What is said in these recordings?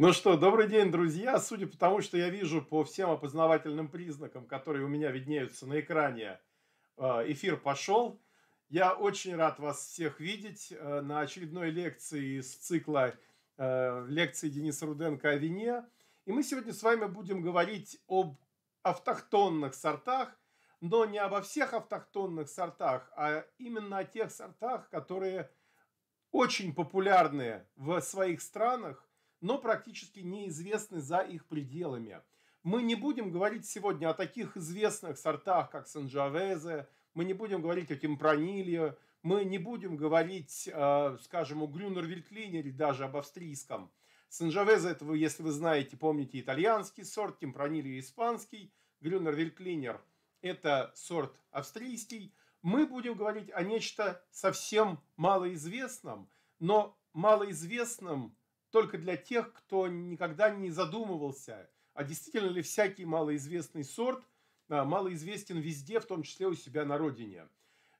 Ну что, добрый день, друзья. Судя по тому, что я вижу по всем опознавательным признакам, которые у меня виднеются на экране, э, эфир пошел. Я очень рад вас всех видеть э, на очередной лекции из цикла э, лекции Дениса Руденко о вине. И мы сегодня с вами будем говорить об автохтонных сортах, но не обо всех автохтонных сортах, а именно о тех сортах, которые очень популярны в своих странах но практически неизвестны за их пределами. Мы не будем говорить сегодня о таких известных сортах, как Санджавезе, мы не будем говорить о Темпрониле, мы не будем говорить, э, скажем, о Грюнервельтлине или даже об австрийском. Санджавезе, это вы, если вы знаете, помните итальянский сорт, Темпрониле испанский, Грюнервельтлинер – это сорт австрийский. Мы будем говорить о нечто совсем малоизвестном, но малоизвестном только для тех, кто никогда не задумывался, а действительно ли всякий малоизвестный сорт а, малоизвестен везде, в том числе у себя на родине.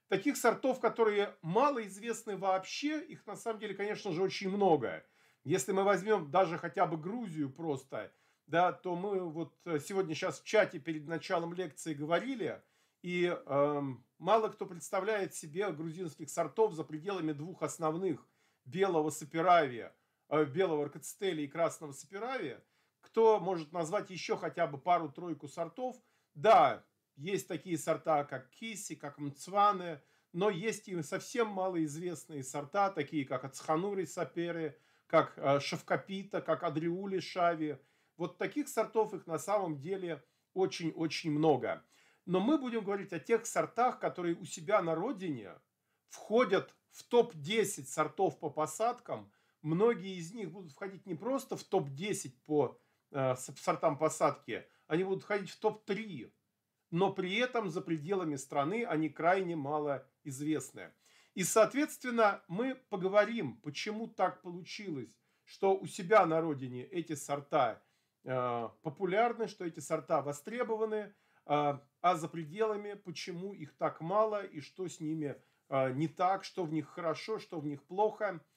Таких сортов, которые малоизвестны вообще, их на самом деле, конечно же, очень много. Если мы возьмем даже хотя бы Грузию просто, да, то мы вот э, сегодня сейчас в чате перед началом лекции говорили, и э, мало кто представляет себе грузинских сортов за пределами двух основных – белого саперавия – Э, белого аркацителя и красного саперавия, кто может назвать еще хотя бы пару-тройку сортов. Да, есть такие сорта, как киси, как мцваны, но есть и совсем малоизвестные сорта, такие как ацханури саперы, как э, шавкопита, как адриули шави. Вот таких сортов их на самом деле очень-очень много. Но мы будем говорить о тех сортах, которые у себя на родине входят в топ-10 сортов по посадкам – многие из них будут входить не просто в топ-10 по э, сортам посадки, они будут входить в топ-3, но при этом за пределами страны они крайне мало известны. И, соответственно, мы поговорим, почему так получилось, что у себя на родине эти сорта э, популярны, что эти сорта востребованы, э, а за пределами почему их так мало и что с ними э, не так, что в них хорошо, что в них плохо –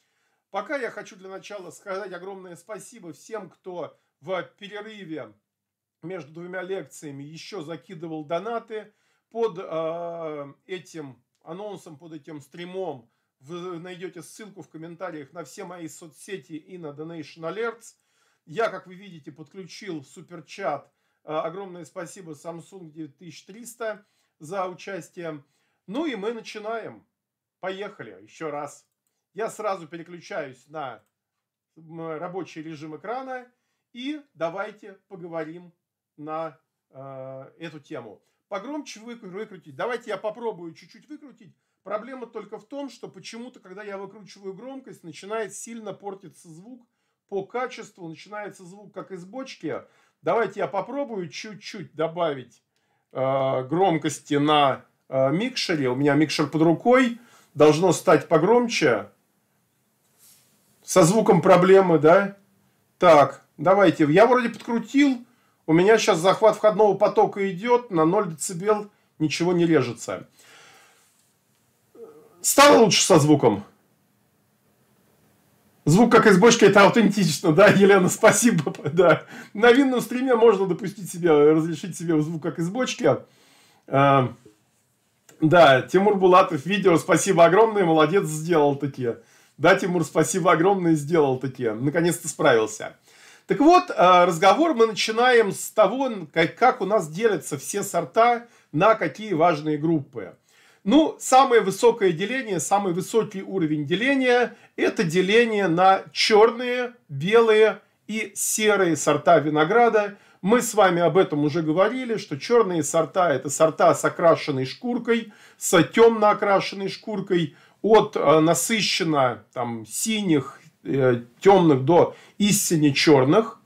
Пока я хочу для начала сказать огромное спасибо всем, кто в перерыве между двумя лекциями еще закидывал донаты под э, этим анонсом, под этим стримом. Вы найдете ссылку в комментариях на все мои соцсети и на Donation Alerts. Я, как вы видите, подключил суперчат. А, огромное спасибо Samsung 9300 за участие. Ну и мы начинаем. Поехали еще раз я сразу переключаюсь на рабочий режим экрана и давайте поговорим на э, эту тему. Погромче выкрутить. Давайте я попробую чуть-чуть выкрутить. Проблема только в том, что почему-то, когда я выкручиваю громкость, начинает сильно портиться звук по качеству, начинается звук как из бочки. Давайте я попробую чуть-чуть добавить э, громкости на э, микшере. У меня микшер под рукой. Должно стать погромче со звуком проблемы, да? Так, давайте. Я вроде подкрутил. У меня сейчас захват входного потока идет. На 0 дБ ничего не режется. Стало лучше со звуком? Звук как из бочки, это аутентично, да, Елена, спасибо, да. На винном стриме можно допустить себе, разрешить себе звук как из бочки. А, да, Тимур Булатов, видео, спасибо огромное, молодец, сделал такие. Да, Тимур, спасибо огромное, сделал такие, Наконец-то справился. Так вот, э, разговор мы начинаем с того, как у нас делятся все сорта на какие важные группы. Ну, самое высокое деление, самый высокий уровень деления – это деление на черные, белые и серые сорта винограда. Мы с вами об этом уже говорили, что черные сорта – это сорта с окрашенной шкуркой, с темно окрашенной шкуркой – от э, насыщенно там, синих, э, темных до истинно черных.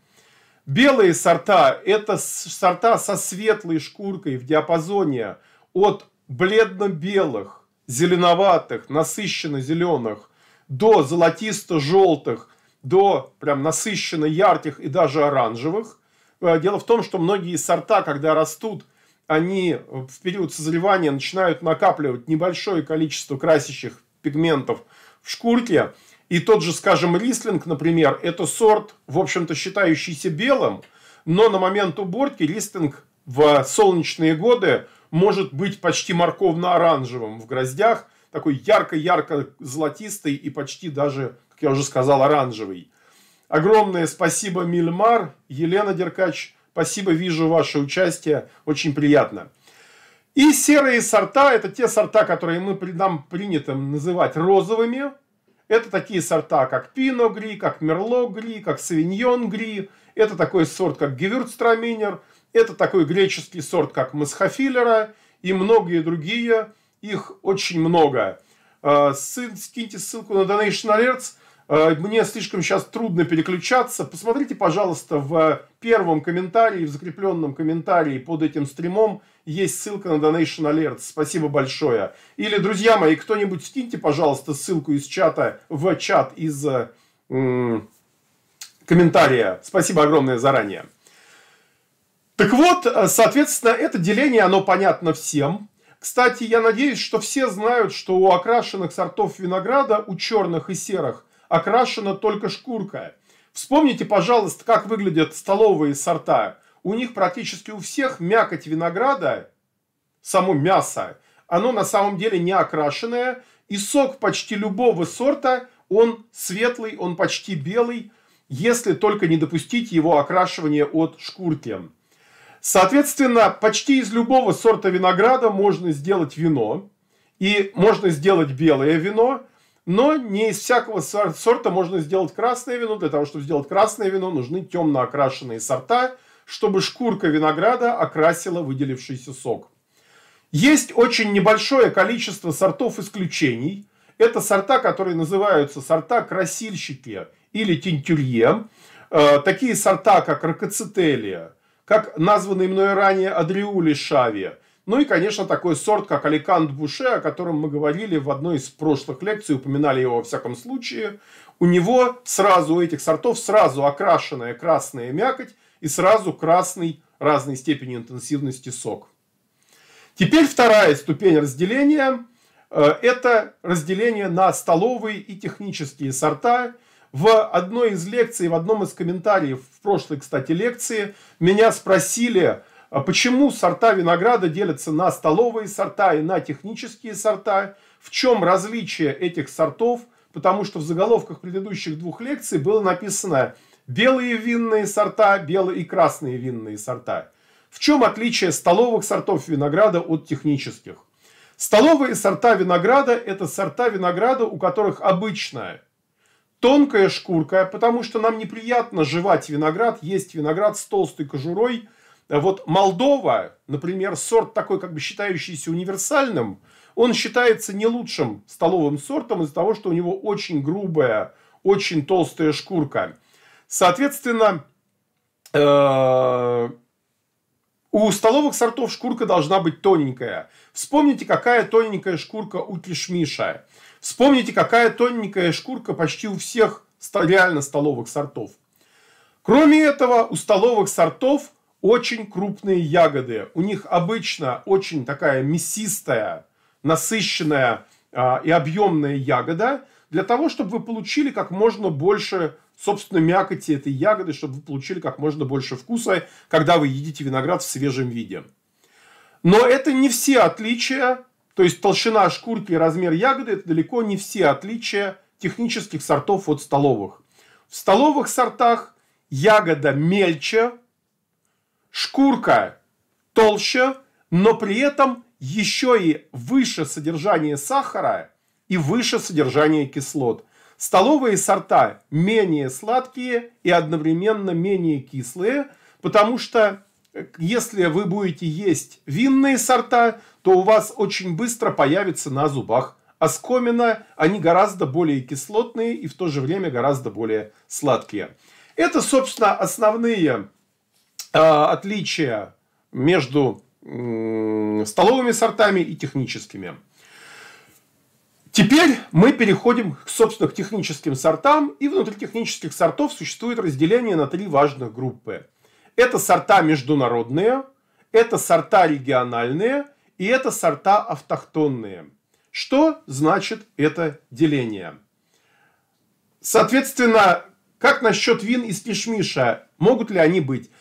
Белые сорта – это сорта со светлой шкуркой в диапазоне от бледно-белых, зеленоватых, насыщенно-зеленых до золотисто-желтых, до прям насыщенно ярких и даже оранжевых. Э, дело в том, что многие сорта, когда растут, они в период созревания начинают накапливать небольшое количество красящих пигментов в шкурке. И тот же, скажем, рислинг, например, это сорт, в общем-то, считающийся белым, но на момент уборки рислинг в солнечные годы может быть почти морковно-оранжевым в гроздях, такой ярко-ярко золотистый и почти даже, как я уже сказал, оранжевый. Огромное спасибо, Мильмар, Елена Деркач, спасибо, вижу ваше участие, очень приятно. И серые сорта – это те сорта, которые мы, нам принято называть розовыми. Это такие сорта, как Пино Гри, как Мерло Гри, как Савиньон Гри. Это такой сорт, как Гевюрцтраминер. Это такой греческий сорт, как Масхофилера и многие другие. Их очень много. А, сын, скиньте ссылку на Donation Alerts. А, мне слишком сейчас трудно переключаться. Посмотрите, пожалуйста, в первом комментарии, в закрепленном комментарии под этим стримом – есть ссылка на Donation Alert. Спасибо большое. Или, друзья мои, кто-нибудь скиньте, пожалуйста, ссылку из чата в чат из э, комментария. Спасибо огромное заранее. Так вот, э, соответственно, это деление, оно понятно всем. Кстати, я надеюсь, что все знают, что у окрашенных сортов винограда, у черных и серых, окрашена только шкурка. Вспомните, пожалуйста, как выглядят столовые сорта у них практически у всех мякоть винограда, само мясо, оно на самом деле не окрашенное, и сок почти любого сорта, он светлый, он почти белый, если только не допустить его окрашивания от шкурки. Соответственно, почти из любого сорта винограда можно сделать вино, и можно сделать белое вино, но не из всякого сорта можно сделать красное вино. Для того, чтобы сделать красное вино, нужны темно окрашенные сорта чтобы шкурка винограда окрасила выделившийся сок. Есть очень небольшое количество сортов исключений. Это сорта, которые называются сорта-красильщики или тентюрье. Э, такие сорта, как ракоцителия, как названный мной ранее адриули шави. Ну и, конечно, такой сорт, как аликант буше, о котором мы говорили в одной из прошлых лекций, упоминали его во всяком случае. У него сразу, у этих сортов сразу окрашенная красная мякоть, и сразу красный разной степени интенсивности сок. Теперь вторая ступень разделения э, – это разделение на столовые и технические сорта. В одной из лекций, в одном из комментариев в прошлой, кстати, лекции меня спросили, а почему сорта винограда делятся на столовые сорта и на технические сорта, в чем различие этих сортов, потому что в заголовках предыдущих двух лекций было написано белые винные сорта, белые и красные винные сорта. В чем отличие столовых сортов винограда от технических? Столовые сорта винограда – это сорта винограда, у которых обычная тонкая шкурка, потому что нам неприятно жевать виноград, есть виноград с толстой кожурой. Вот Молдова, например, сорт такой, как бы считающийся универсальным, он считается не лучшим столовым сортом из-за того, что у него очень грубая, очень толстая шкурка. Соответственно, э, у столовых сортов шкурка должна быть тоненькая. Вспомните, какая тоненькая шкурка у кишмиша. Вспомните, какая тоненькая шкурка почти у всех реально столовых сортов. Кроме этого, у столовых сортов очень крупные ягоды. У них обычно очень такая мясистая, насыщенная а, и объемная ягода. Для того, чтобы вы получили как можно больше собственно, мякоти этой ягоды, чтобы вы получили как можно больше вкуса, когда вы едите виноград в свежем виде. Но это не все отличия, то есть толщина шкурки и размер ягоды – это далеко не все отличия технических сортов от столовых. В столовых сортах ягода мельче, шкурка толще, но при этом еще и выше содержание сахара и выше содержание кислот. Столовые сорта менее сладкие и одновременно менее кислые, потому что э, если вы будете есть винные сорта, то у вас очень быстро появится на зубах оскомина. Они гораздо более кислотные и в то же время гораздо более сладкие. Это, собственно, основные э, отличия между э, столовыми сортами и техническими. Теперь мы переходим, к, собственно, к техническим сортам. И внутри технических сортов существует разделение на три важных группы. Это сорта международные, это сорта региональные и это сорта автохтонные. Что значит это деление? Соответственно, как насчет вин из кишмиша? Могут ли они быть?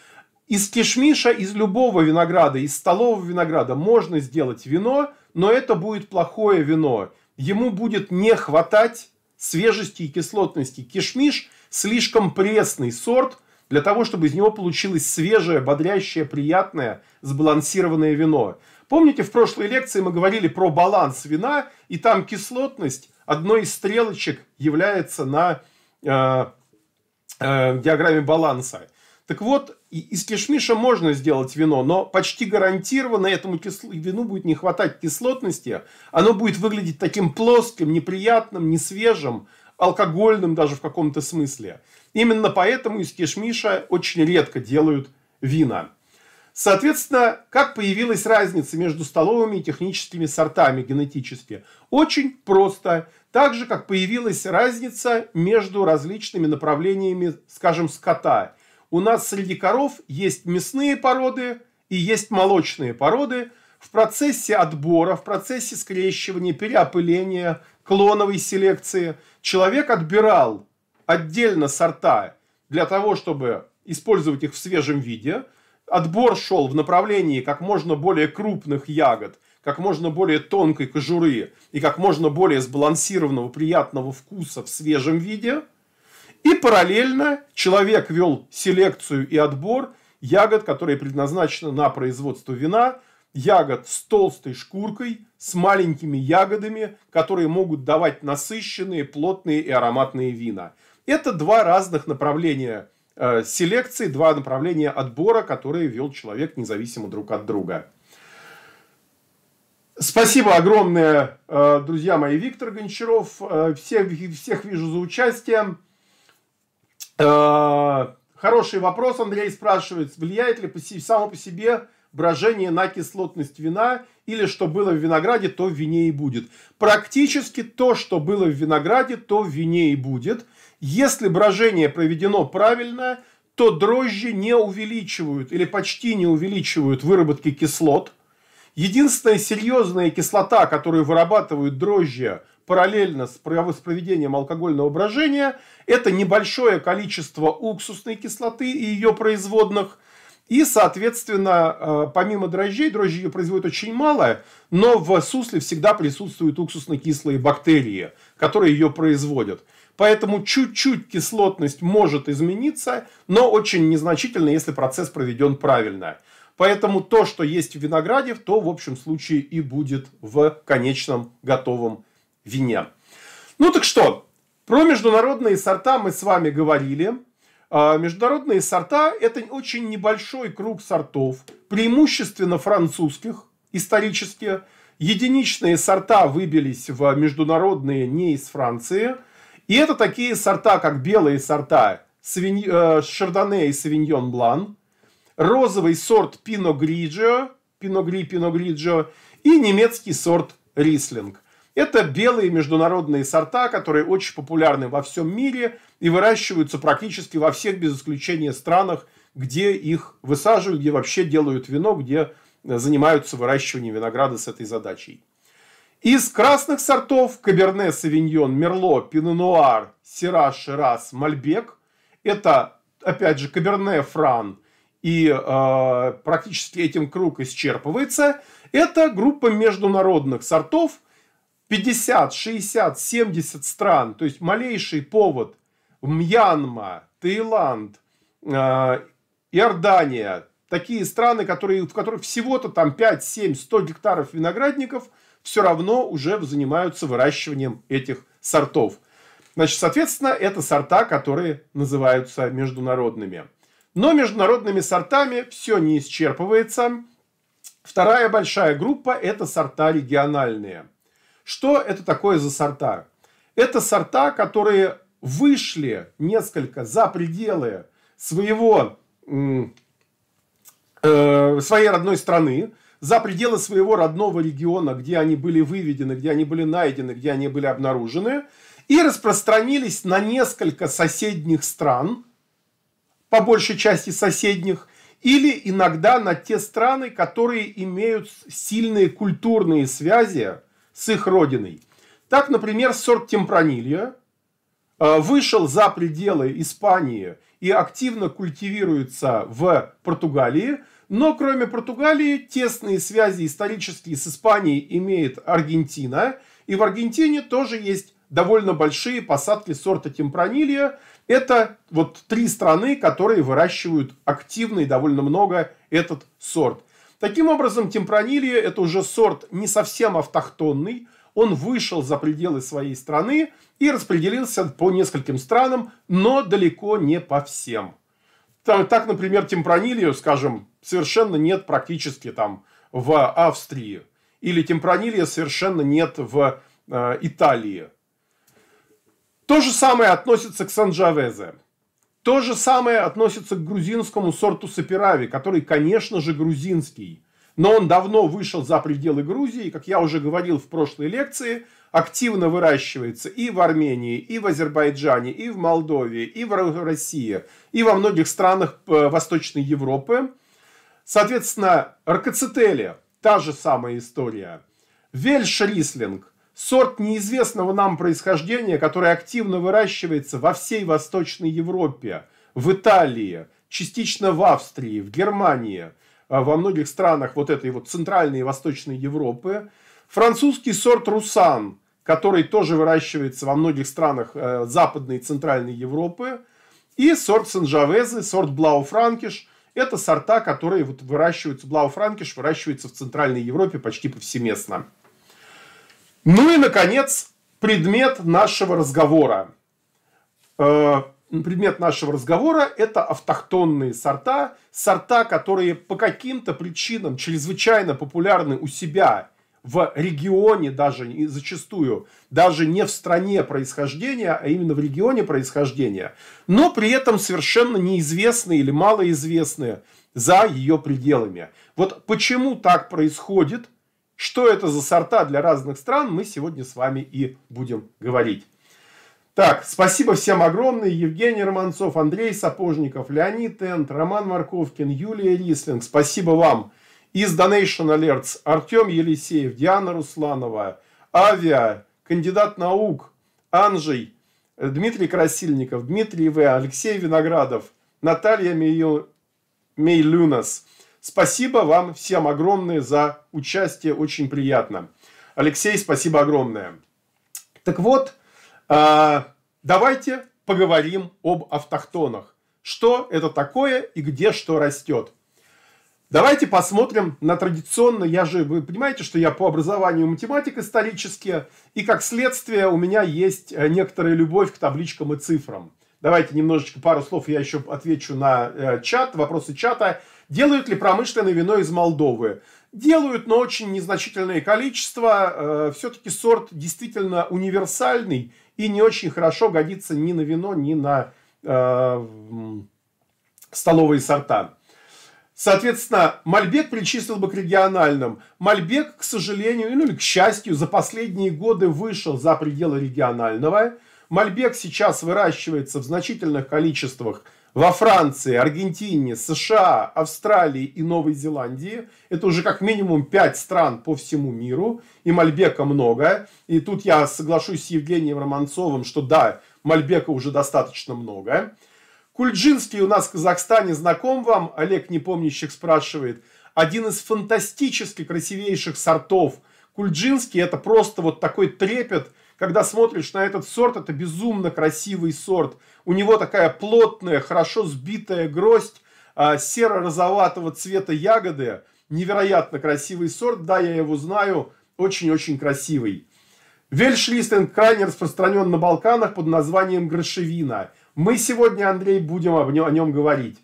Из кишмиша, из любого винограда, из столового винограда можно сделать вино, но это будет плохое вино ему будет не хватать свежести и кислотности. Кишмиш – слишком пресный сорт для того, чтобы из него получилось свежее, бодрящее, приятное, сбалансированное вино. Помните, в прошлой лекции мы говорили про баланс вина, и там кислотность одной из стрелочек является на э, э, диаграмме баланса. Так вот, и из кишмиша можно сделать вино, но почти гарантированно этому кисло... вину будет не хватать кислотности. Оно будет выглядеть таким плоским, неприятным, несвежим, алкогольным даже в каком-то смысле. Именно поэтому из кишмиша очень редко делают вина. Соответственно, как появилась разница между столовыми и техническими сортами генетически? Очень просто. Так же, как появилась разница между различными направлениями, скажем, скота – у нас среди коров есть мясные породы и есть молочные породы. В процессе отбора, в процессе скрещивания, переопыления, клоновой селекции человек отбирал отдельно сорта для того, чтобы использовать их в свежем виде. Отбор шел в направлении как можно более крупных ягод, как можно более тонкой кожуры и как можно более сбалансированного приятного вкуса в свежем виде – и параллельно человек вел селекцию и отбор ягод, которые предназначены на производство вина, ягод с толстой шкуркой, с маленькими ягодами, которые могут давать насыщенные, плотные и ароматные вина. Это два разных направления э, селекции, два направления отбора, которые вел человек независимо друг от друга. Спасибо огромное, э, друзья мои, Виктор Гончаров. Э, всех, всех вижу за участием. Хороший вопрос, Андрей спрашивает, влияет ли само по себе брожение на кислотность вина или что было в винограде, то в вине и будет. Практически то, что было в винограде, то в вине и будет. Если брожение проведено правильно, то дрожжи не увеличивают или почти не увеличивают выработки кислот. Единственная серьезная кислота, которую вырабатывают дрожжи – параллельно с проведением алкогольного брожения. Это небольшое количество уксусной кислоты и ее производных. И, соответственно, э, помимо дрожжей, дрожжи ее производят очень мало, но в сусле всегда присутствуют уксусно-кислые бактерии, которые ее производят. Поэтому чуть-чуть кислотность может измениться, но очень незначительно, если процесс проведен правильно. Поэтому то, что есть в винограде, то в общем случае и будет в конечном готовом вине. Ну так что, про международные сорта мы с вами говорили. А, международные сорта – это очень небольшой круг сортов, преимущественно французских, исторически. Единичные сорта выбились в международные не из Франции. И это такие сорта, как белые сорта свинь... Э, шардоне и Савиньон Блан, розовый сорт Пино Гриджо, Пино Гри, Пино Гриджо и немецкий сорт Рислинг. Это белые международные сорта, которые очень популярны во всем мире и выращиваются практически во всех, без исключения, странах, где их высаживают, где вообще делают вино, где э, занимаются выращиванием винограда с этой задачей. Из красных сортов Каберне, Савиньон, Мерло, Пино-Нуар, Сера, Ширас, Мальбек. Это, опять же, Каберне, Фран. И э, практически этим круг исчерпывается. Это группа международных сортов – 50, 60, 70 стран, то есть малейший повод, Мьянма, Таиланд, э, Иордания, такие страны, которые, в которых всего-то там 5, 7, 100 гектаров виноградников, все равно уже занимаются выращиванием этих сортов. Значит, соответственно, это сорта, которые называются международными. Но международными сортами все не исчерпывается. Вторая большая группа – это сорта региональные – что это такое за сорта? Это сорта, которые вышли несколько за пределы своего, э, своей родной страны, за пределы своего родного региона, где они были выведены, где они были найдены, где они были обнаружены, и распространились на несколько соседних стран, по большей части соседних, или иногда на те страны, которые имеют сильные культурные связи с их родиной. Так, например, сорт темпранилья э, вышел за пределы Испании и активно культивируется в Португалии. Но кроме Португалии тесные связи исторические с Испанией имеет Аргентина. И в Аргентине тоже есть довольно большие посадки сорта темпранилья. Это вот три страны, которые выращивают активно и довольно много этот сорт. Таким образом, темпранилья – это уже сорт не совсем автохтонный, он вышел за пределы своей страны и распределился по нескольким странам, но далеко не по всем. так, например, темпронилию, скажем, совершенно нет практически там в Австрии. Или темпронилия совершенно нет в э, Италии. То же самое относится к Санджавезе. То же самое относится к грузинскому сорту сапирави, который, конечно же, грузинский. Но он давно вышел за пределы Грузии, как я уже говорил в прошлой лекции, активно выращивается и в Армении, и в Азербайджане, и в Молдове, и в России, и во многих странах э, Восточной Европы. Соответственно, Рокоцетелия, та же самая история. Вельш рислинг сорт неизвестного нам происхождения, который активно выращивается во всей Восточной Европе, в Италии, частично в Австрии, в Германии, а, во многих странах вот этой вот центральной и восточной Европы. Французский сорт Русан, который тоже выращивается во многих странах э, Западной и Центральной Европы. И сорт Санжавезы, сорт Блауфранкиш. Это сорта, которые вот выращиваются, Блауфранкиш выращивается в Центральной Европе почти повсеместно. Ну и, наконец, предмет нашего разговора. Э, предмет нашего разговора – это автохтонные сорта, сорта, которые по каким-то причинам чрезвычайно популярны у себя в регионе даже, и зачастую даже не в стране происхождения, а именно в регионе происхождения, но при этом совершенно неизвестные или малоизвестные за ее пределами. Вот почему так происходит, что это за сорта для разных стран, мы сегодня с вами и будем говорить. Так, спасибо всем огромное. Евгений Романцов, Андрей Сапожников, Леонид Тент, Роман Марковкин, Юлия Рислинг. Спасибо вам. Из Donation Alerts Артем Елисеев, Диана Русланова, Авиа, кандидат наук, Анжей, Дмитрий Красильников, Дмитрий В, Алексей Виноградов, Наталья Мейлюнас, Спасибо вам всем огромное за участие, очень приятно. Алексей, спасибо огромное. Так вот, а, давайте поговорим об автохтонах. Что это такое и где что растет. Давайте посмотрим на традиционно, я же, вы понимаете, что я по образованию математик исторически, и как следствие у меня есть э, некоторая любовь к табличкам и цифрам. Давайте немножечко пару слов я еще отвечу на э, чат, вопросы чата. Делают ли промышленное вино из Молдовы? Делают, но очень незначительное количество. Э, Все-таки сорт действительно универсальный и не очень хорошо годится ни на вино, ни на э, столовые сорта. Соответственно, Мальбек причислил бы к региональным. Мальбек, к сожалению, ну или к счастью, за последние годы вышел за пределы регионального. Мальбек сейчас выращивается в значительных количествах во Франции, Аргентине, США, Австралии и Новой Зеландии. Это уже как минимум пять стран по всему миру, и Мальбека много. И тут я соглашусь с Евгением Романцовым, что да, Мальбека уже достаточно много. Кульджинский у нас в Казахстане знаком вам, Олег Непомнящих спрашивает. Один из фантастически красивейших сортов Кульджинский, это просто вот такой трепет – когда смотришь на этот сорт, это безумно красивый сорт. У него такая плотная, хорошо сбитая гроздь э, серо-розоватого цвета ягоды. Невероятно красивый сорт, да, я его знаю, очень-очень красивый. Вельшлистен крайне распространен на Балканах под названием грошевина. Мы сегодня, Андрей, будем об нем, о нем говорить.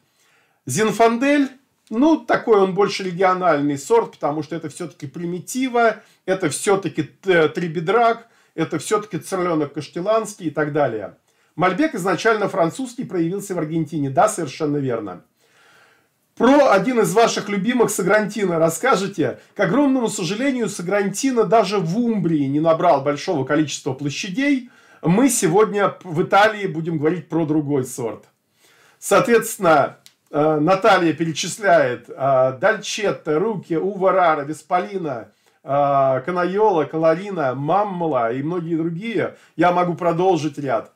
Зинфандель, ну, такой он больше региональный сорт, потому что это все-таки примитива, это все-таки трибедрак, это все-таки цирленок каштеланский и так далее. Мальбек изначально французский проявился в Аргентине. Да, совершенно верно. Про один из ваших любимых Сагрантина расскажете. К огромному сожалению, Сагрантина даже в Умбрии не набрал большого количества площадей. Мы сегодня в Италии будем говорить про другой сорт. Соответственно, э, Наталья перечисляет э, Дальчетто, Руки, Уварара, Весполина – а, канайола, Каларина, Маммала и многие другие. Я могу продолжить ряд.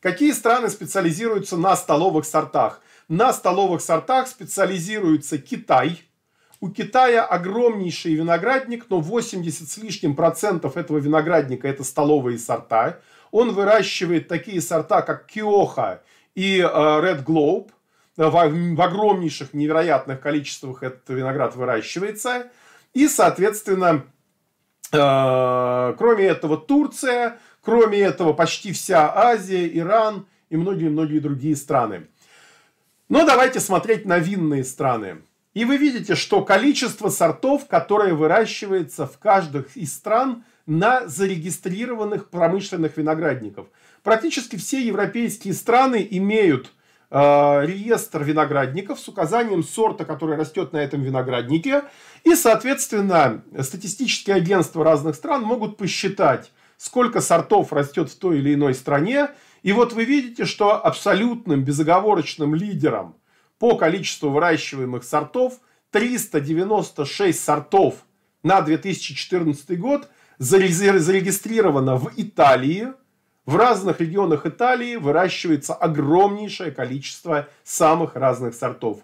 Какие страны специализируются на столовых сортах? На столовых сортах специализируется Китай. У Китая огромнейший виноградник, но 80 с лишним процентов этого виноградника это столовые сорта. Он выращивает такие сорта, как Киоха и э, Red Globe. Э, в огромнейших невероятных количествах этот виноград выращивается. И, соответственно, э, кроме этого Турция, кроме этого почти вся Азия, Иран и многие-многие другие страны. Но давайте смотреть на винные страны. И вы видите, что количество сортов, которые выращивается в каждых из стран на зарегистрированных промышленных виноградников. Практически все европейские страны имеют Э, реестр виноградников с указанием сорта, который растет на этом винограднике. И, соответственно, статистические агентства разных стран могут посчитать, сколько сортов растет в той или иной стране. И вот вы видите, что абсолютным безоговорочным лидером по количеству выращиваемых сортов 396 сортов на 2014 год зарегистрировано в Италии – в разных регионах Италии выращивается огромнейшее количество самых разных сортов.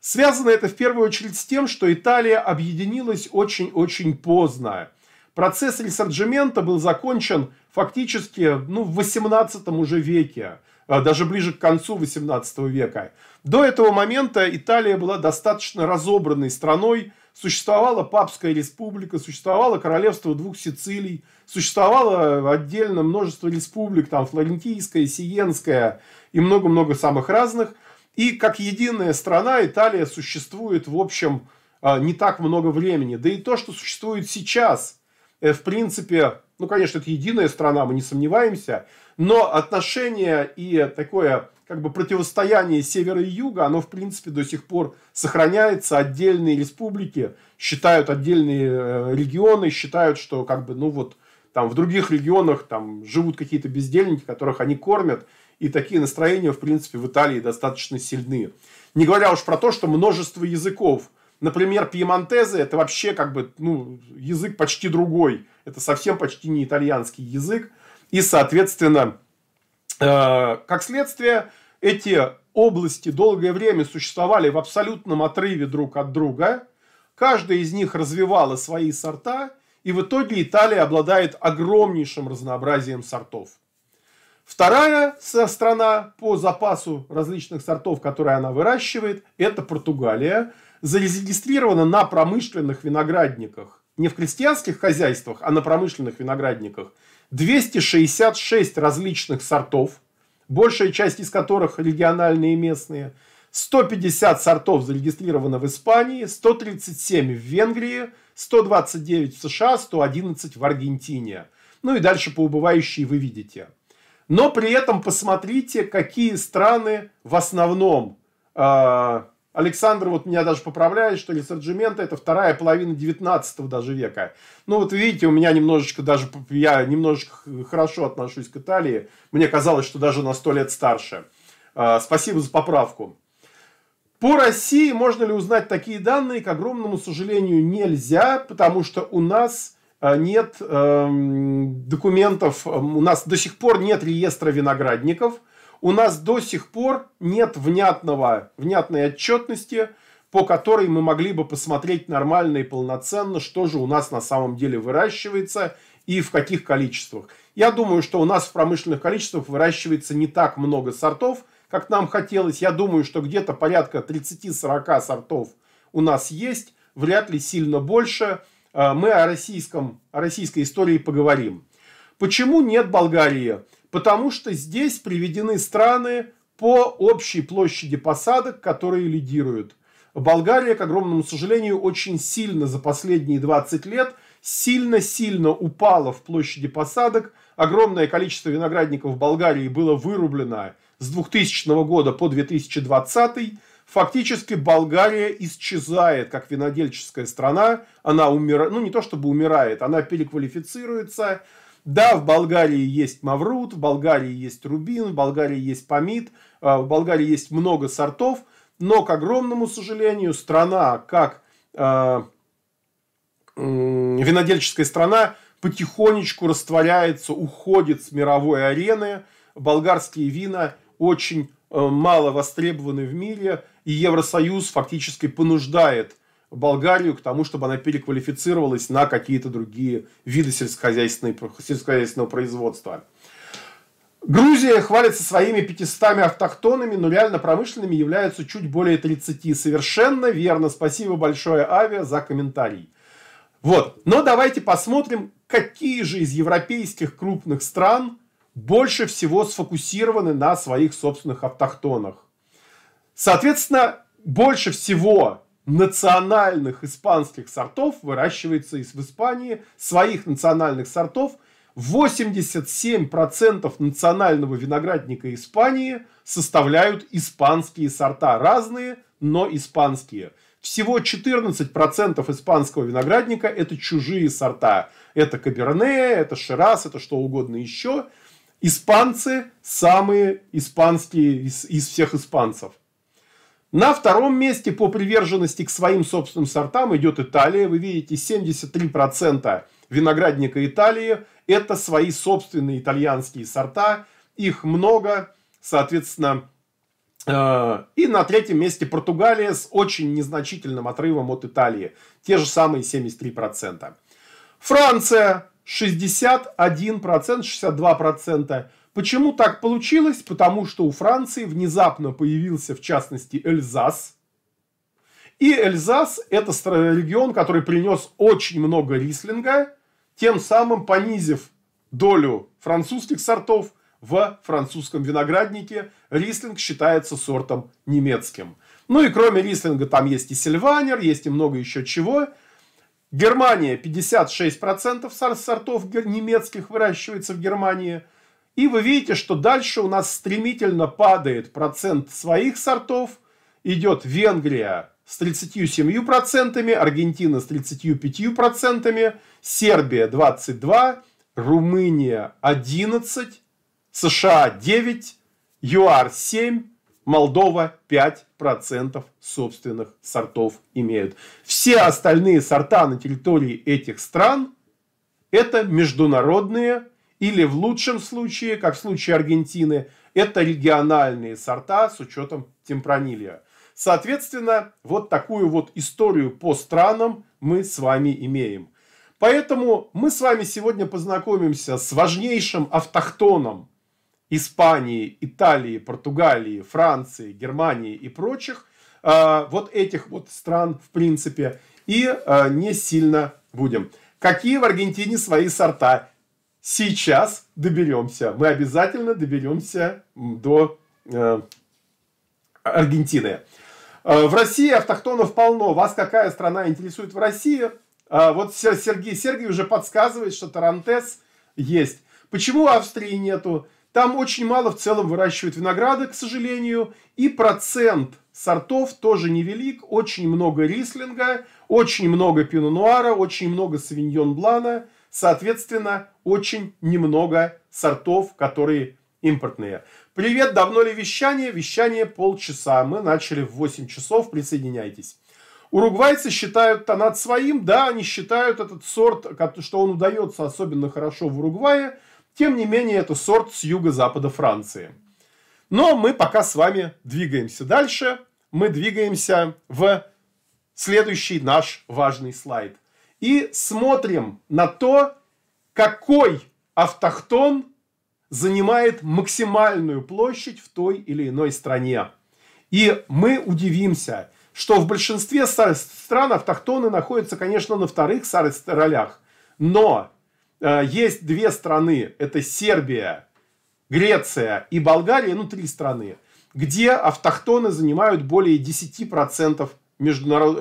Связано это в первую очередь с тем, что Италия объединилась очень-очень поздно. Процесс ресорджимента был закончен фактически ну, в 18 уже веке, э, даже ближе к концу 18 века. До этого момента Италия была достаточно разобранной страной, существовала Папская республика, существовало Королевство двух Сицилий, существовало отдельно множество республик, там Флорентийская, Сиенская и много-много самых разных. И как единая страна Италия существует, в общем, а, не так много времени. Да и то, что существует сейчас, э, в принципе, ну, конечно, это единая страна, мы не сомневаемся, но отношения и такое как бы противостояние севера и юга, оно в принципе до сих пор сохраняется. Отдельные республики считают отдельные э, регионы, считают, что как бы, ну вот, там в других регионах там живут какие-то бездельники, которых они кормят. И такие настроения, в принципе, в Италии достаточно сильны. Не говоря уж про то, что множество языков. Например, пьемонтезы – это вообще как бы ну, язык почти другой. Это совсем почти не итальянский язык. И, соответственно, Э, как следствие, эти области долгое время существовали в абсолютном отрыве друг от друга. Каждая из них развивала свои сорта, и в итоге Италия обладает огромнейшим разнообразием сортов. Вторая страна по запасу различных сортов, которые она выращивает, это Португалия. Зарегистрирована на промышленных виноградниках, не в крестьянских хозяйствах, а на промышленных виноградниках – 266 различных сортов, большая часть из которых региональные и местные. 150 сортов зарегистрировано в Испании, 137 в Венгрии, 129 в США, 111 в Аргентине. Ну и дальше по убывающей вы видите. Но при этом посмотрите, какие страны в основном а, Александр вот меня даже поправляет, что Ресорджимента – это вторая половина 19 даже века. Ну, вот видите, у меня немножечко даже, я немножечко хорошо отношусь к Италии. Мне казалось, что даже на сто лет старше. А, спасибо за поправку. По России можно ли узнать такие данные? К огромному сожалению, нельзя, потому что у нас а, нет эм, документов, эм, у нас до сих пор нет реестра виноградников – у нас до сих пор нет внятного, внятной отчетности, по которой мы могли бы посмотреть нормально и полноценно, что же у нас на самом деле выращивается и в каких количествах. Я думаю, что у нас в промышленных количествах выращивается не так много сортов, как нам хотелось. Я думаю, что где-то порядка 30-40 сортов у нас есть, вряд ли сильно больше. Э, мы о, российском, о российской истории поговорим. Почему нет Болгарии? потому что здесь приведены страны по общей площади посадок, которые лидируют. Болгария, к огромному сожалению, очень сильно за последние 20 лет сильно-сильно упала в площади посадок. Огромное количество виноградников в Болгарии было вырублено с 2000 года по 2020. Фактически Болгария исчезает как винодельческая страна. Она умирает, ну не то чтобы умирает, она переквалифицируется. Да, в Болгарии есть Маврут, в Болгарии есть Рубин, в Болгарии есть Памид, а, в Болгарии есть много сортов, но, к огромному сожалению, страна, как э, э, винодельческая страна, потихонечку растворяется, уходит с мировой арены. Болгарские вина очень э, мало востребованы в мире, и Евросоюз фактически понуждает – Болгарию к тому, чтобы она переквалифицировалась на какие-то другие виды сельскохозяйственного производства. Грузия хвалится своими 500 автохтонами, но реально промышленными являются чуть более 30. Совершенно верно. Спасибо большое, Авиа, за комментарий. Вот. Но давайте посмотрим, какие же из европейских крупных стран больше всего сфокусированы на своих собственных автохтонах. Соответственно, больше всего национальных испанских сортов выращивается из в Испании. Своих национальных сортов 87% национального виноградника Испании составляют испанские сорта. Разные, но испанские. Всего 14% испанского виноградника – это чужие сорта. Это Каберне, это Ширас, это что угодно еще. Испанцы – самые испанские из, из всех испанцев. На втором месте по приверженности к своим собственным сортам идет Италия. Вы видите, 73% виноградника Италии – это свои собственные итальянские сорта. Их много, соответственно. Э, и на третьем месте Португалия с очень незначительным отрывом от Италии. Те же самые 73%. Франция 61%, 62%. Почему так получилось? Потому что у Франции внезапно появился, в частности, Эльзас. И Эльзас – это регион, который принес очень много рислинга, тем самым понизив долю французских сортов в французском винограднике. Рислинг считается сортом немецким. Ну и кроме рислинга там есть и сильванер, есть и много еще чего. Германия 56% сортов немецких выращивается в Германии – и вы видите, что дальше у нас стремительно падает процент своих сортов. Идет Венгрия с 37%, Аргентина с 35%, Сербия 22%, Румыния 11%, США 9%, ЮАР 7%, Молдова 5% собственных сортов имеют. Все остальные сорта на территории этих стран – это международные или в лучшем случае, как в случае Аргентины, это региональные сорта с учетом темпранилья. Соответственно, вот такую вот историю по странам мы с вами имеем. Поэтому мы с вами сегодня познакомимся с важнейшим автохтоном Испании, Италии, Португалии, Франции, Германии и прочих, а, вот этих вот стран в принципе, и а, не сильно будем. Какие в Аргентине свои сорта? сейчас доберемся. Мы обязательно доберемся до э, Аргентины. Э, в России автохтонов полно. Вас какая страна интересует в России? Э, вот Сергей, Сергей уже подсказывает, что Тарантес есть. Почему Австрии нету? Там очень мало в целом выращивают винограда, к сожалению. И процент сортов тоже невелик. Очень много рислинга, очень много пино-нуара, очень много савиньон-блана – Соответственно, очень немного сортов, которые импортные. Привет, давно ли вещание? Вещание полчаса. Мы начали в 8 часов, присоединяйтесь. Уругвайцы считают тонат своим, да, они считают этот сорт, что он удается особенно хорошо в Уругвае, тем не менее, это сорт с юго-запада Франции. Но мы пока с вами двигаемся дальше. Мы двигаемся в следующий наш важный слайд и смотрим на то, какой автохтон занимает максимальную площадь в той или иной стране. И мы удивимся, что в большинстве стран автохтоны находятся, конечно, на вторых ролях. Но э, есть две страны, это Сербия, Греция и Болгария, ну три страны, где автохтоны занимают более 10% международ...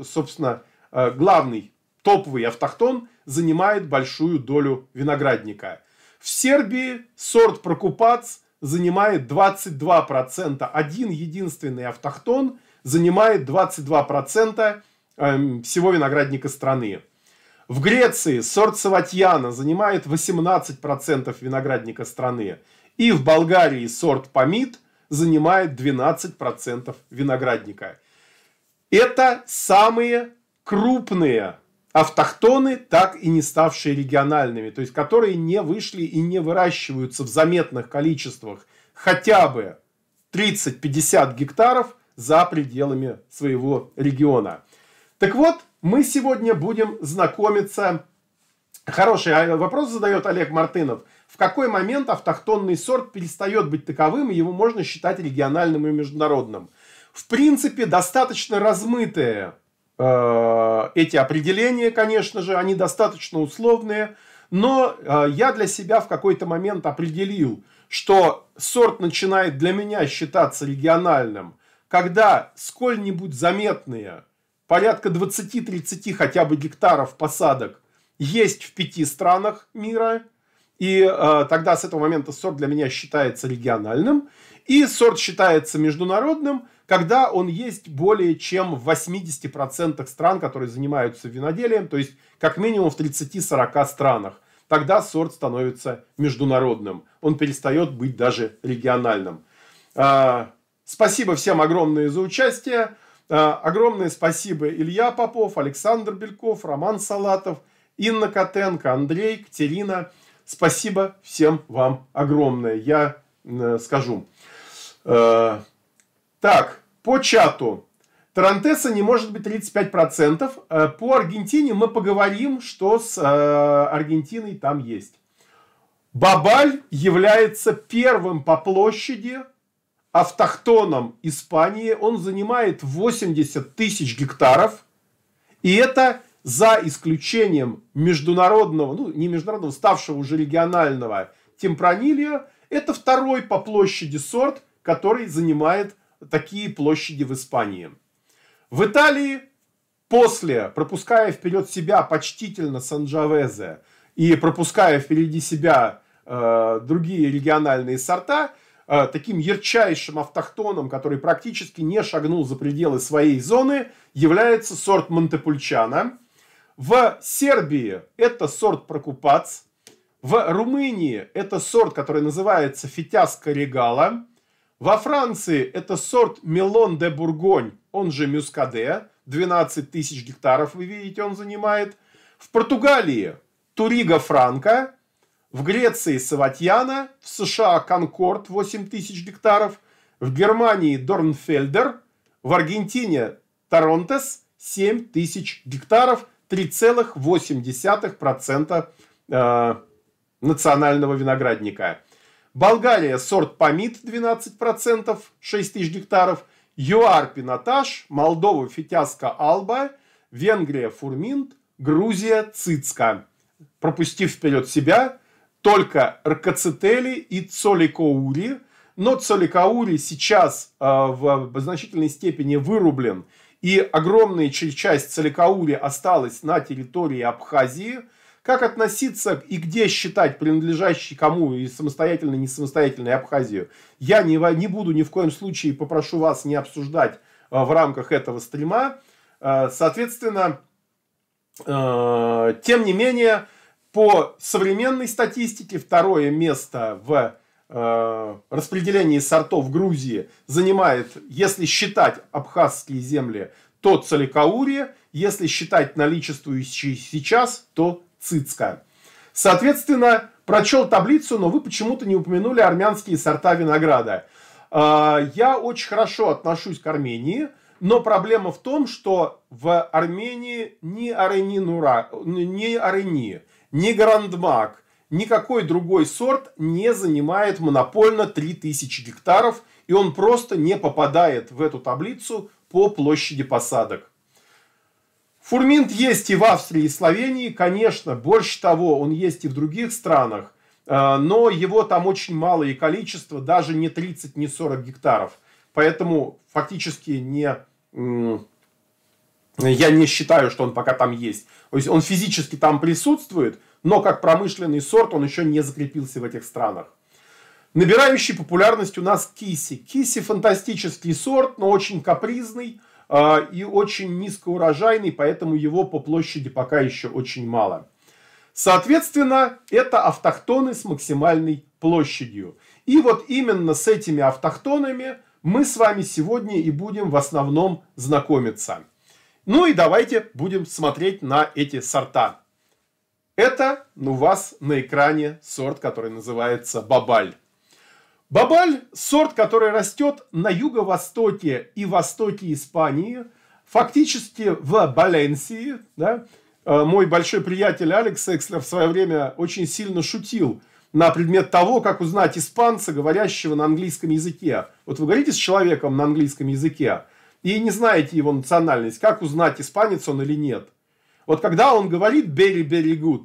Э, собственно, э, главной топовый автохтон занимает большую долю виноградника. В Сербии сорт Прокупац занимает 22%. Один единственный автохтон занимает 22% эм, всего виноградника страны. В Греции сорт Саватьяна занимает 18% виноградника страны. И в Болгарии сорт Памид занимает 12% виноградника. Это самые крупные автохтоны, так и не ставшие региональными, то есть которые не вышли и не выращиваются в заметных количествах хотя бы 30-50 гектаров за пределами своего региона. Так вот, мы сегодня будем знакомиться. Хороший а, вопрос задает Олег Мартынов. В какой момент автохтонный сорт перестает быть таковым, и его можно считать региональным и международным? В принципе, достаточно размытое Э, эти определения, конечно же, они достаточно условные, но э, я для себя в какой-то момент определил, что сорт начинает для меня считаться региональным, когда сколь-нибудь заметные, порядка 20-30 хотя бы гектаров посадок, есть в пяти странах мира, и э, тогда с этого момента сорт для меня считается региональным. И сорт считается международным, когда он есть более чем в 80% стран, которые занимаются виноделием, то есть как минимум в 30-40 странах. Тогда сорт становится международным. Он перестает быть даже региональным. А, спасибо всем огромное за участие. А, огромное спасибо Илья Попов, Александр Бельков, Роман Салатов, Инна Котенко, Андрей, Катерина. Спасибо всем вам огромное. Я э, скажу, Э, так, по чату. Тарантеса не может быть 35%. Э, по Аргентине мы поговорим, что с э, Аргентиной там есть. Бабаль является первым по площади автохтоном Испании. Он занимает 80 тысяч гектаров. И это за исключением международного, ну не международного, ставшего уже регионального темпранилия, это второй по площади сорт – который занимает такие площади в Испании. В Италии после, пропуская вперед себя почтительно Санджавезе и пропуская впереди себя э, другие региональные сорта, э, таким ярчайшим автохтоном, который практически не шагнул за пределы своей зоны, является сорт Монтепульчана. В Сербии это сорт Прокупац. В Румынии это сорт, который называется Фитяска регала. Во Франции это сорт Мелон де Бургонь, он же Мюскаде, 12 тысяч гектаров, вы видите, он занимает. В Португалии Турига Франка, в Греции Саватьяна, в США Конкорд 8 тысяч гектаров, в Германии Дорнфельдер, в Аргентине Торонтес 7 тысяч гектаров, 3,8% э, национального виноградника. Болгария сорт помид 12%, 6000 гектаров. ЮАР пинотаж, Молдова фитяска алба, Венгрия фурминт, Грузия цицка. Пропустив вперед себя только ркацетели и цоликоури. Но цоликаури сейчас э, в значительной степени вырублен. И огромная часть цоликаури осталась на территории Абхазии – как относиться и где считать принадлежащий кому и самостоятельно, не самостоятельной Абхазию, я не, не буду ни в коем случае, попрошу вас не обсуждать э, в рамках этого стрима. Э, соответственно, э, тем не менее, по современной статистике второе место в распределении сортов Грузии занимает, если считать абхазские земли, то Целикаурия, если считать наличествующие сейчас, то цицка. Соответственно, прочел таблицу, но вы почему-то не упомянули армянские сорта винограда. А, я очень хорошо отношусь к Армении, но проблема в том, что в Армении ни Арени Нура, ни Арени, ни Грандмак, никакой другой сорт не занимает монопольно 3000 гектаров, и он просто не попадает в эту таблицу по площади посадок. Фурминт есть и в Австрии, и Словении, конечно, больше того, он есть и в других странах, э, но его там очень малое количество, даже не 30, не 40 гектаров. Поэтому фактически не, я не считаю, что он пока там есть. То есть он физически там присутствует, но как промышленный сорт он еще не закрепился в этих странах. Набирающий популярность у нас киси. Киси фантастический сорт, но очень капризный а, и очень низкоурожайный, поэтому его по площади пока еще очень мало. Соответственно, это автохтоны с максимальной площадью. И вот именно с этими автохтонами мы с вами сегодня и будем в основном знакомиться. Ну и давайте будем смотреть на эти сорта. Это ну, у вас на экране сорт, который называется бабаль. Бабаль – сорт, который растет на юго-востоке и востоке Испании, фактически в Баленсии. Да? Э, мой большой приятель Алекс Экслер в свое время очень сильно шутил на предмет того, как узнать испанца, говорящего на английском языке. Вот вы говорите с человеком на английском языке и не знаете его национальность, как узнать, испанец он или нет. Вот когда он говорит «very, very good»,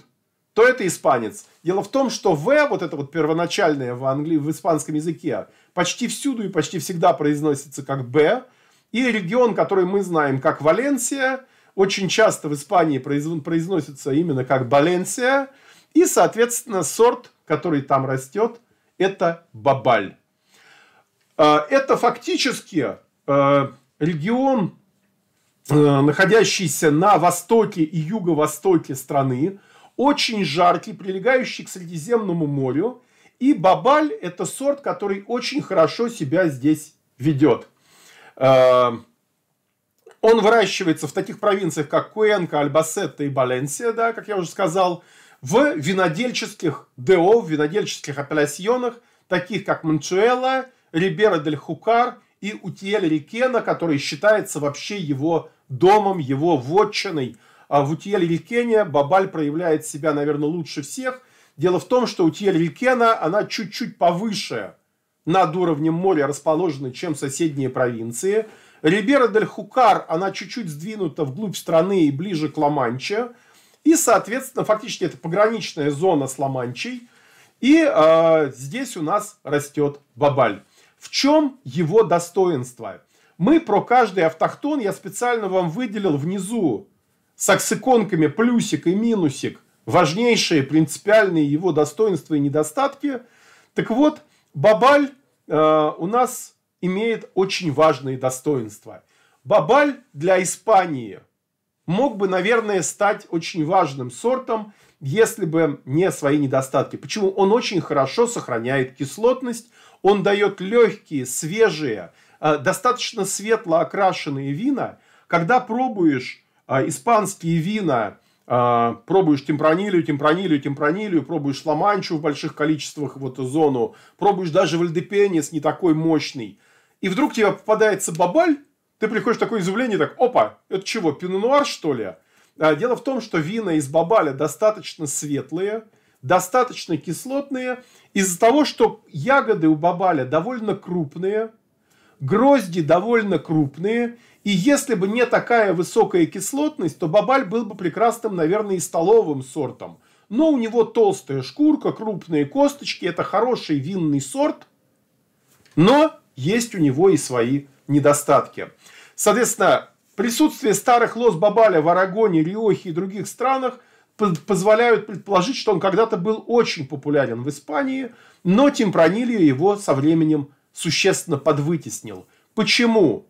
то это испанец. Дело в том, что «в», вот это вот первоначальное в, англи... в испанском языке, почти всюду и почти всегда произносится как «б», и регион, который мы знаем как Валенсия, очень часто в Испании произносится именно как Баленсия, и, соответственно, сорт, который там растет, это бабаль. А, это фактически а, регион, э, находящийся на востоке и юго-востоке страны, очень жаркий, прилегающий к Средиземному морю. И бабаль – это сорт, который очень хорошо себя здесь ведет. Э, он выращивается в таких провинциях, как Куэнка, Альбасетта и Баленсия, да, как я уже сказал, в винодельческих ДО, в винодельческих апелляционах, таких как Манчуэла, Рибера дель Хукар и Утиэль Рикена, который считается вообще его домом, его вотчиной – а в Утиэль Рилькене Бабаль проявляет себя, наверное, лучше всех. Дело в том, что Утиэль Вилькена она чуть-чуть повыше над уровнем моря расположена, чем соседние провинции. Рибера дель Хукар, она чуть-чуть сдвинута вглубь страны и ближе к ла И, соответственно, фактически это пограничная зона с ла И э, здесь у нас растет бабаль. В чем его достоинство? Мы про каждый автохтон, я специально вам выделил внизу с аксиконками плюсик и минусик, важнейшие принципиальные его достоинства и недостатки. Так вот, Бабаль э, у нас имеет очень важные достоинства. Бабаль для Испании мог бы, наверное, стать очень важным сортом, если бы не свои недостатки. Почему? Он очень хорошо сохраняет кислотность, он дает легкие, свежие, э, достаточно светло окрашенные вина. Когда пробуешь а, испанские вина, а, пробуешь темпранилию, темпранилию, темпранилию, пробуешь ламанчу в больших количествах, вот зону, пробуешь даже вальдепенис, не такой мощный. И вдруг тебе попадается бабаль, ты приходишь в такое изумление, так, опа, это чего, пинонуар что ли? А, дело в том, что вина из бабаля достаточно светлые, достаточно кислотные, из-за того, что ягоды у бабаля довольно крупные, грозди довольно крупные, и если бы не такая высокая кислотность, то бабаль был бы прекрасным, наверное, и столовым сортом. Но у него толстая шкурка, крупные косточки, это хороший винный сорт, но есть у него и свои недостатки. Соответственно, присутствие старых лоз бабаля в Арагоне, Риохе и других странах позволяют предположить, что он когда-то был очень популярен в Испании, но темпранилия его со временем существенно подвытеснил. Почему?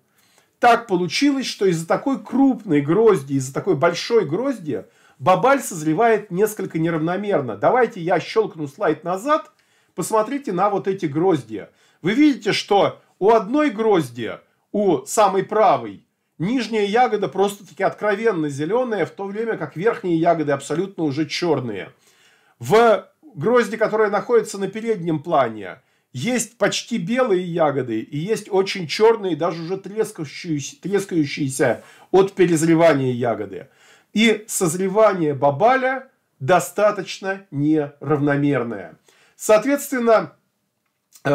так получилось, что из-за такой крупной грозди, из-за такой большой грозди, бабаль созревает несколько неравномерно. Давайте я щелкну слайд назад, посмотрите на вот эти грозди. Вы видите, что у одной грозди, у самой правой, нижняя ягода просто-таки откровенно зеленая, в то время как верхние ягоды абсолютно уже черные. В грозди, которая находится на переднем плане, есть почти белые ягоды и есть очень черные, даже уже трескающиеся, трескающиеся от перезревания ягоды. И созревание бабаля достаточно неравномерное. Соответственно, э,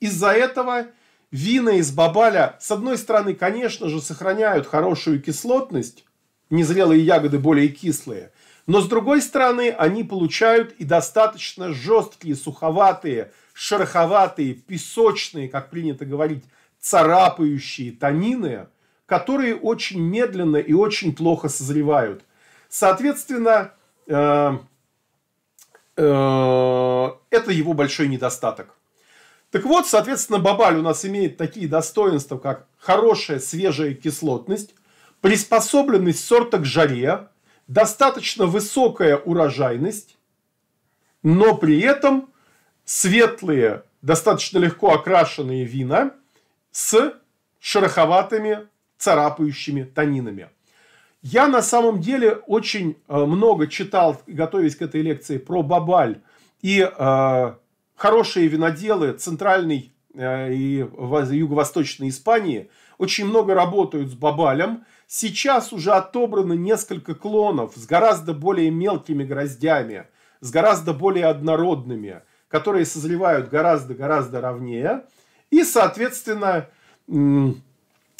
из-за этого вина из бабаля, с одной стороны, конечно же, сохраняют хорошую кислотность, незрелые ягоды более кислые, но с другой стороны, они получают и достаточно жесткие, суховатые, шероховатые, песочные, как принято говорить, царапающие танины, которые очень медленно и очень плохо созревают. Соответственно, э, э, это его большой недостаток. Так вот, соответственно, бабаль у нас имеет такие достоинства, как хорошая свежая кислотность, приспособленность сорта к жаре, достаточно высокая урожайность, но при этом светлые, достаточно легко окрашенные вина с шероховатыми царапающими танинами. Я на самом деле очень э, много читал, готовясь к этой лекции, про Бабаль и э, хорошие виноделы центральной э, и юго-восточной Испании очень много работают с Бабалем – Сейчас уже отобрано несколько клонов с гораздо более мелкими гроздями, с гораздо более однородными, которые созревают гораздо-гораздо ровнее. И, соответственно,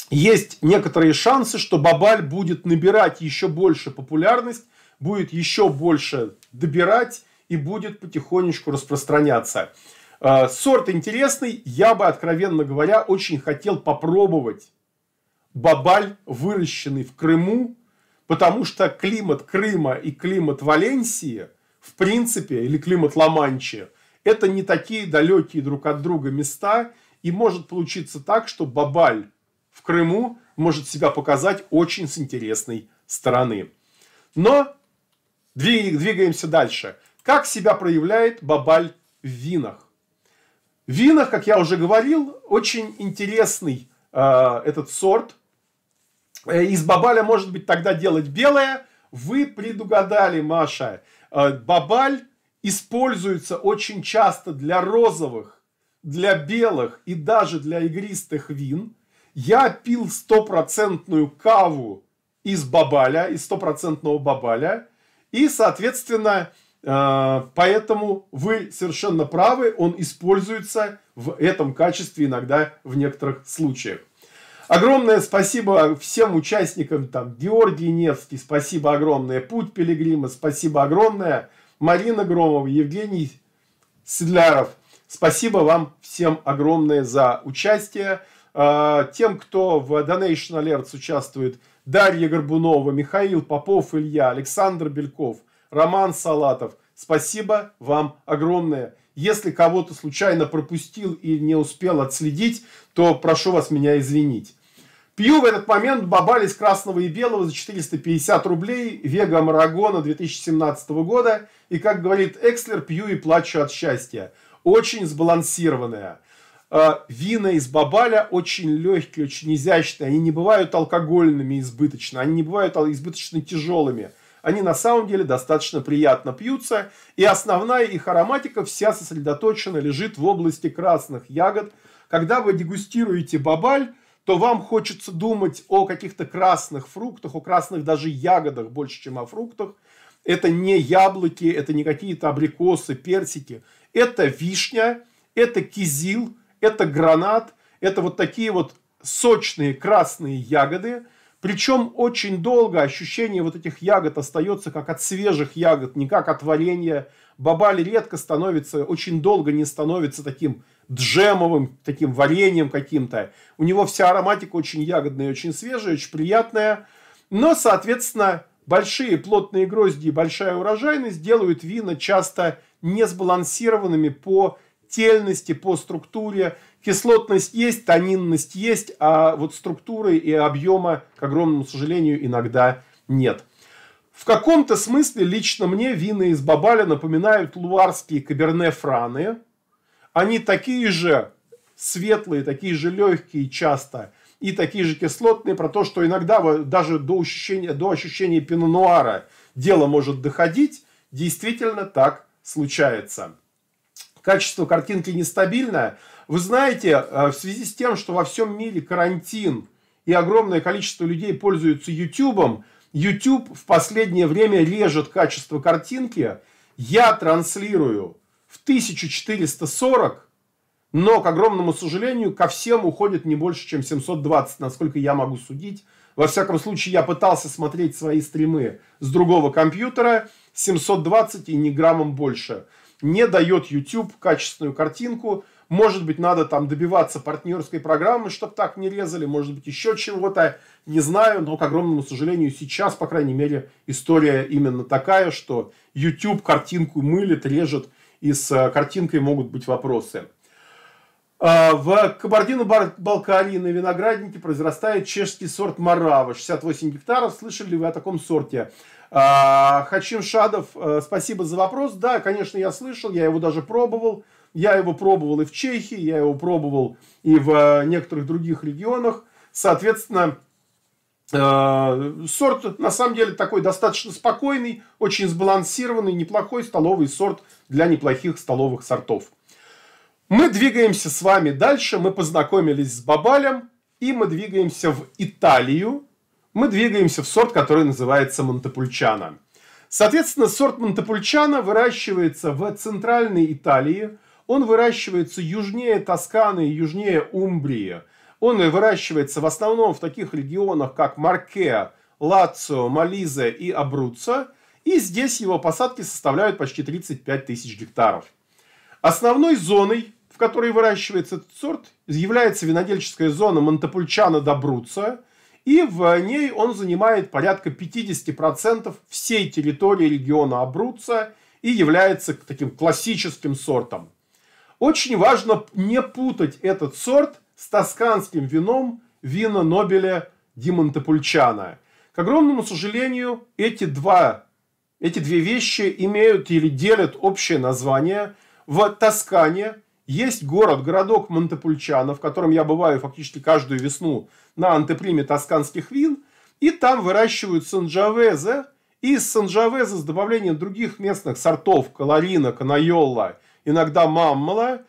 есть некоторые шансы, что Бабаль будет набирать еще больше популярность, будет еще больше добирать и будет потихонечку распространяться. А, сорт интересный, я бы, откровенно говоря, очень хотел попробовать бабаль, выращенный в Крыму, потому что климат Крыма и климат Валенсии, в принципе, или климат ла это не такие далекие друг от друга места, и может получиться так, что бабаль в Крыму может себя показать очень с интересной стороны. Но двигаемся дальше. Как себя проявляет бабаль в винах? В винах, как я уже говорил, очень интересный э, этот сорт. Э, из Бабаля может быть тогда делать белое. Вы предугадали, Маша. Э, Бабаль используется очень часто для розовых, для белых и даже для игристых вин. Я пил стопроцентную каву из бабаля, из стопроцентного бабаля. И, соответственно, э, поэтому вы совершенно правы, он используется в этом качестве иногда в некоторых случаях. Огромное спасибо всем участникам, там, Георгий Невский, спасибо огромное, Путь Пилигрима, спасибо огромное, Марина Громова, Евгений Седляров. Спасибо вам всем огромное за участие. А, тем, кто в Donation Alerts участвует, Дарья Горбунова, Михаил Попов, Илья, Александр Бельков, Роман Салатов. Спасибо вам огромное. Если кого-то случайно пропустил и не успел отследить, то прошу вас меня извинить. Пью в этот момент бабали с красного и белого за 450 рублей Вега Марагона 2017 года. И, как говорит Экслер, пью и плачу от счастья. Очень сбалансированная. А, вина из бабаля очень легкие, очень изящные. Они не бывают алкогольными избыточно. Они не бывают избыточно тяжелыми. Они на самом деле достаточно приятно пьются. И основная их ароматика вся сосредоточена, лежит в области красных ягод. Когда вы дегустируете бабаль, то вам хочется думать о каких-то красных фруктах, о красных даже ягодах больше, чем о фруктах. Это не яблоки, это не какие-то абрикосы, персики. Это вишня, это кизил, это гранат, это вот такие вот сочные красные ягоды. Причем очень долго ощущение вот этих ягод остается как от свежих ягод, не как от варенья. Бабаль редко становится, очень долго не становится таким джемовым таким вареньем каким-то. У него вся ароматика очень ягодная, очень свежая, очень приятная. Но, соответственно, большие плотные грозди и большая урожайность делают вина часто не сбалансированными по тельности, по структуре. Кислотность есть, тонинность есть, а вот структуры и объема, к огромному сожалению, иногда нет. В каком-то смысле лично мне вина из Бабаля напоминают луарские каберне-франы, они такие же светлые, такие же легкие часто и такие же кислотные, про то, что иногда даже до ощущения, до ощущения пино дело может доходить, действительно так случается. Качество картинки нестабильное. Вы знаете, э, в связи с тем, что во всем мире карантин и огромное количество людей пользуются YouTube, YouTube в последнее время режет качество картинки. Я транслирую в 1440, но, к огромному сожалению, ко всем уходит не больше, чем 720, насколько я могу судить. Во всяком случае, я пытался смотреть свои стримы с другого компьютера, 720 и не граммом больше. Не дает YouTube качественную картинку. Может быть, надо там добиваться партнерской программы, чтобы так не резали, может быть, еще чего-то, не знаю, но, к огромному сожалению, сейчас, по крайней мере, история именно такая, что YouTube картинку мылит, режет – и с э, картинкой могут быть вопросы. А, в Кабардино-Балкарии на винограднике произрастает чешский сорт Марава, 68 гектаров. Слышали ли вы о таком сорте? А, Хачим Шадов, э, спасибо за вопрос. Да, конечно, я слышал, я его даже пробовал. Я его пробовал и в Чехии, я его пробовал и в э, некоторых других регионах. Соответственно, Э, сорт, на самом деле, такой достаточно спокойный, очень сбалансированный, неплохой столовый сорт для неплохих столовых сортов. Мы двигаемся с вами дальше. Мы познакомились с Бабалем, и мы двигаемся в Италию. Мы двигаемся в сорт, который называется Монтепульчано. Соответственно, сорт Монтепульчано выращивается в центральной Италии. Он выращивается южнее Тосканы южнее Умбрии – он выращивается в основном в таких регионах, как Маркеа, Лацио, Мализе и Абруццо. И здесь его посадки составляют почти 35 тысяч гектаров. Основной зоной, в которой выращивается этот сорт, является винодельческая зона Монтепульчана Добруца. И в ней он занимает порядка 50% всей территории региона Абруца и является таким классическим сортом. Очень важно не путать этот сорт – с тосканским вином вина Нобеля Ди Монтепульчана. К огромному сожалению, эти, два, эти две вещи имеют или делят общее название. В Тоскане есть город, городок Монтепульчано, в котором я бываю фактически каждую весну на антеприме тосканских вин. И там выращивают санджавезе. И из санджавезе с добавлением других местных сортов, каларина, канайолла, иногда маммала,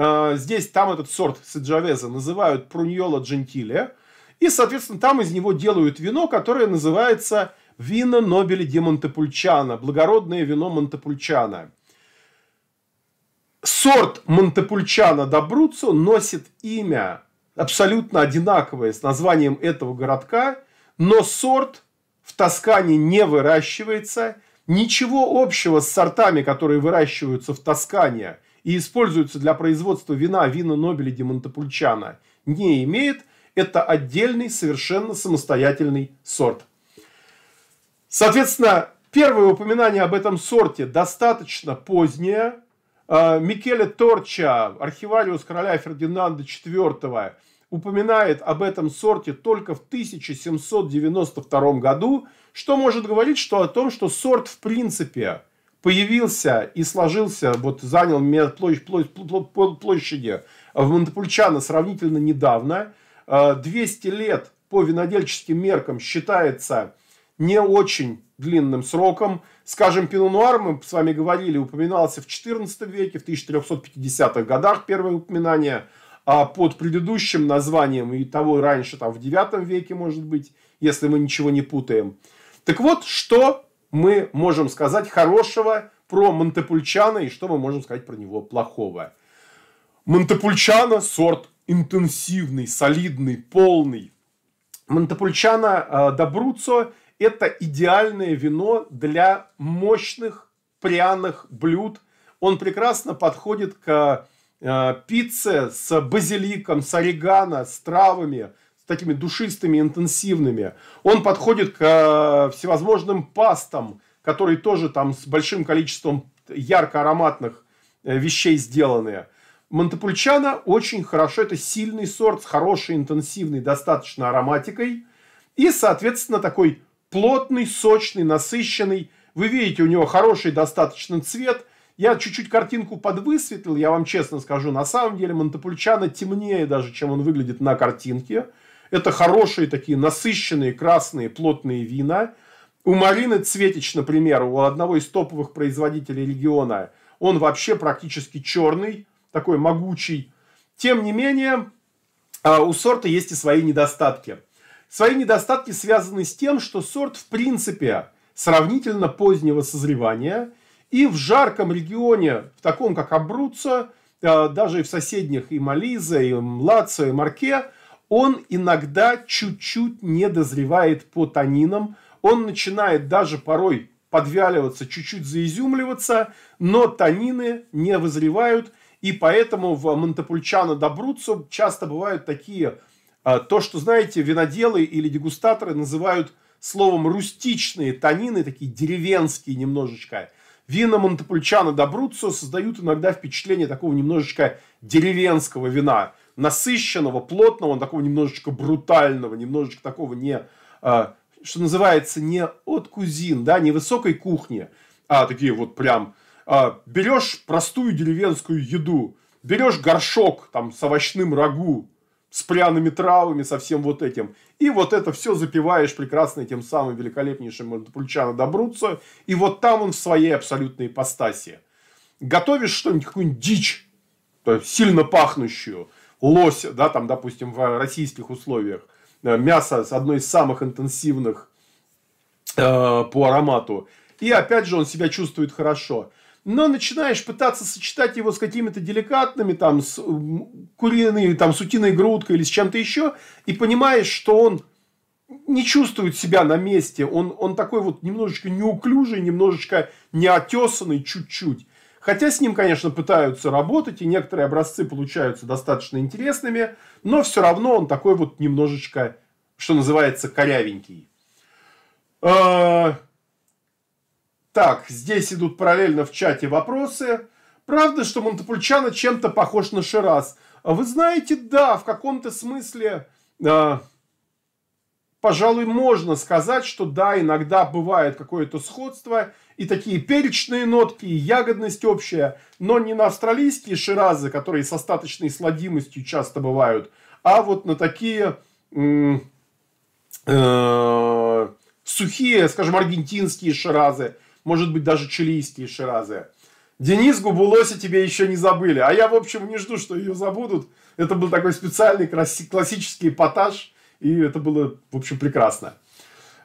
Э, здесь там этот сорт сиджавеза называют пруньола джентиле. И, соответственно, там из него делают вино, которое называется вино Нобели де Монтепульчано, благородное вино Монтепульчано. Сорт Монтепульчано Добруцу носит имя абсолютно одинаковое с названием этого городка, но сорт в Тоскане не выращивается. Ничего общего с сортами, которые выращиваются в Тоскане – и используются для производства вина вина Нобеля де не имеет, это отдельный, совершенно самостоятельный сорт. Соответственно, первое упоминание об этом сорте достаточно позднее. А, Микеле Торча, архивариус короля Фердинанда IV, упоминает об этом сорте только в 1792 году, что может говорить что о том, что сорт в принципе – появился и сложился, вот занял площадь, площади в Монтепульчано сравнительно недавно. 200 э, лет по винодельческим меркам считается не очень длинным сроком. Скажем, Пино мы с вами говорили, упоминался в 14 веке, в 1350-х годах первое упоминание, а под предыдущим названием и того раньше, там в IX веке, может быть, если мы ничего не путаем. Так вот, что мы можем сказать хорошего про Монтепульчана и что мы можем сказать про него плохого. Монтепульчана сорт интенсивный, солидный, полный. Монтепульчана э, Добруцо – это идеальное вино для мощных пряных блюд. Он прекрасно подходит к э, пицце с базиликом, с орегано, с травами – такими душистыми, интенсивными. Он подходит к э, всевозможным пастам, которые тоже там с большим количеством ярко-ароматных э, вещей сделаны. Монтепульчана очень хорошо, это сильный сорт с хорошей, интенсивной, достаточно ароматикой. И, соответственно, такой плотный, сочный, насыщенный. Вы видите, у него хороший достаточно цвет. Я чуть-чуть картинку подвысветлил, я вам честно скажу. На самом деле Монтепульчана темнее даже, чем он выглядит на картинке. Это хорошие такие насыщенные красные плотные вина. У Марины Цветич, например, у одного из топовых производителей региона, он вообще практически черный, такой могучий. Тем не менее, а, у сорта есть и свои недостатки. Свои недостатки связаны с тем, что сорт в принципе сравнительно позднего созревания. И в жарком регионе, в таком как Абруццо, а, даже и в соседних и Мализе, и Млацо, и Марке, он иногда чуть-чуть не дозревает по танинам, он начинает даже порой подвяливаться, чуть-чуть заизюмливаться, но танины не вызревают, и поэтому в Монтепульчано Добруццо часто бывают такие, а, то, что, знаете, виноделы или дегустаторы называют словом рустичные танины, такие деревенские немножечко. Вина Монтепульчано Добруццо создают иногда впечатление такого немножечко деревенского вина – насыщенного, плотного, такого немножечко брутального, немножечко такого не, а, что называется, не от кузин, да, не высокой кухни, а такие вот прям а, берешь простую деревенскую еду, берешь горшок там с овощным рагу, с пряными травами, со всем вот этим. И вот это все запиваешь прекрасно тем самым великолепнейшим Монтепульчано добруцо, И вот там он в своей абсолютной ипостаси. Готовишь что-нибудь, какую-нибудь дичь, сильно пахнущую, лось, да, там, допустим, в российских условиях, э, мясо с одной из самых интенсивных э, по аромату. И опять же он себя чувствует хорошо. Но начинаешь пытаться сочетать его с какими-то деликатными, там, с куриной, там, с утиной грудкой или с чем-то еще, и понимаешь, что он не чувствует себя на месте. Он, он такой вот немножечко неуклюжий, немножечко неотесанный чуть-чуть. Хотя с ним, конечно, пытаются работать, и некоторые образцы получаются достаточно интересными, но все равно он такой вот немножечко, что называется, корявенький. Э, так, здесь идут параллельно в чате вопросы. Правда, что Монтепульчано чем-то похож на Шираз? Вы знаете, да, в каком-то смысле, э, пожалуй, можно сказать, что да, иногда бывает какое-то сходство и такие перечные нотки, и ягодность общая, но не на австралийские ширазы, которые с остаточной сладимостью часто бывают, а вот на такие э, сухие, скажем, аргентинские ширазы, может быть, даже чилийские ширазы. Денис Губулоси тебе еще не забыли. А я, в общем, не жду, что ее забудут. Это был такой специальный классический эпатаж. И это было, в общем, прекрасно.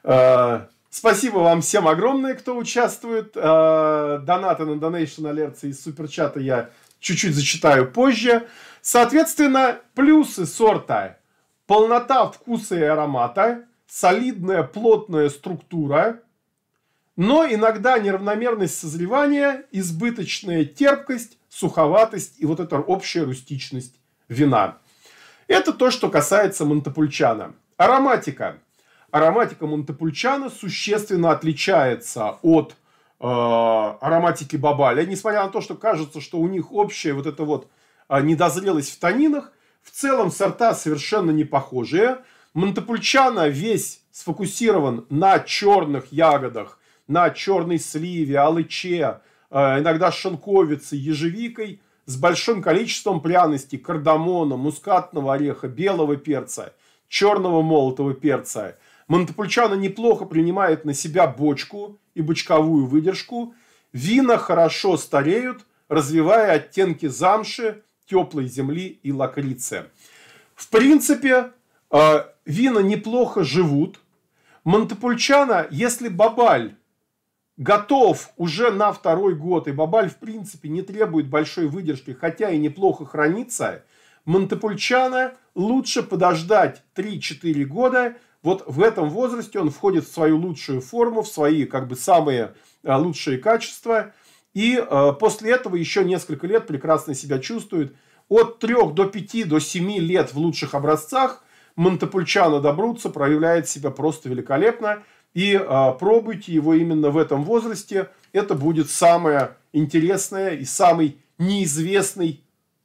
Э, Спасибо вам всем огромное, кто участвует. Э, донаты на Donation Alerts и суперчата я чуть-чуть зачитаю позже. Соответственно, плюсы сорта. Полнота вкуса и аромата, солидная плотная структура, но иногда неравномерность созревания, избыточная терпкость, суховатость и вот эта общая рустичность вина. Это то, что касается монтепульчана. Ароматика ароматика Монтепульчана существенно отличается от э, ароматики Бабаля. Несмотря на то, что кажется, что у них общая вот эта вот э, недозрелость в танинах, в целом сорта совершенно не похожие. Монтепульчана весь сфокусирован на черных ягодах, на черной сливе, алыче, э, иногда шелковице, ежевикой, с большим количеством пряностей, кардамона, мускатного ореха, белого перца, черного молотого перца. Монтепульчано неплохо принимает на себя бочку и бочковую выдержку. Вина хорошо стареют, развивая оттенки замши, теплой земли и лакрицы. В принципе, э, вина неплохо живут. Монтепульчано, если Бабаль готов уже на второй год, и Бабаль, в принципе, не требует большой выдержки, хотя и неплохо хранится, Монтепульчано лучше подождать 3-4 года, вот в этом возрасте он входит в свою лучшую форму, в свои как бы самые э, лучшие качества. И э, после этого еще несколько лет прекрасно себя чувствует. От 3 до 5 до 7 лет в лучших образцах Монтепульчано Добруца проявляет себя просто великолепно. И э, пробуйте его именно в этом возрасте. Это будет самое интересное и самый неизвестный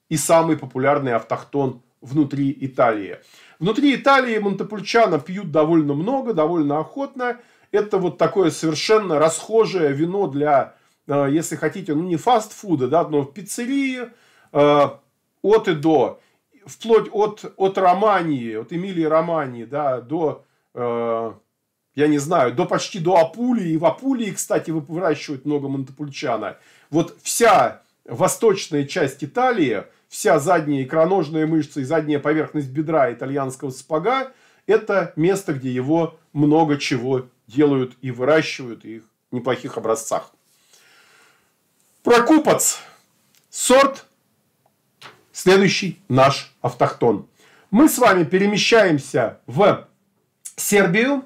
и самый популярный автохтон внутри Италии. Внутри Италии монтепульчано пьют довольно много, довольно охотно. Это вот такое совершенно расхожее вино для, э, если хотите, ну не фастфуда, да, но в пиццерии э, от и до. Вплоть от, от Романии, от Эмилии Романии, да, до, э, я не знаю, до почти до Апулии. И в Апулии, кстати, выращивают много монтепульчана. Вот вся восточная часть Италии – вся задняя икроножная мышца и задняя поверхность бедра итальянского спага это место, где его много чего делают и выращивают, и их в неплохих образцах. Прокупац. Сорт. Следующий наш автохтон. Мы с вами перемещаемся в Сербию.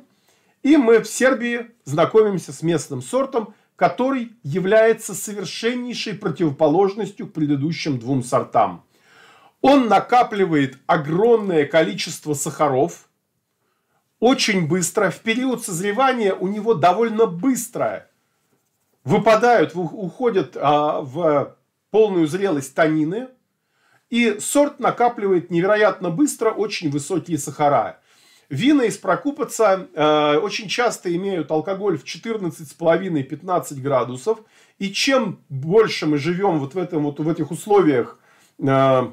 И мы в Сербии знакомимся с местным сортом – который является совершеннейшей противоположностью к предыдущим двум сортам. Он накапливает огромное количество сахаров очень быстро. В период созревания у него довольно быстро выпадают, уходят а, в полную зрелость танины. И сорт накапливает невероятно быстро очень высокие сахара. Вина из Прокупаца э, очень часто имеют алкоголь в 14,5-15 градусов. И чем больше мы живем вот в, этом, вот в этих условиях э,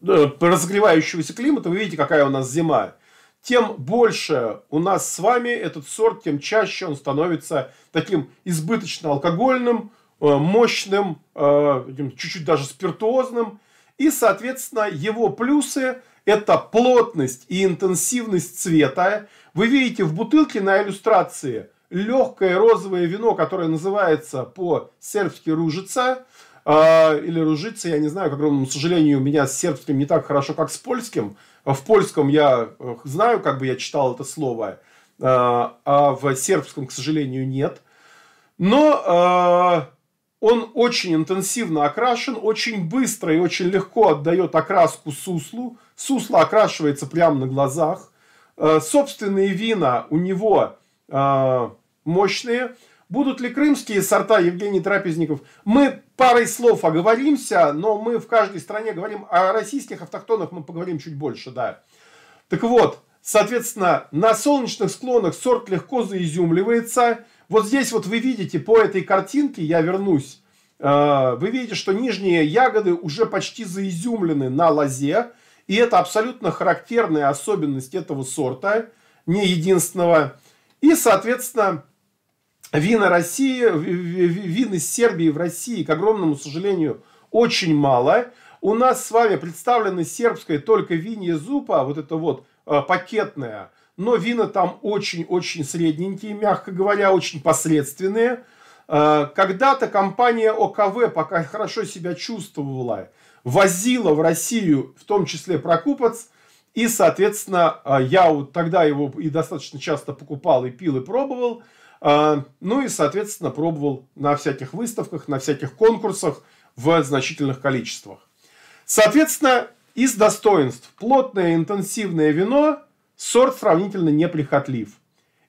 э, разогревающегося климата, вы видите, какая у нас зима, тем больше у нас с вами этот сорт, тем чаще он становится таким избыточно алкогольным, э, мощным, э, чуть-чуть даже спиртуозным. И, соответственно, его плюсы – это плотность и интенсивность цвета. Вы видите в бутылке на иллюстрации легкое розовое вино, которое называется по-сербски «ружица», а, или ружица, я не знаю, к огромному сожалению, у меня с сербским не так хорошо, как с польским. В польском я э, знаю, как бы я читал это слово, э, а в сербском, к сожалению, нет. Но э, он очень интенсивно окрашен, очень быстро и очень легко отдает окраску суслу. Сусло окрашивается прямо на глазах. Э, собственные вина у него э, мощные. Будут ли крымские сорта, Евгений Трапезников? Мы парой слов оговоримся, но мы в каждой стране говорим о российских автохтонах, мы поговорим чуть больше, да. Так вот, соответственно, на солнечных склонах сорт легко заизюмливается – вот здесь вот вы видите по этой картинке, я вернусь, э, вы видите, что нижние ягоды уже почти заизюмлены на лозе. И это абсолютно характерная особенность этого сорта, не единственного. И, соответственно, вина России, вин из Сербии в России, к огромному сожалению, очень мало. У нас с вами представлены сербское только винье зупа, вот это вот э, пакетное – но вина там очень-очень средненькие, мягко говоря, очень посредственные. Э, когда-то компания ОКВ, пока хорошо себя чувствовала, возила в Россию, в том числе прокупец, и, соответственно, э, я вот тогда его и достаточно часто покупал, и пил, и пробовал. Э, ну и, соответственно, пробовал на всяких выставках, на всяких конкурсах в значительных количествах. Соответственно, из достоинств плотное интенсивное вино Сорт сравнительно неприхотлив.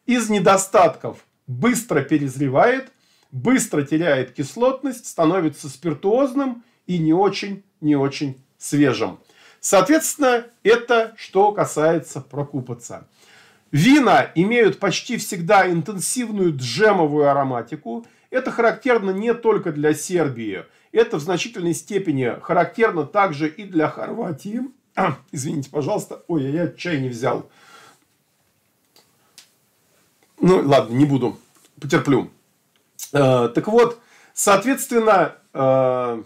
Из недостатков быстро перезревает, быстро теряет кислотность, становится спиртуозным и не очень, не очень свежим. Соответственно, это что касается прокупаться. Вина имеют почти всегда интенсивную джемовую ароматику. Это характерно не только для Сербии. Это в значительной степени характерно также и для Хорватии, Извините, пожалуйста. Ой, а я чай не взял. Ну, ладно, не буду. Потерплю. Э, так вот, соответственно, э,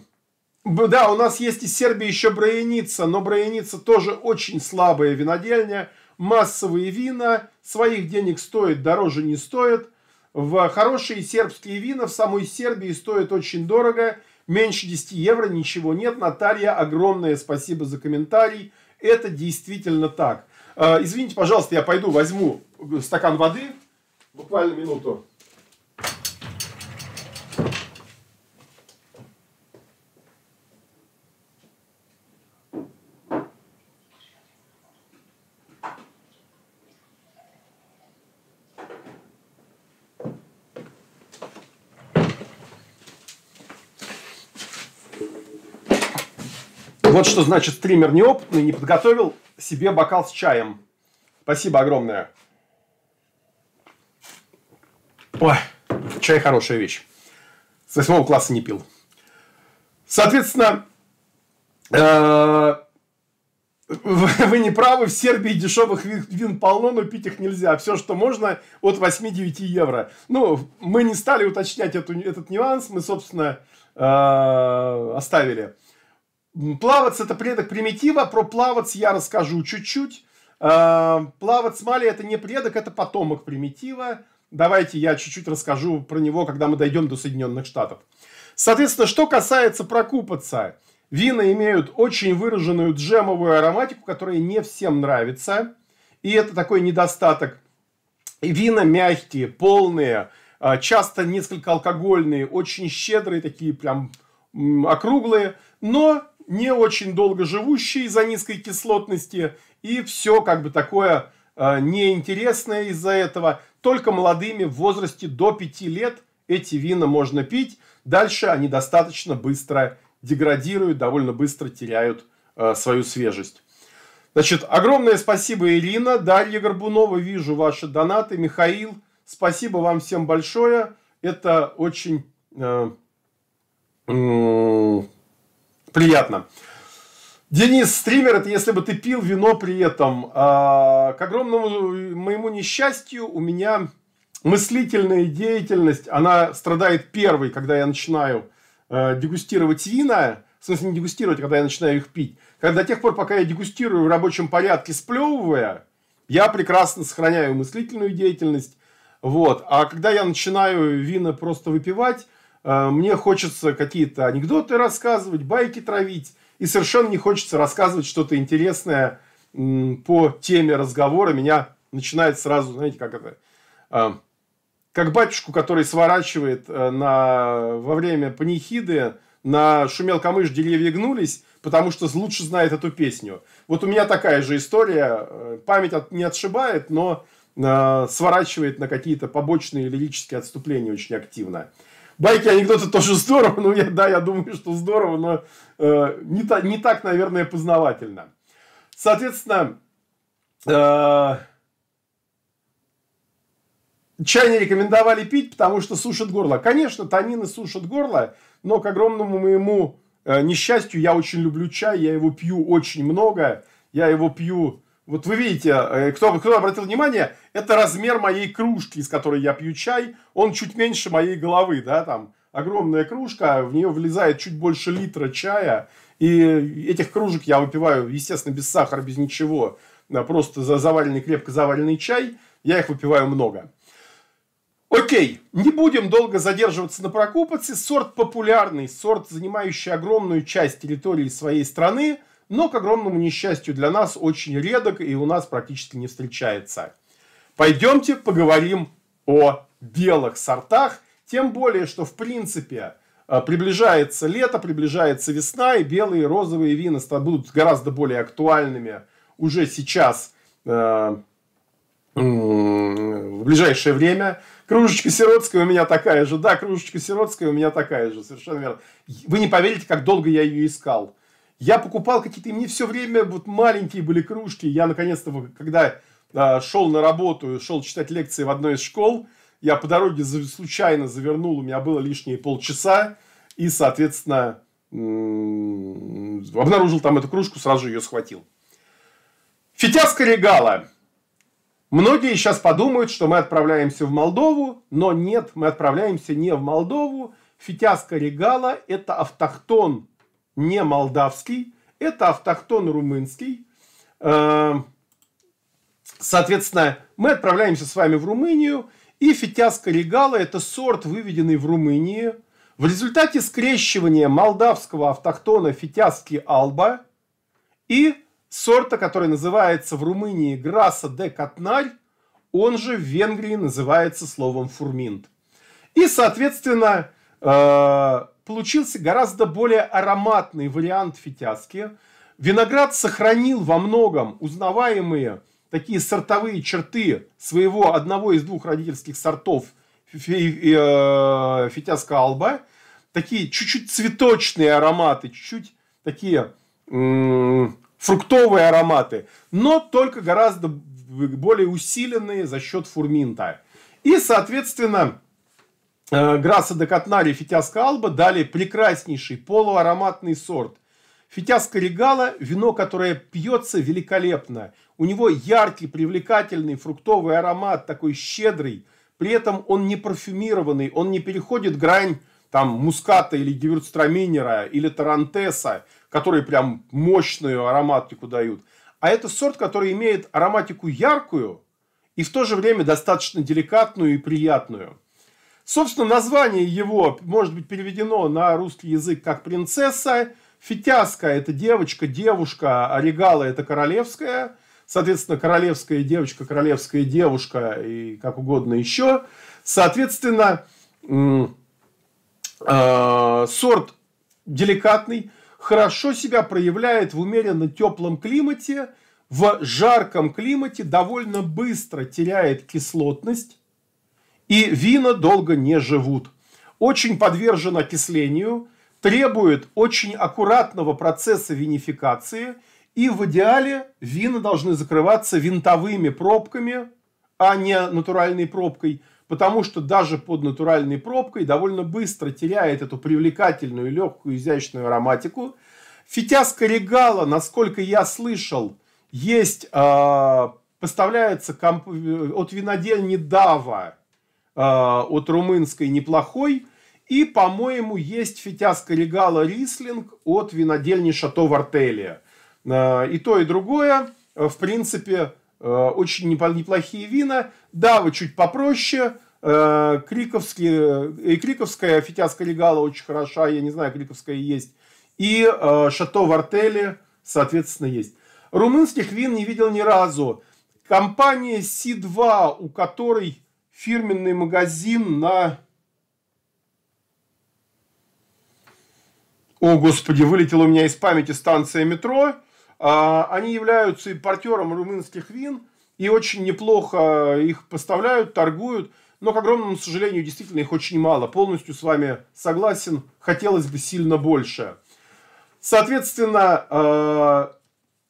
да, у нас есть из Сербии еще Броеница, но Броеница тоже очень слабая винодельня. Массовые вина, своих денег стоит, дороже не стоит. В хорошие сербские вина в самой Сербии стоят очень дорого – Меньше 10 евро ничего нет. Наталья, огромное спасибо за комментарий. Это действительно так. Э, извините, пожалуйста, я пойду возьму стакан воды. Буквально минуту. Вот что значит стример неопытный, не подготовил себе бокал с чаем. Спасибо огромное. Ой, чай хорошая вещь. С восьмого класса не пил. Соответственно, э, вы не правы, в Сербии дешевых вин полно, но пить их нельзя. Все, что можно, от 8-9 евро. Ну, мы не стали уточнять эту, этот нюанс, мы, собственно, э, оставили. Плавац это предок примитива, а про плавац я расскажу чуть-чуть. Э, плавац Мали это не предок, это потомок примитива. Давайте я чуть-чуть расскажу про него, когда мы дойдем до Соединенных Штатов. Соответственно, что касается прокупаться, вина имеют очень выраженную джемовую ароматику, которая не всем нравится. И это такой недостаток. вина мягкие, полные, а, часто несколько алкогольные, очень щедрые, такие прям округлые. Но не очень долго живущие из-за низкой кислотности и все как бы такое э, неинтересное из-за этого. Только молодыми в возрасте до 5 лет эти вина можно пить. Дальше они достаточно быстро деградируют, довольно быстро теряют э, свою свежесть. Значит, огромное спасибо, Ирина. Дарья Горбунова, вижу ваши донаты. Михаил, спасибо вам всем большое. Это очень... Э, э, приятно. Денис, стример, это если бы ты пил вино при этом. А, к огромному моему несчастью у меня мыслительная деятельность, она страдает первой, когда я начинаю э, дегустировать вина, в смысле не дегустировать, а когда я начинаю их пить. Когда до тех пор, пока я дегустирую в рабочем порядке, сплевывая, я прекрасно сохраняю мыслительную деятельность. Вот. А когда я начинаю вина просто выпивать, а, мне хочется какие-то анекдоты рассказывать, байки травить, и совершенно не хочется рассказывать что-то интересное по теме разговора. Меня начинает сразу, знаете, как это, а, как батюшку, который сворачивает э, на, во время панихиды на шумел камыш деревья гнулись, потому что лучше знает эту песню. Вот у меня такая же история. Э, память от, не отшибает, но э, сворачивает на какие-то побочные лирические отступления очень активно. Байки, анекдоты тоже здорово, ну, я, да, я думаю, что здорово, но э, не, та, не так, наверное, познавательно. Соответственно, э, чай не рекомендовали пить, потому что сушит горло. Конечно, танины сушат горло, но к огромному моему э, несчастью я очень люблю чай, я его пью очень много, я его пью вот вы видите, э, кто, кто обратил внимание, это размер моей кружки, из которой я пью чай. Он чуть меньше моей головы, да, там огромная кружка, в нее влезает чуть больше литра чая. И этих кружек я выпиваю, естественно, без сахара, без ничего. Просто заваренный крепко заваренный чай. Я их выпиваю много. Окей, не будем долго задерживаться на Прокопоце. Сорт популярный, сорт, занимающий огромную часть территории своей страны – но, к огромному несчастью для нас, очень редок и у нас практически не встречается. Пойдемте поговорим о белых сортах, тем более, что в принципе э, приближается лето, приближается весна, и белые и розовые вина будут гораздо более актуальными уже сейчас, э, в ближайшее время. Кружечка сиротская у меня такая же. Да, кружечка сиротская у меня такая же, совершенно верно. Вы не поверите, как долго я ее искал. Я покупал какие-то, и мне все время вот маленькие были кружки. Я наконец-то, когда э, а, шел на работу, шел читать лекции в одной из школ, я по дороге случайно завернул, у меня было лишние полчаса, и, соответственно, обнаружил там эту кружку, сразу ее схватил. Фитяска регала. Многие сейчас подумают, что мы отправляемся в Молдову, но нет, мы отправляемся не в Молдову. Фитяска регала – это автохтон не молдавский, это автохтон румынский. Э, соответственно, мы отправляемся с вами в Румынию, и фитяска регала это сорт, выведенный в Румынии. В результате скрещивания молдавского автохтона фитяски алба и сорта, который называется в Румынии граса де катнарь, он же в Венгрии называется словом фурминт. И, соответственно, э, получился гораздо более ароматный вариант фитяски. Виноград сохранил во многом узнаваемые такие сортовые черты своего одного из двух родительских сортов э, фитяска алба. Такие чуть-чуть цветочные ароматы, чуть-чуть такие фруктовые ароматы, но только гораздо более усиленные за счет фурминта. И, соответственно, Э, Граса де Катнари и Фитяска Алба дали прекраснейший полуароматный сорт. Фитяска Регала – вино, которое пьется великолепно. У него яркий, привлекательный фруктовый аромат, такой щедрый. При этом он не парфюмированный, он не переходит грань там муската или гевюрцтраминера или тарантеса, которые прям мощную ароматику дают. А это сорт, который имеет ароматику яркую и в то же время достаточно деликатную и приятную. Собственно, название его может быть переведено на русский язык как «принцесса». Фитяска – это девочка, девушка, а регала – это королевская. Соответственно, королевская девочка, королевская девушка и как угодно еще. Соответственно, а, сорт деликатный, хорошо себя проявляет в умеренно теплом климате, в жарком климате довольно быстро теряет кислотность, и вина долго не живут. Очень подвержен окислению, требует очень аккуратного процесса винификации, и в идеале вина должны закрываться винтовыми пробками, а не натуральной пробкой, потому что даже под натуральной пробкой довольно быстро теряет эту привлекательную, легкую, изящную ароматику. Фитяска регала, насколько я слышал, есть, э, поставляется комп... Э, от винодельни Дава а, от румынской неплохой. И, по-моему, есть фитяска регала рислинг от винодельни Шато Вартелия. А, и то, и другое, а, в принципе, очень неплохие вина. да вы чуть попроще. Криковские, э, и Криковская фитяска регала очень хороша. Я не знаю, Криковская есть. И Шато Вартели, соответственно, есть. Румынских вин не видел ни разу. Компания си 2 у которой фирменный магазин на... О, господи, вылетела у меня из памяти станция метро. А, они являются импортером румынских вин и очень неплохо их поставляют, торгуют. Но, к огромному сожалению, действительно их очень мало. Полностью с вами согласен. Хотелось бы сильно больше. Соответственно, а,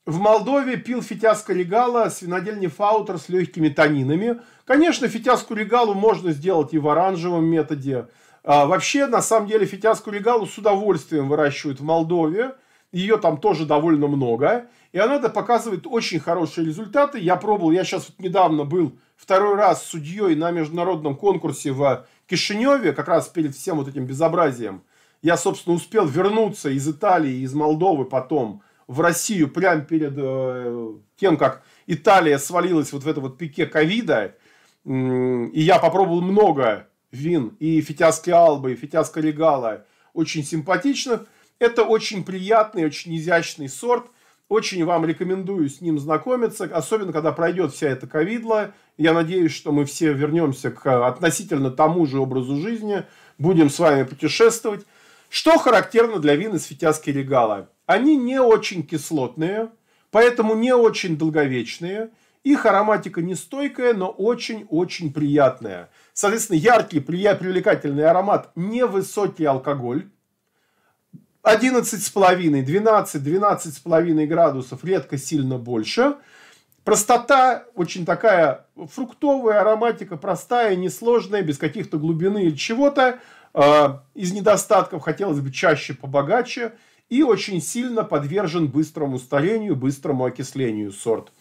в Молдове пил фитяско легала свинодельни Фаутер с легкими танинами. Конечно, фитяску легалу можно сделать и в оранжевом методе. А, вообще, на самом деле, фитяску легалу с удовольствием выращивают в Молдове. Ее там тоже довольно много. И она это показывает очень хорошие результаты. Я пробовал, я сейчас вот недавно был второй раз судьей на международном конкурсе в Кишиневе, как раз перед всем вот этим безобразием. Я, собственно, успел вернуться из Италии, из Молдовы потом – в Россию прямо перед э, тем, как Италия свалилась вот в это вот пике ковида. И я попробовал много вин. И фитяски Албы, и фитяска Легала. Очень симпатичных. Это очень приятный, очень изящный сорт. Очень вам рекомендую с ним знакомиться. Особенно, когда пройдет вся эта ковидла. Я надеюсь, что мы все вернемся к относительно тому же образу жизни. Будем с вами путешествовать. Что характерно для вин из фитяски Легала? Они не очень кислотные, поэтому не очень долговечные. Их ароматика нестойкая, но очень-очень приятная. Соответственно, яркий, привлекательный аромат, невысокий алкоголь. 11,5, 12, 12,5 градусов, редко сильно больше. Простота очень такая фруктовая, ароматика простая, несложная, без каких-то глубины или чего-то. А, из недостатков хотелось бы чаще побогаче и очень сильно подвержен быстрому старению, быстрому окислению сорт.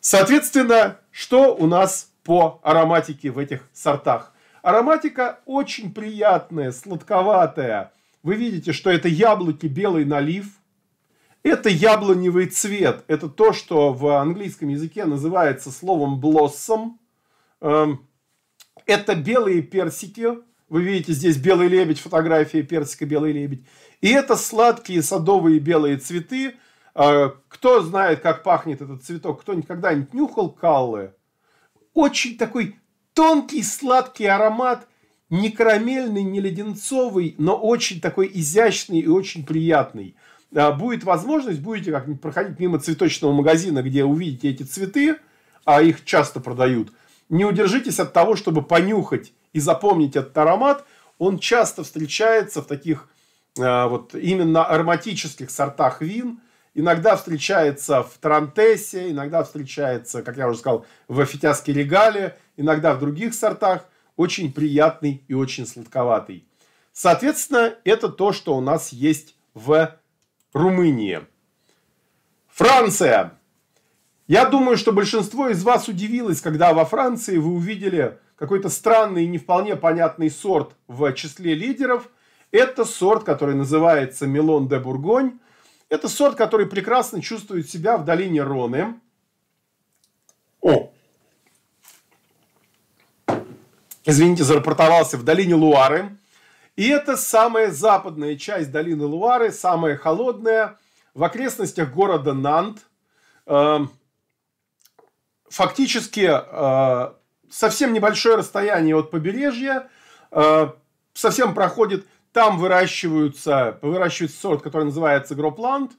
Соответственно, что у нас по ароматике в этих сортах? Ароматика очень приятная, сладковатая. Вы видите, что это яблоки белый налив. Это яблоневый цвет. Это то, что в английском языке называется словом блоссом. Эм, это белые персики, вы видите здесь белый лебедь, фотографии персика белый лебедь. И это сладкие садовые белые цветы. А, кто знает, как пахнет этот цветок, кто никогда не нюхал каллы. Очень такой тонкий сладкий аромат, не карамельный, не леденцовый, но очень такой изящный и очень приятный. А, будет возможность, будете как-нибудь проходить мимо цветочного магазина, где увидите эти цветы, а их часто продают. Не удержитесь от того, чтобы понюхать и запомнить этот аромат, он часто встречается в таких э, вот именно ароматических сортах вин. Иногда встречается в Тарантесе, иногда встречается, как я уже сказал, в фитяске регале, иногда в других сортах. Очень приятный и очень сладковатый. Соответственно, это то, что у нас есть в Румынии. Франция. Я думаю, что большинство из вас удивилось, когда во Франции вы увидели какой-то странный и не вполне понятный сорт в числе лидеров. Это сорт, который называется Мелон де Бургонь. Это сорт, который прекрасно чувствует себя в долине Роны. О! Извините, зарапортовался в долине Луары. И это самая западная часть долины Луары, самая холодная, в окрестностях города Нант. Эм, фактически э, совсем небольшое расстояние от побережья, э, совсем проходит, там выращиваются, выращивается сорт, который называется Гропланд,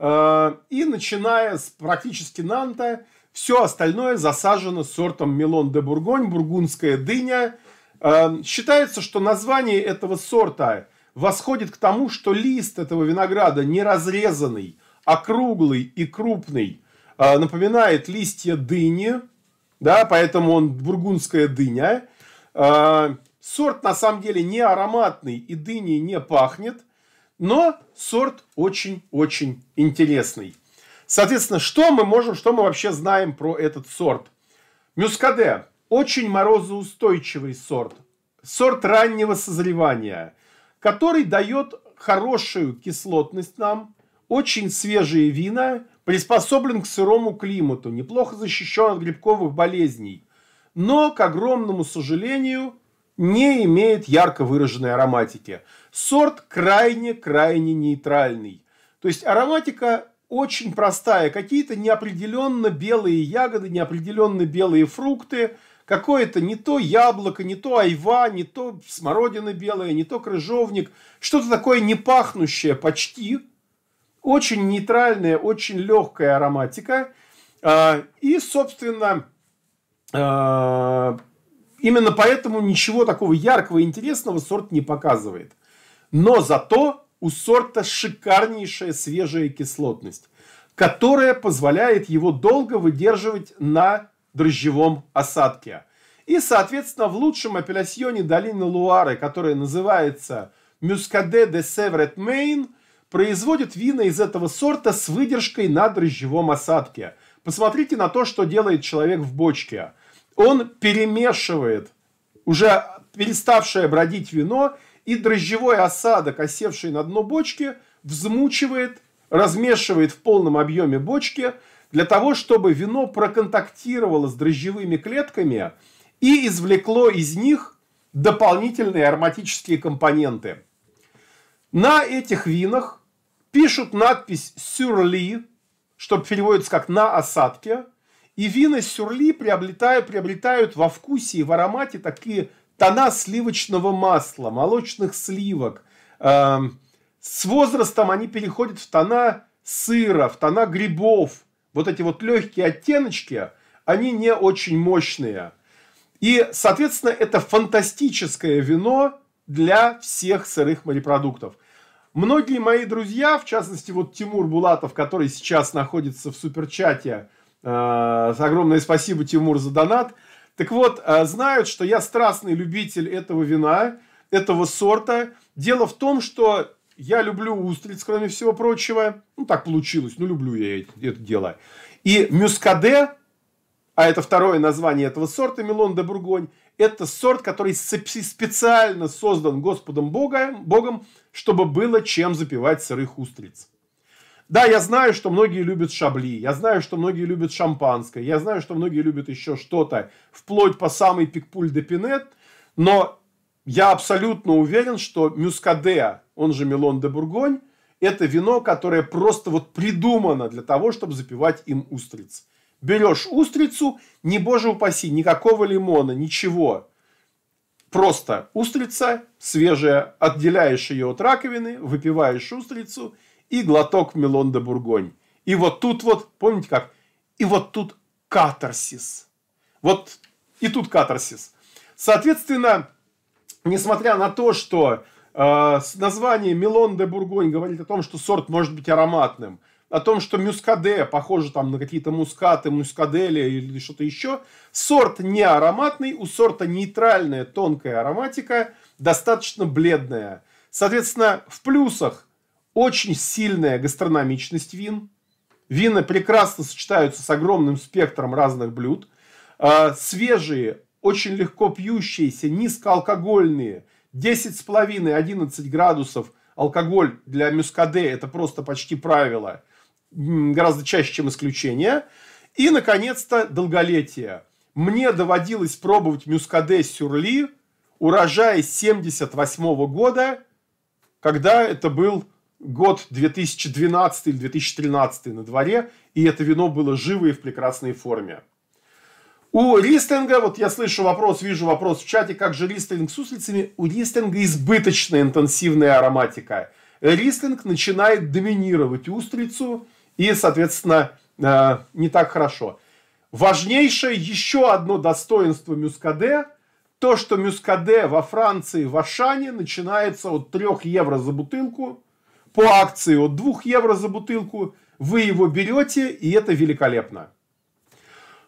э, и начиная с практически Нанта, все остальное засажено сортом Мелон де Бургонь, бургундская дыня. Э, считается, что название этого сорта восходит к тому, что лист этого винограда не разрезанный, округлый а и крупный, напоминает листья дыни, да, поэтому он бургундская дыня. А, сорт на самом деле не ароматный и дыни не пахнет, но сорт очень-очень интересный. Соответственно, что мы можем, что мы вообще знаем про этот сорт? Мюскаде – очень морозоустойчивый сорт, сорт раннего созревания, который дает хорошую кислотность нам, очень свежие вина – приспособлен к сырому климату, неплохо защищен от грибковых болезней, но, к огромному сожалению, не имеет ярко выраженной ароматики. Сорт крайне-крайне нейтральный. То есть ароматика очень простая. Какие-то неопределенно белые ягоды, неопределенно белые фрукты, какое-то не то яблоко, не то айва, не то смородина белая, не то крыжовник. Что-то такое непахнущее почти, очень нейтральная, очень легкая ароматика. А, и, собственно, а, именно поэтому ничего такого яркого и интересного сорт не показывает. Но зато у сорта шикарнейшая свежая кислотность, которая позволяет его долго выдерживать на дрожжевом осадке. И, соответственно, в лучшем апелляционе долины Луары, которая называется Мюскаде де Севрет Мейн, производит вина из этого сорта с выдержкой на дрожжевом осадке. Посмотрите на то, что делает человек в бочке. Он перемешивает уже переставшее бродить вино и дрожжевой осадок, осевший на дно бочки, взмучивает, размешивает в полном объеме бочки для того, чтобы вино проконтактировало с дрожжевыми клетками и извлекло из них дополнительные ароматические компоненты. На этих винах пишут надпись «сюрли», что переводится как «на осадке», и вина сюрли приобретают, приобретают во вкусе и в аромате такие тона сливочного масла, молочных сливок. Эм, с возрастом они переходят в тона сыра, в тона грибов. Вот эти вот легкие оттеночки, они не очень мощные. И, соответственно, это фантастическое вино для всех сырых морепродуктов – Многие мои друзья, в частности, вот Тимур Булатов, который сейчас находится в суперчате, э, огромное спасибо, Тимур, за донат. Так вот, э, знают, что я страстный любитель этого вина, этого сорта. Дело в том, что я люблю устриц, кроме всего прочего. Ну, так получилось, ну, люблю я это, дело. И мюскаде, а это второе название этого сорта, Мелон де Бургонь, это сорт, который специально создан Господом Богом, Богом, чтобы было чем запивать сырых устриц. Да, я знаю, что многие любят шабли, я знаю, что многие любят шампанское, я знаю, что многие любят еще что-то, вплоть по самый пикпуль де пинет, но я абсолютно уверен, что Мюскадеа, он же Мелон де Бургонь, это вино, которое просто вот придумано для того, чтобы запивать им устриц. Берешь устрицу, не боже упаси, никакого лимона, ничего. Просто устрица свежая, отделяешь ее от раковины, выпиваешь устрицу и глоток мелон де бургонь. И вот тут вот, помните как, и вот тут катарсис. Вот и тут катарсис. Соответственно, несмотря на то, что э, название Мелон де Бургонь говорит о том, что сорт может быть ароматным – о том, что мюскаде похоже там на какие-то мускаты, мускадели или что-то еще. Сорт не ароматный, у сорта нейтральная тонкая ароматика, достаточно бледная. Соответственно, в плюсах очень сильная гастрономичность вин. Вина прекрасно сочетаются с огромным спектром разных блюд. А, свежие, очень легко пьющиеся, низкоалкогольные, 10,5-11 градусов алкоголь для мюскаде – это просто почти правило – гораздо чаще, чем исключение. И, наконец-то, долголетие. Мне доводилось пробовать мюскаде сюрли урожая 78 года, когда это был год 2012 или 2013 на дворе, и это вино было живое и в прекрасной форме. У Ристинга, вот я слышу вопрос, вижу вопрос в чате, как же Ристинг с устрицами? У Ристинга избыточная интенсивная ароматика. Ристинг начинает доминировать устрицу, и, соответственно, э, не так хорошо. Важнейшее еще одно достоинство Мюскаде – то, что Мюскаде во Франции, в Ашане начинается от 3 евро за бутылку, по акции от 2 евро за бутылку. Вы его берете, и это великолепно.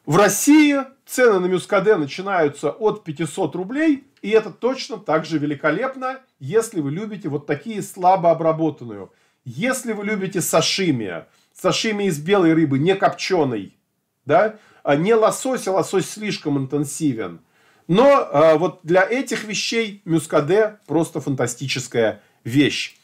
В России цены на Мюскаде начинаются от 500 рублей, и это точно так же великолепно, если вы любите вот такие слабо обработанную. Если вы любите сашими, сашими из белой рыбы, не копченой, да, а не лосось, а лосось слишком интенсивен. Но э, вот для этих вещей мюскаде просто фантастическая вещь.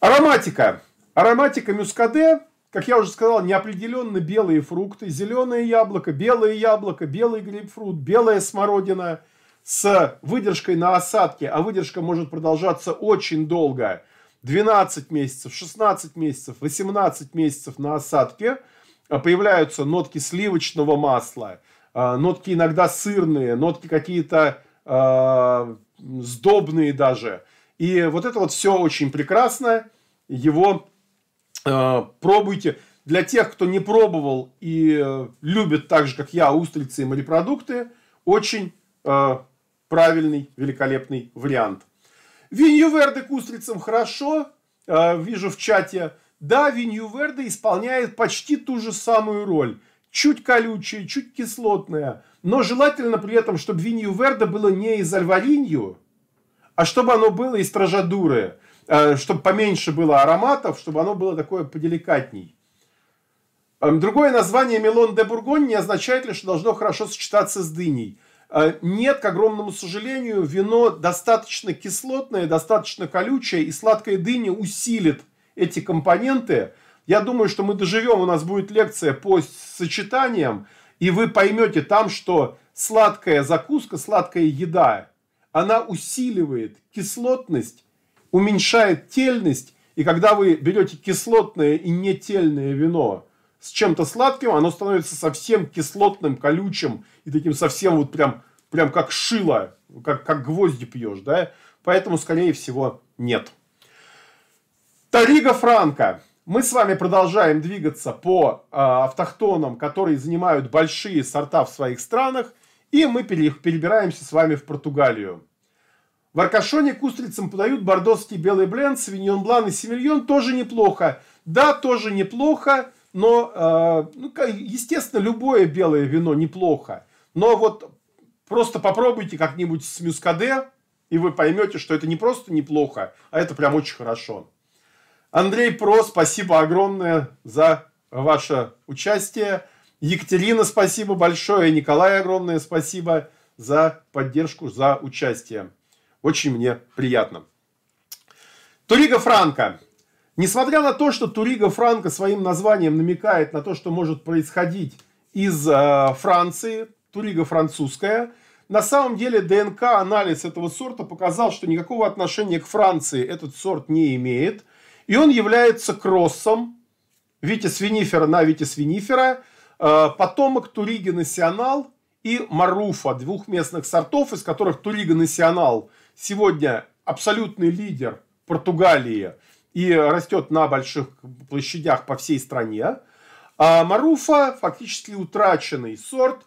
Ароматика. Ароматика мюскаде, как я уже сказал, неопределенно белые фрукты, зеленое яблоко, белое яблоко, белый грейпфрут, белая смородина с выдержкой на осадке, а выдержка может продолжаться очень долго – 12 месяцев, 16 месяцев, 18 месяцев на осадке а, появляются нотки сливочного масла, а, нотки иногда сырные, нотки какие-то э, сдобные даже. И вот это вот все очень прекрасно. Его э, пробуйте. Для тех, кто не пробовал и э, любит так же, как я, устрицы и морепродукты, очень правильный, великолепный вариант. Виньюверде к устрицам хорошо, э, вижу в чате. Да, Виньюверде исполняет почти ту же самую роль. Чуть колючая, чуть кислотная. Но желательно при этом, чтобы Виньюверде было не из Альваринью, а чтобы оно было из Трожадуры. Э, чтобы поменьше было ароматов, чтобы оно было такое поделикатней. Эм, другое название Мелон де Бургонь не означает ли, что должно хорошо сочетаться с дыней. Э, нет, к огромному сожалению, вино достаточно кислотное, достаточно колючее, и сладкая дыня усилит эти компоненты. Я думаю, что мы доживем, у нас будет лекция по сочетаниям, и вы поймете там, что сладкая закуска, сладкая еда, она усиливает кислотность, уменьшает тельность, и когда вы берете кислотное и нетельное вино, с чем-то сладким, оно становится совсем кислотным, колючим и таким совсем вот прям, прям как шило, как, как гвозди пьешь, да? Поэтому, скорее всего, нет. Тарига Франка Мы с вами продолжаем двигаться по э, автохтонам, которые занимают большие сорта в своих странах. И мы пере, перебираемся с вами в Португалию. В Аркашоне к устрицам подают бордовский белый бленд, свиньон блан и семильон. Тоже неплохо. Да, тоже неплохо. Но, э, ну, естественно, любое белое вино неплохо. Но вот просто попробуйте как-нибудь с мюскаде, и вы поймете, что это не просто неплохо, а это прям очень хорошо. Андрей Про, спасибо огромное за ваше участие. Екатерина, спасибо большое. Николай, огромное спасибо за поддержку, за участие. Очень мне приятно. Турига Франко. Несмотря на то, что Турига Франко своим названием намекает на то, что может происходить из э, Франции, Турига французская, на самом деле ДНК-анализ этого сорта показал, что никакого отношения к Франции этот сорт не имеет. И он является кроссом Витис Винифера на Витис Винифера, э, потомок Туриги Национал и Маруфа, двух местных сортов, из которых Турига Национал сегодня абсолютный лидер Португалии – и растет на больших площадях по всей стране. А Маруфа фактически утраченный сорт.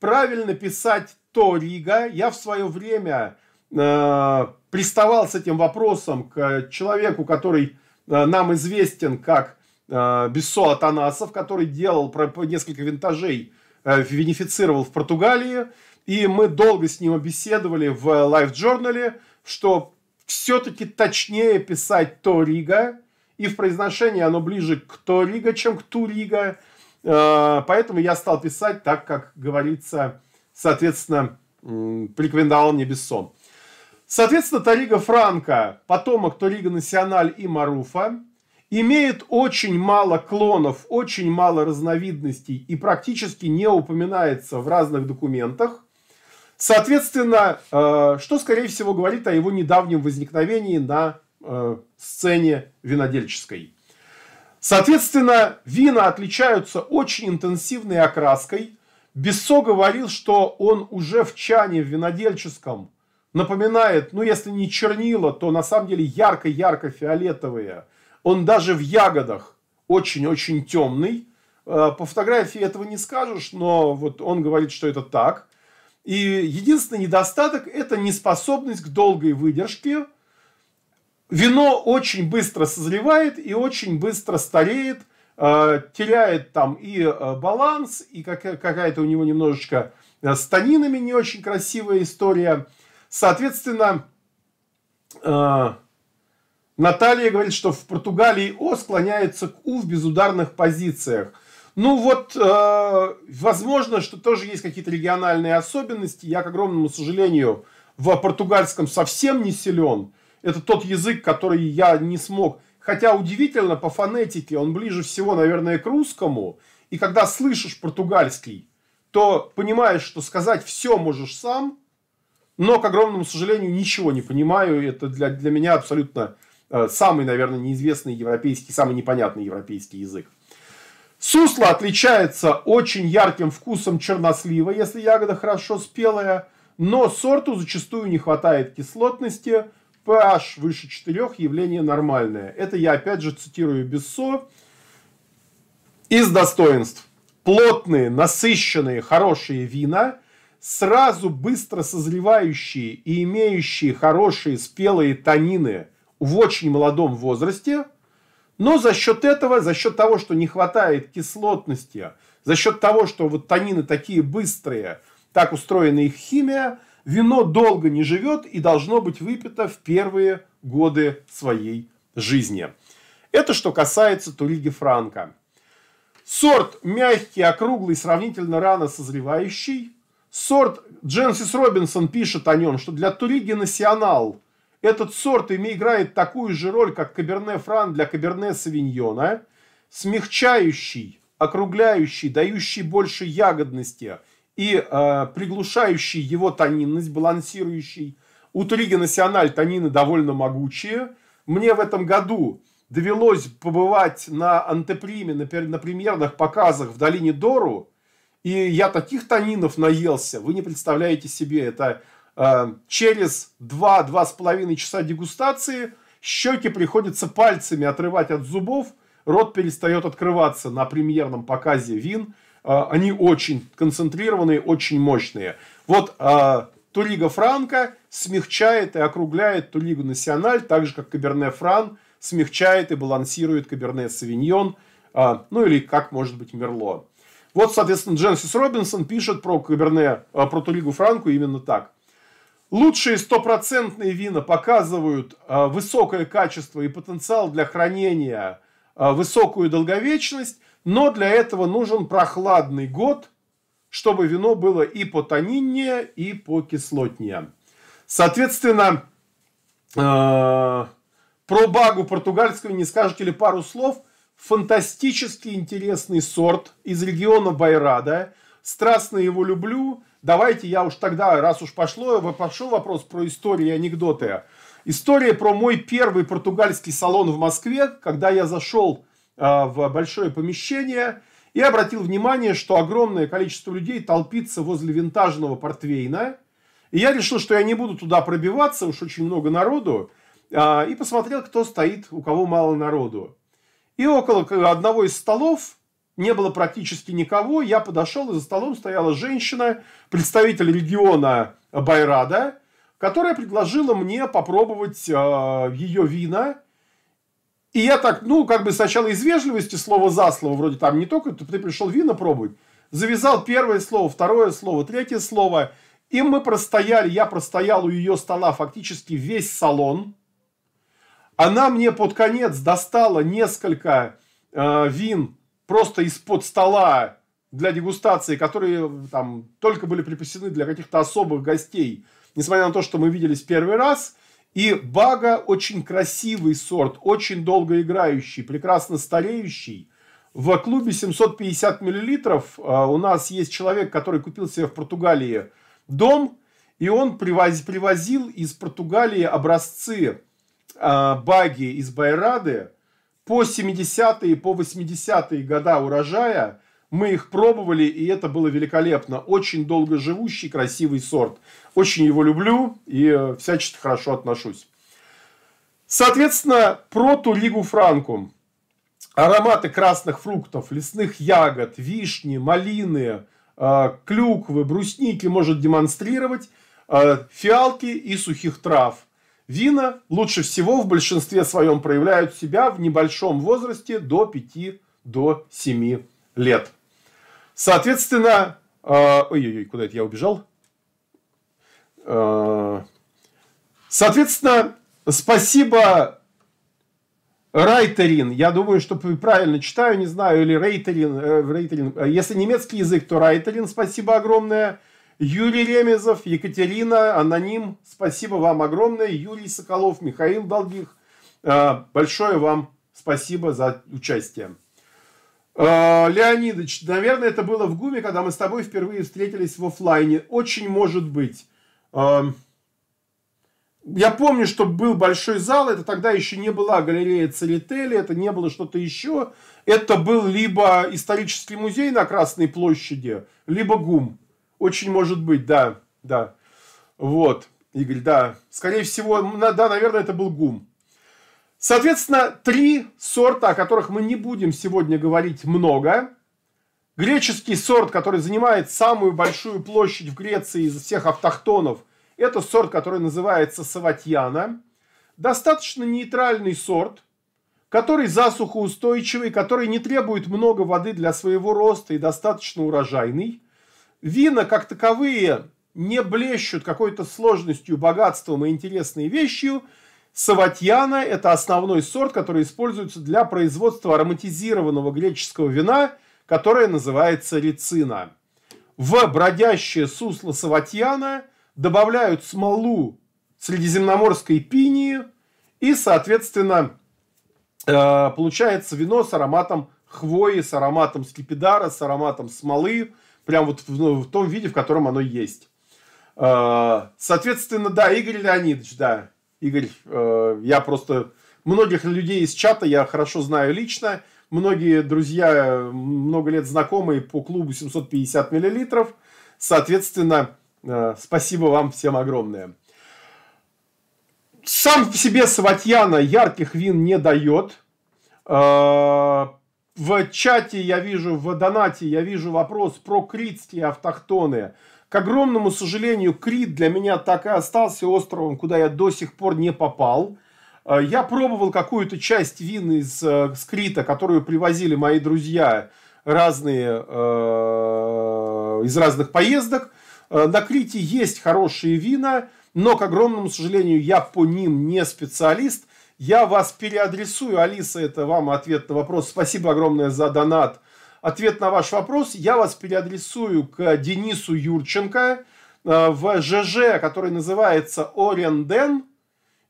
Правильно писать Торига. Я в свое время э, приставал с этим вопросом к человеку, который э, нам известен как э, Бессо Атанасов, который делал про, про несколько винтажей, э, винифицировал в Португалии. И мы долго с ним беседовали в Life журнале что все-таки точнее писать то и в произношении оно ближе к то чем к ту э, Поэтому я стал писать так, как говорится, соответственно, порекомендовал мне Бессон. Соответственно, Тарига Франка, потомок Торига Националь и Маруфа, имеет очень мало клонов, очень мало разновидностей и практически не упоминается в разных документах. Соответственно, э, что, скорее всего, говорит о его недавнем возникновении на э, сцене винодельческой. Соответственно, вина отличаются очень интенсивной окраской. Бессо говорил, что он уже в чане в винодельческом напоминает, ну если не чернила, то на самом деле ярко-ярко фиолетовые. Он даже в ягодах очень-очень темный. Э, по фотографии этого не скажешь, но вот он говорит, что это так. И единственный недостаток – это неспособность к долгой выдержке. Вино очень быстро созревает и очень быстро стареет, э, теряет там и э, баланс, и какая-то у него немножечко э, с танинами не очень красивая история. Соответственно, Наталья говорит, что в Португалии О склоняется к У в безударных позициях – ну вот, э, возможно, что тоже есть какие-то региональные особенности. Я, к огромному сожалению, в португальском совсем не силен. Это тот язык, который я не смог. Хотя удивительно, по фонетике он ближе всего, наверное, к русскому. И когда слышишь португальский, то понимаешь, что сказать все можешь сам, но, к огромному сожалению, ничего не понимаю. Это для, для меня абсолютно э, самый, наверное, неизвестный европейский, самый непонятный европейский язык. Сусло отличается очень ярким вкусом чернослива, если ягода хорошо спелая, но сорту зачастую не хватает кислотности. pH выше 4 явление нормальное. Это я опять же цитирую Бессо. Из достоинств. Плотные, насыщенные, хорошие вина, сразу быстро созревающие и имеющие хорошие спелые танины в очень молодом возрасте – но за счет этого, за счет того, что не хватает кислотности, за счет того, что вот танины такие быстрые, так устроена их химия, вино долго не живет и должно быть выпито в первые годы своей жизни. Это что касается Туриги Франка. Сорт мягкий, округлый, сравнительно рано созревающий. Сорт Дженсис Робинсон пишет о нем, что для Туриги национал этот сорт ими играет такую же роль, как Каберне Фран для Каберне Савиньона, смягчающий, округляющий, дающий больше ягодности и э, приглушающий его тонинность, балансирующий. У Триги Националь тонины довольно могучие. Мне в этом году довелось побывать на антеприме, на, на премьерных показах в долине Дору, и я таких танинов наелся, вы не представляете себе, это Эм, через 2-2,5 часа дегустации щеки приходится пальцами отрывать от зубов, рот перестает открываться на премьерном показе вин. Э, они очень концентрированные, очень мощные. Вот э, Турига Франка смягчает и округляет Туригу Националь, так же, как Каберне Фран смягчает и балансирует Каберне Савиньон, э, ну или, как может быть, Мерло. Вот, соответственно, Дженсис Робинсон пишет про Каберне, про Туригу Франку именно так. Лучшие стопроцентные вина показывают а, высокое качество и потенциал для хранения, а, высокую долговечность, но для этого нужен прохладный год, чтобы вино было и по и покислотнее. кислотнее. Соответственно, а, про багу португальского не скажете ли пару слов? Фантастически интересный сорт из региона Байрада – страстно его люблю, давайте я уж тогда, раз уж пошло, пошел вопрос про историю и анекдоты. История про мой первый португальский салон в Москве, когда я зашел а, в большое помещение и обратил внимание, что огромное количество людей толпится возле винтажного портвейна. И я решил, что я не буду туда пробиваться, уж очень много народу. А, и посмотрел, кто стоит, у кого мало народу. И около одного из столов не было практически никого. Я подошел, и за столом стояла женщина, представитель региона Байрада, которая предложила мне попробовать э, ее вина. И я так, ну, как бы сначала из вежливости слово за слово, вроде там не только ты пришел вина пробовать, завязал первое слово, второе слово, третье слово. И мы простояли, я простоял у ее стола фактически весь салон. Она мне под конец достала несколько э, вин просто из-под стола для дегустации, которые э, там только были припасены для каких-то особых гостей, несмотря на то, что мы виделись первый раз. И бага очень красивый сорт, очень долго играющий, прекрасно стареющий. В клубе 750 миллилитров э, у нас есть человек, который купил себе в Португалии дом, и он привоз, привозил из Португалии образцы э, баги из Байрады, по 70-е, по 80-е года урожая мы их пробовали, и это было великолепно. Очень долго живущий, красивый сорт. Очень его люблю и э, всячески хорошо отношусь. Соответственно, проту Лигу Франкум. Ароматы красных фруктов, лесных ягод, вишни, малины, э, клюквы, брусники может демонстрировать, э, фиалки и сухих трав. Вина лучше всего в большинстве своем проявляют себя в небольшом возрасте до 5 до 7 лет. Соответственно, э, ой-ой-ой, э, куда это я убежал? Э, соответственно, спасибо Райтерин, я думаю, что правильно читаю, не знаю, или Рейтерин, э, Рейтерин. Э, если немецкий язык, то Райтерин, спасибо огромное. Юрий Ремезов, Екатерина, Аноним, спасибо вам огромное. Юрий Соколов, Михаил Долгих, а, большое вам спасибо за участие. А, Леонидович, наверное, это было в ГУМе, когда мы с тобой впервые встретились в офлайне. Очень может быть. А, я помню, что был большой зал, это тогда еще не была галерея Целители, это не было что-то еще. Это был либо исторический музей на Красной площади, либо ГУМ. Очень может быть, да, да. Вот, Игорь, да. Скорее всего, на да, наверное, это был ГУМ. Соответственно, три сорта, о которых мы не будем сегодня говорить много. Греческий сорт, который занимает самую большую площадь в Греции из всех автохтонов, это сорт, который называется саватьяна. Достаточно нейтральный сорт, который засухоустойчивый, который не требует много воды для своего роста и достаточно урожайный вина как таковые не блещут какой-то сложностью, богатством и интересной вещью. Саватьяна – это основной сорт, который используется для производства ароматизированного греческого вина, которое называется рицина. В бродящее сусло саватьяна добавляют смолу средиземноморской пинии и, соответственно, э, получается вино с ароматом хвои, с ароматом скипидара, с ароматом смолы – Прям вот в, ну, в том виде, в котором оно есть. Э, соответственно, да, Игорь Леонидович, да. Игорь, э, я просто... Многих людей из чата я хорошо знаю лично. Многие друзья, много лет знакомые по клубу 750 миллилитров. Соответственно, э, спасибо вам всем огромное. Сам в себе Саватьяна ярких вин не дает в чате я вижу, в донате я вижу вопрос про критские автохтоны. К огромному сожалению, Крит для меня так и остался островом, куда я до сих пор не попал. Э, я пробовал какую-то часть вин из, из э, Крита, которую привозили мои друзья разные, э, из разных поездок. Э, на Крите есть хорошие вина, но, к огромному сожалению, я по ним не специалист – я вас переадресую. Алиса, это вам ответ на вопрос. Спасибо огромное за донат. Ответ на ваш вопрос. Я вас переадресую к Денису Юрченко э, в ЖЖ, который называется «Оренден».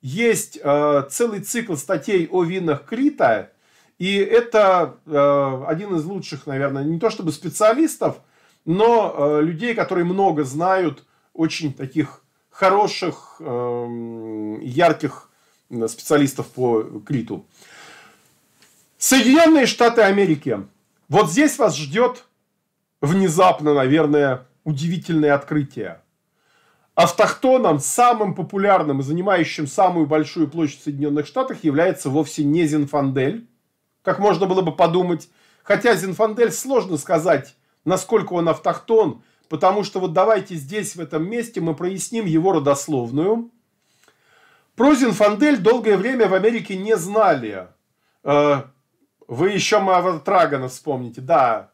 Есть э, целый цикл статей о винах Крита. И это э, один из лучших, наверное, не то чтобы специалистов, но людей, которые много знают очень таких хороших, эм, ярких Э, специалистов по Криту. Соединенные Штаты Америки. Вот здесь вас ждет внезапно, наверное, удивительное открытие. Автохтоном, самым популярным и занимающим самую большую площадь в Соединенных Штатах является вовсе не Зинфандель, как можно было бы подумать. Хотя Зинфандель сложно сказать, насколько он автохтон, потому что вот давайте здесь, в этом месте, мы проясним его родословную – про Зинфандель долгое время в Америке не знали. Э, вы еще Мавр Трагана вспомните, да.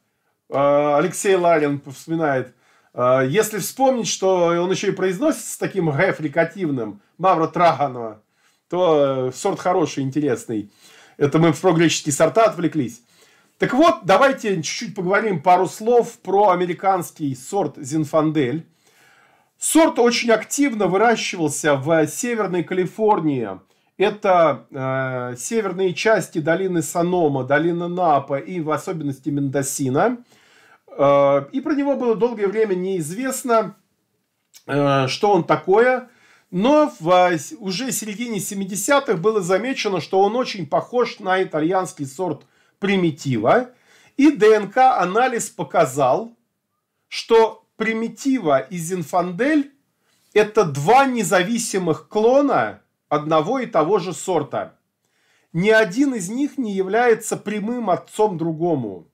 Э, Алексей Ларин вспоминает. Э, если вспомнить, что он еще и произносится с таким рефрикативным Мавра Траганова, то сорт хороший, интересный. Это мы про греческие сорта отвлеклись. Так вот, давайте чуть-чуть поговорим пару слов про американский сорт Зинфандель. Сорт очень активно выращивался в Северной Калифорнии. Это э, северные части долины Санома, долина Напа и в особенности Мендосина. Э, и про него было долгое время неизвестно, э, что он такое. Но в уже середине 70-х было замечено, что он очень похож на итальянский сорт примитива. И ДНК-анализ показал, что примитива и зинфандель – это два независимых клона одного и того же сорта. Ни один из них не является прямым отцом другому.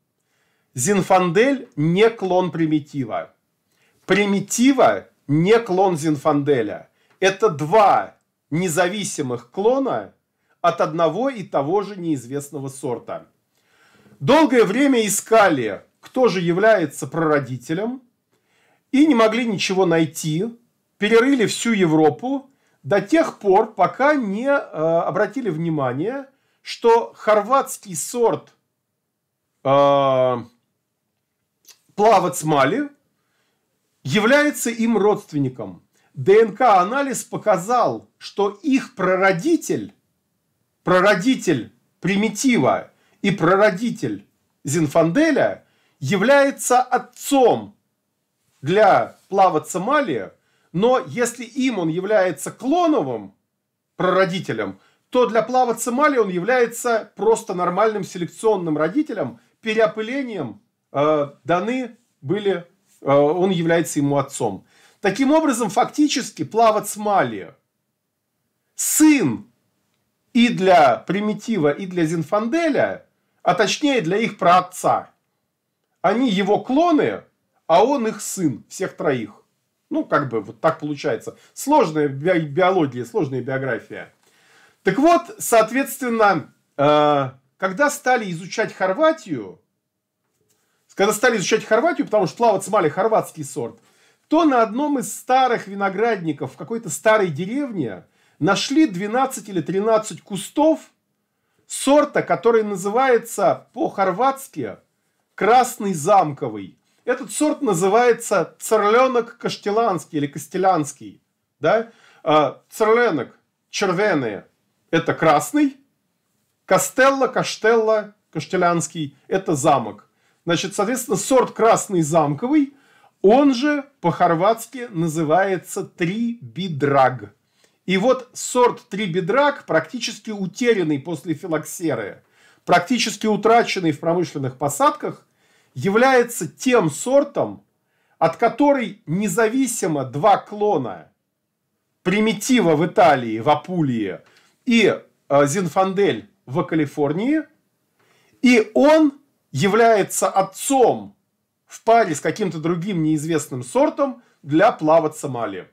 Зинфандель не клон примитива. Примитива не клон Зинфанделя. Это два независимых клона от одного и того же неизвестного сорта. Долгое время искали, кто же является прародителем – и не могли ничего найти, перерыли всю Европу до тех пор, пока не э, обратили внимание, что хорватский сорт э, плавать является им родственником. ДНК-анализ показал, что их прародитель, прародитель примитива и прародитель Зинфанделя является отцом для плаваться Малия, но если им он является клоновым прародителем, то для плаваться Мали он является просто нормальным селекционным родителем, переопылением э, даны были, э, он является ему отцом. Таким образом, фактически плавац Мали сын и для примитива, и для Зинфанделя, а точнее для их праотца. Они его клоны – а он их сын, всех троих. Ну, как бы вот так получается. Сложная би- биология, сложная биография. Так вот, соответственно, э, когда стали изучать Хорватию, когда стали изучать Хорватию, потому что плавать смали хорватский сорт, то на одном из старых виноградников в какой-то старой деревне нашли 12 или 13 кустов сорта, который называется по-хорватски «красный замковый». Этот сорт называется церленок каштеланский или костелянский. Да? А, церленок червеные – это красный. Костелло, каштелло, каштелянский – это замок. Значит, соответственно, сорт красный замковый, он же по-хорватски называется трибидраг. И вот сорт трибидраг практически утерянный после филоксеры, практически утраченный в промышленных посадках, является тем сортом, от которой независимо два клона примитива в Италии, в Апулии, и э, Зинфандель в Калифорнии, и он является отцом в паре с каким-то другим неизвестным сортом для плавать Сомали.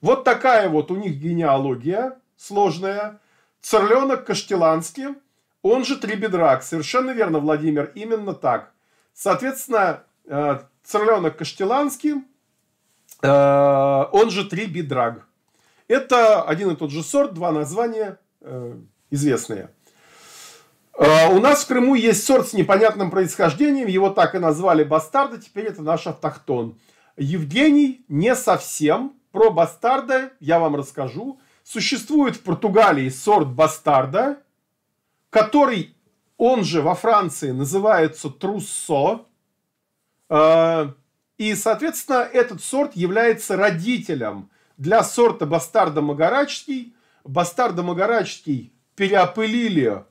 Вот такая вот у них генеалогия сложная. Церленок Каштеланский, он же Трибедрак. Совершенно верно, Владимир, именно так. Соответственно, э, царленок Каштеланский, э, он же 3 бидраг. Это один и тот же сорт, два названия э, известные. У нас в Крыму есть сорт с непонятным происхождением, его так и назвали бастарда, теперь это наш автохтон. Евгений не совсем, про бастарда я вам расскажу. Существует в Португалии сорт бастарда, который он же во Франции называется труссо. Э, и, соответственно, этот сорт является родителем для сорта бастарда магарачский. Бастарда магарачский переопылили,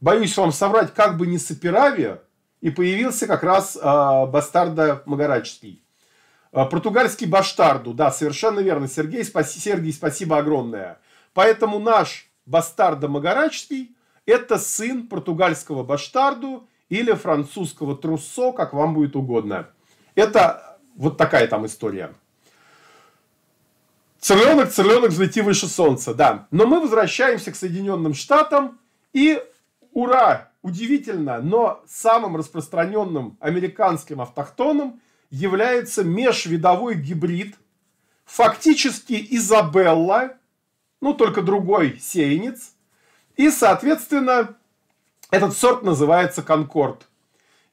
боюсь вам соврать, как бы не сапирави, и появился как раз э, бастарда магарачский. Э, португальский баштарду, да, совершенно верно, Сергей, спаси, Сергей, спасибо огромное. Поэтому наш бастарда магарачский это сын португальского баштарду или французского труссо, как вам будет угодно. Это вот такая там история. Цирленок, цирленок, взлети выше солнца, да. Но мы возвращаемся к Соединенным Штатам и ура, удивительно, но самым распространенным американским автохтоном является межвидовой гибрид, фактически Изабелла, ну только другой сеянец – и, соответственно, этот сорт называется конкорд.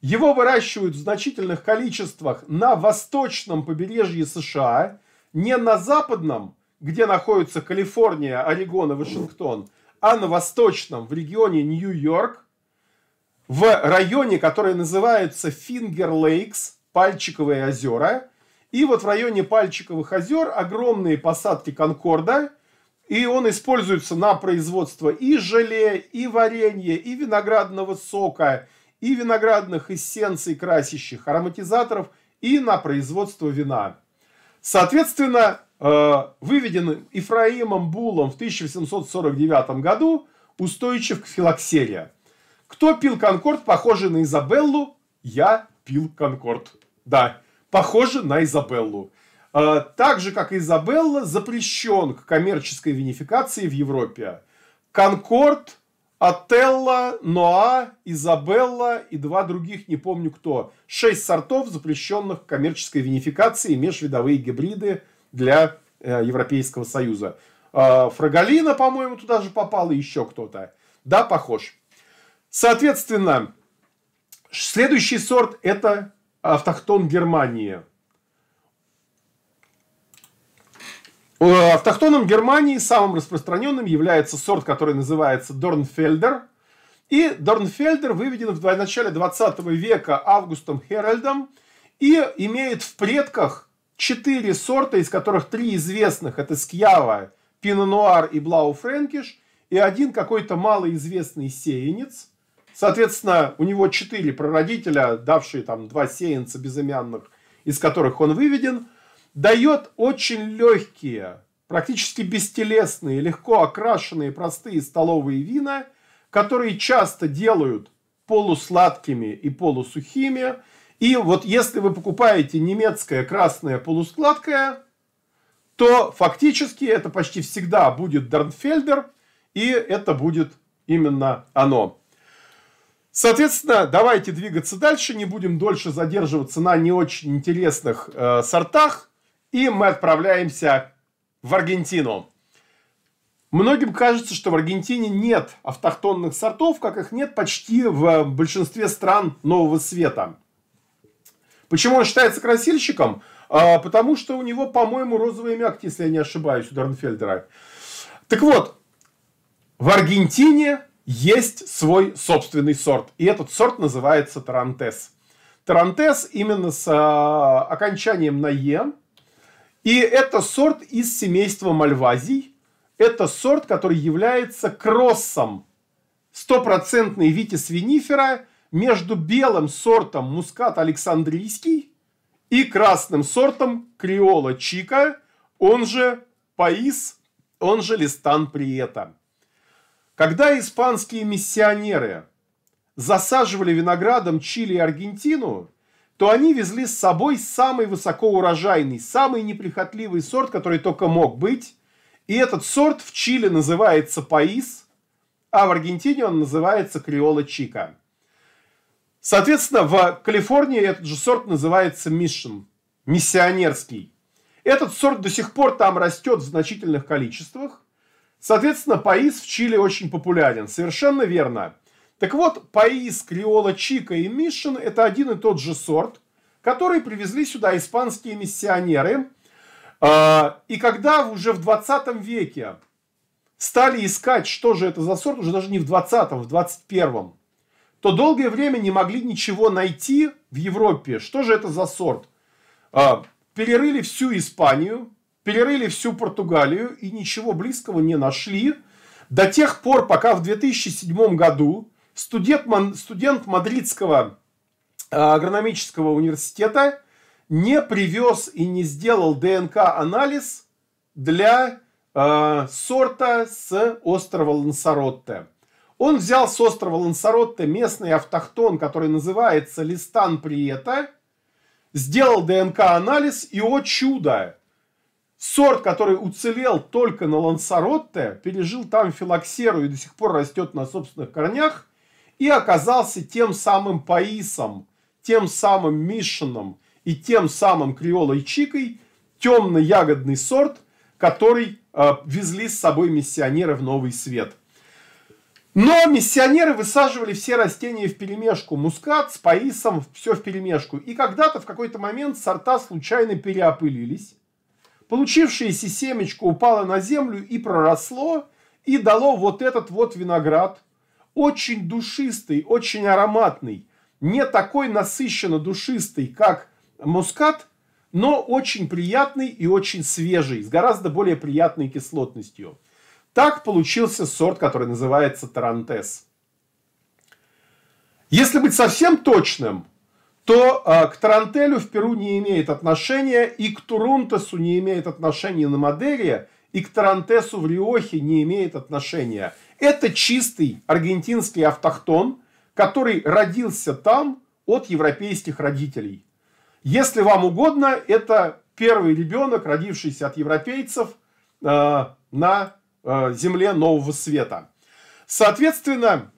Его выращивают в значительных количествах на восточном побережье США, не на западном, где находится Калифорния, Орегон и Вашингтон, а на восточном, в регионе Нью-Йорк, в районе, который называется Фингер Лейкс, Пальчиковые озера. И вот в районе Пальчиковых озер огромные посадки конкорда – и он используется на производство и желе, и варенья, и виноградного сока, и виноградных эссенций красящих, ароматизаторов, и на производство вина. Соответственно, э, выведен Ифраимом Булом в 1849 году устойчив к филоксерия. Кто пил Конкорд, похоже на Изабеллу? Я пил Конкорд. Да, похоже на Изабеллу. А, так же, как Изабелла, запрещен к коммерческой винификации в Европе. Конкорд, Отелло, Ноа, Изабелла и два других, не помню кто. Шесть сортов, запрещенных к коммерческой винификации, межвидовые гибриды для э, Европейского Союза. А, Фраголина, по-моему, туда же попала, еще кто-то. Да, похож. Соответственно, следующий сорт – это автохтон Германии – Э, автохтоном Германии самым распространенным является сорт, который называется Дорнфельдер. И Дорнфельдер выведен в начале 20 века Августом Херальдом и имеет в предках четыре сорта, из которых три известных – это Скьява, Пино и Блау Френкиш, и один какой-то малоизвестный сеянец. Соответственно, у него четыре прародителя, давшие там два сеянца безымянных, из которых он выведен – дает очень легкие, практически бестелесные, легко окрашенные простые столовые вина, которые часто делают полусладкими и полусухими. И вот если вы покупаете немецкое красное полускладкое, то фактически это почти всегда будет Дарнфельдер, и это будет именно оно. Соответственно, давайте двигаться дальше, не будем дольше задерживаться на не очень интересных э, сортах. И мы отправляемся в Аргентину. Многим кажется, что в Аргентине нет автохтонных сортов, как их нет почти в большинстве стран Нового Света. Почему он считается красильщиком? А, потому что у него, по-моему, розовые мяг, если я не ошибаюсь, у Дарнфельдера. Так вот, в Аргентине есть свой собственный сорт. И этот сорт называется Тарантес. Тарантес именно с а, окончанием на «е», и это сорт из семейства мальвазий. Это сорт, который является кроссом стопроцентной витис винифера между белым сортом мускат александрийский и красным сортом криола чика, он же паис, он же листан приета. Когда испанские миссионеры засаживали виноградом Чили и Аргентину, то они везли с собой самый высокоурожайный, самый неприхотливый сорт, который только мог быть. И этот сорт в Чили называется паис, а в Аргентине он называется креола чика. Соответственно, в Калифорнии этот же сорт называется мишен, миссионерский. Этот сорт до сих пор там растет в значительных количествах. Соответственно, паис в Чили очень популярен. Совершенно верно. Так вот, паис, креола, чика и мишин – это один и тот же сорт, который привезли сюда испанские миссионеры. А, и когда уже в 20 веке стали искать, что же это за сорт, уже даже не в 20-м, в 21-м, то долгое время не могли ничего найти в Европе. Что же это за сорт? А, перерыли всю Испанию, перерыли всю Португалию и ничего близкого не нашли. До тех пор, пока в 2007 году студент, студент Мадридского э, агрономического университета не привез и не сделал ДНК-анализ для э, сорта с острова Лансаротте. Он взял с острова Лансаротте местный автохтон, который называется Листан Приета, сделал ДНК-анализ, и, о чудо, сорт, который уцелел только на Лансаротте, пережил там филоксеру и до сих пор растет на собственных корнях – и оказался тем самым Паисом, тем самым Мишином и тем самым Креолой Чикой, темно-ягодный сорт, который э, везли с собой миссионеры в Новый Свет. Но миссионеры высаживали все растения в перемешку. Мускат с паисом, все в перемешку. И когда-то в какой-то момент сорта случайно переопылились. Получившееся семечко упало на землю и проросло, и дало вот этот вот виноград – очень душистый, очень ароматный. Не такой насыщенно душистый, как мускат, но очень приятный и очень свежий, с гораздо более приятной кислотностью. Так получился сорт, который называется Тарантес. Если быть совсем точным, то э, к Тарантелю в Перу не имеет отношения, и к Турунтесу не имеет отношения на Мадере, и к Тарантесу в Риохе не имеет отношения. Это чистый аргентинский автохтон, который родился там от европейских родителей. Если вам угодно, это первый ребенок, родившийся от европейцев э, на э, земле Нового Света. Соответственно,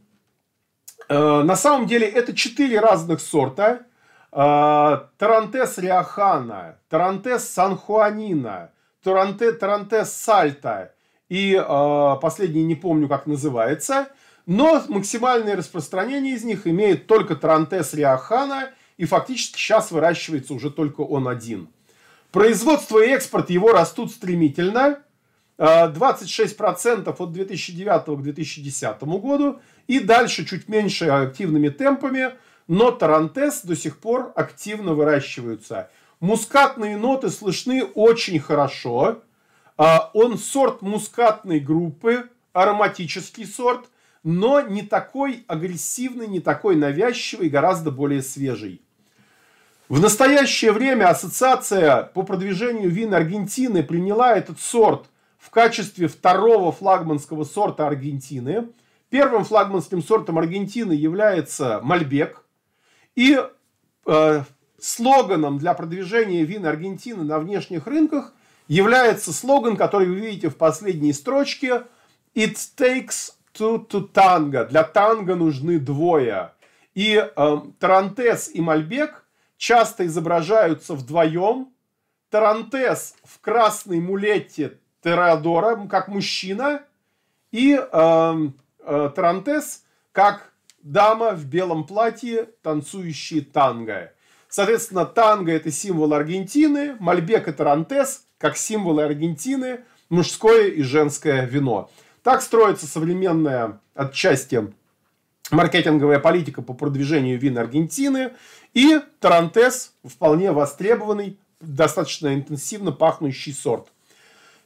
э, на самом деле это четыре разных сорта. Э, тарантес риохана, тарантес санхуанина, таранте, тарантес сальта – и э, последний не помню, как называется. Но максимальное распространение из них имеет только Тарантес Риахана, и фактически сейчас выращивается уже только он один. Производство и экспорт его растут стремительно. 26% а, от 2009 к 2010 году. И дальше чуть меньше активными темпами. Но Тарантес до сих пор активно выращиваются. Мускатные ноты слышны очень хорошо. А, он сорт мускатной группы, ароматический сорт, но не такой агрессивный, не такой навязчивый, гораздо более свежий. В настоящее время Ассоциация по продвижению вин Аргентины приняла этот сорт в качестве второго флагманского сорта Аргентины. Первым флагманским сортом Аргентины является Мальбек. И э, слоганом для продвижения вин Аргентины на внешних рынках – является слоган, который вы видите в последней строчке «It takes two to tango». Для танго нужны двое. И э, Тарантес и Мальбек часто изображаются вдвоем. Тарантес в красной мулете Тереадора как мужчина и э, э, Тарантес как дама в белом платье, танцующий танго. Соответственно, танго – это символ Аргентины, Мальбек и Тарантес как символы Аргентины, мужское и женское вино. Так строится современная отчасти маркетинговая политика по продвижению вин Аргентины. И Тарантес вполне востребованный, достаточно интенсивно пахнущий сорт.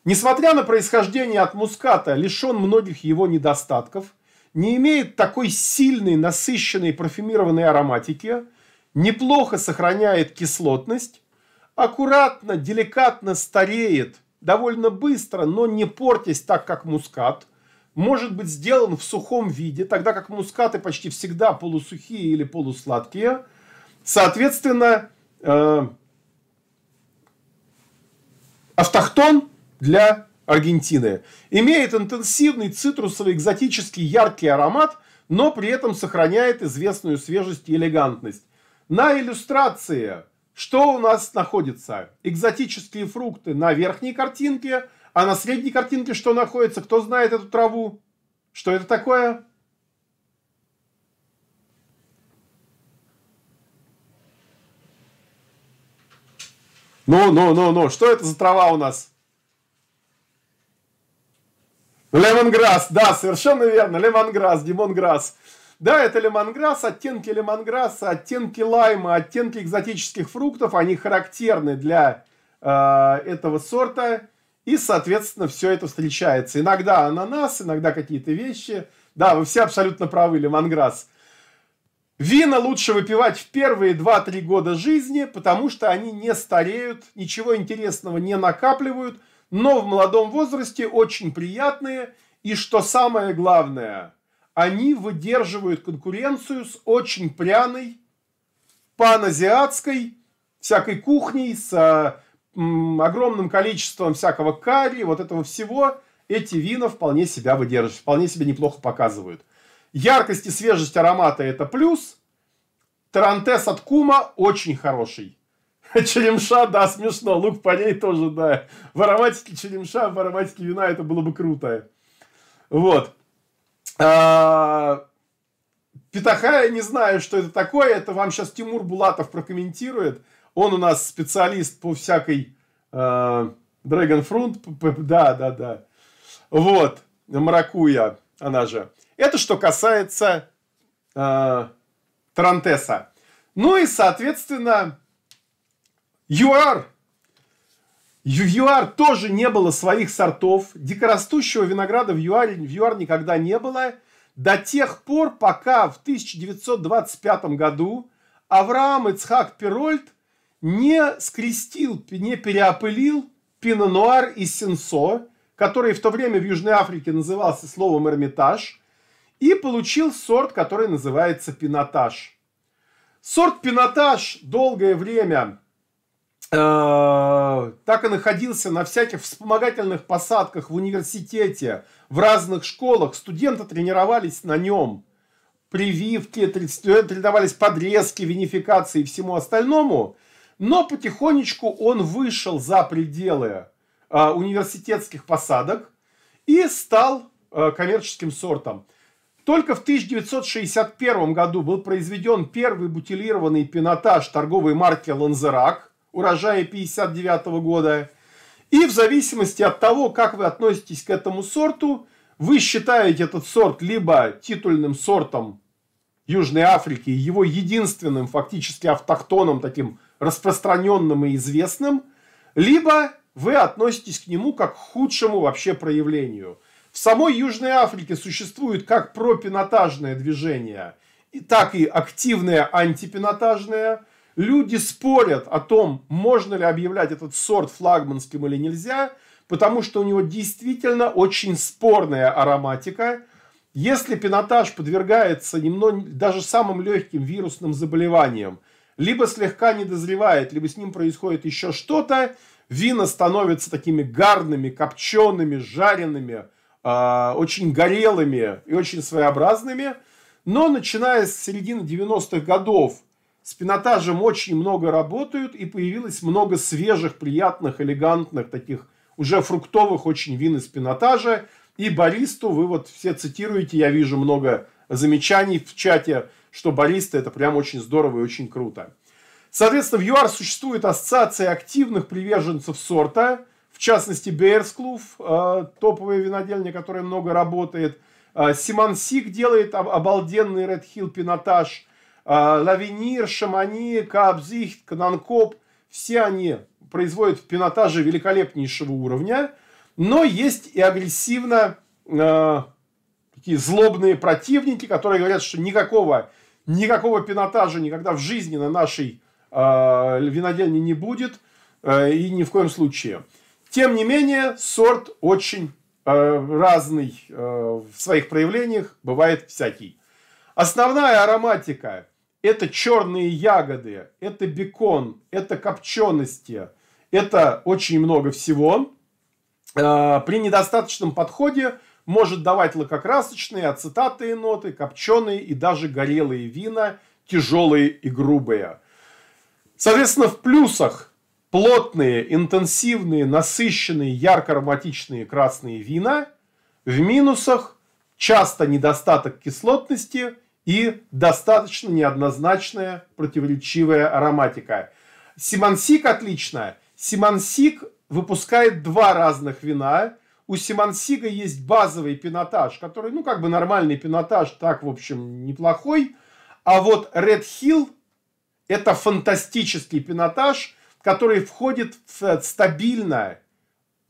Несмотря на происхождение от муската, лишен многих его недостатков, не имеет такой сильной, насыщенной, парфюмированной ароматики, неплохо сохраняет кислотность, аккуратно, деликатно стареет, довольно быстро, но не портясь так, как мускат. Может быть сделан в сухом виде, тогда как мускаты почти всегда полусухие или полусладкие. Соответственно, э, автохтон для Аргентины. Имеет интенсивный цитрусовый экзотический яркий аромат, но при этом сохраняет известную свежесть и элегантность. На иллюстрации что у нас находится? Экзотические фрукты на верхней картинке, а на средней картинке что находится? Кто знает эту траву? Что это такое? Ну, ну, ну, ну, что это за трава у нас? Лемонграсс, да, совершенно верно, лемонграсс, димонграсс. Да, это лемонграсс, оттенки лемонграсса, оттенки лайма, оттенки экзотических фруктов, они характерны для э, этого сорта. И, соответственно, все это встречается. Иногда ананас, иногда какие-то вещи. Да, вы все абсолютно правы, лемонграсс. Вина лучше выпивать в первые 2-3 года жизни, потому что они не стареют, ничего интересного не накапливают, но в молодом возрасте очень приятные. И что самое главное – они выдерживают конкуренцию с очень пряной, паназиатской, всякой кухней, с а, огромным количеством всякого карри, вот этого всего, эти вина вполне себя выдерживают, вполне себя неплохо показывают. Яркость и свежесть аромата – это плюс. Тарантес от Кума очень хороший. Черемша, да, смешно. Лук по тоже, да. В ароматике черемша, в ароматике вина это было бы круто. Вот. А, Петаха, я не знаю, что это такое. Это вам сейчас Тимур Булатов прокомментирует. Он у нас специалист по всякой а, Dragon Front, Да, да, да. Вот. Маракуя, она же. Это что касается э, Тарантеса. Ну и, соответственно, ЮАР в ЮАР тоже не было своих сортов. Дикорастущего винограда в ЮАР, в ЮАР никогда не было. До тех пор, пока в 1925 году Авраам Ицхак Перольд не скрестил, не переопылил пино-нуар и сенсо, который в то время в Южной Африке назывался словом «эрмитаж», и получил сорт, который называется пинотаж. Сорт пинотаж долгое время а, так и находился на всяких вспомогательных посадках в университете, в разных школах. Студенты тренировались на нем. Прививки, тренировались подрезки, винификации и всему остальному. Но потихонечку он вышел за пределы а, университетских посадок и стал а, коммерческим сортом. Только в 1961 году был произведен первый бутилированный пинотаж торговой марки «Ланзерак», урожая 59 года. И в зависимости от того, как вы относитесь к этому сорту, вы считаете этот сорт либо титульным сортом Южной Африки, его единственным фактически автохтоном, таким распространенным и известным, либо вы относитесь к нему как к худшему вообще проявлению. В самой Южной Африке существует как пропинотажное движение, так и активное антипинотажное – Люди спорят о том, можно ли объявлять этот сорт флагманским или нельзя, потому что у него действительно очень спорная ароматика. Если пинотаж подвергается немного, даже самым легким вирусным заболеваниям, либо слегка недозревает, либо с ним происходит еще что-то, вина становятся такими гарными, копчеными, жареными, э, очень горелыми и очень своеобразными. Но начиная с середины 90-х годов с пинотажем очень много работают, и появилось много свежих, приятных, элегантных, таких уже фруктовых очень вин из пинотажа. И баристу вы вот все цитируете, я вижу много замечаний в чате, что бариста это прям очень здорово и очень круто. Соответственно, в ЮАР существует ассоциация активных приверженцев сорта, в частности, Бейерсклуф, э, топовая винодельня, которая много работает. Э, Симон Сик делает обалденный Red Hill пинотаж – Лавинир, Шамани, Каабзих, Кананкоп, все они производят пинотажи великолепнейшего уровня, но есть и агрессивно э, такие злобные противники, которые говорят, что никакого, никакого пинотажа никогда в жизни на нашей э, винодельне не будет, э, и ни в коем случае. Тем не менее, сорт очень э, разный э, в своих проявлениях, бывает всякий. Основная ароматика это черные ягоды, это бекон, это копчености, это очень много всего. А, при недостаточном подходе может давать лакокрасочные, ацетатые ноты, копченые и даже горелые вина, тяжелые и грубые. Соответственно, в плюсах плотные, интенсивные, насыщенные, ярко-ароматичные красные вина. В минусах часто недостаток кислотности – и достаточно неоднозначная противоречивая ароматика. Симонсик отличная. Симонсик выпускает два разных вина. У Симансига есть базовый пинотаж, который, ну, как бы нормальный пинотаж, так, в общем, неплохой. А вот Red Hill – это фантастический пинотаж, который входит в э, стабильное,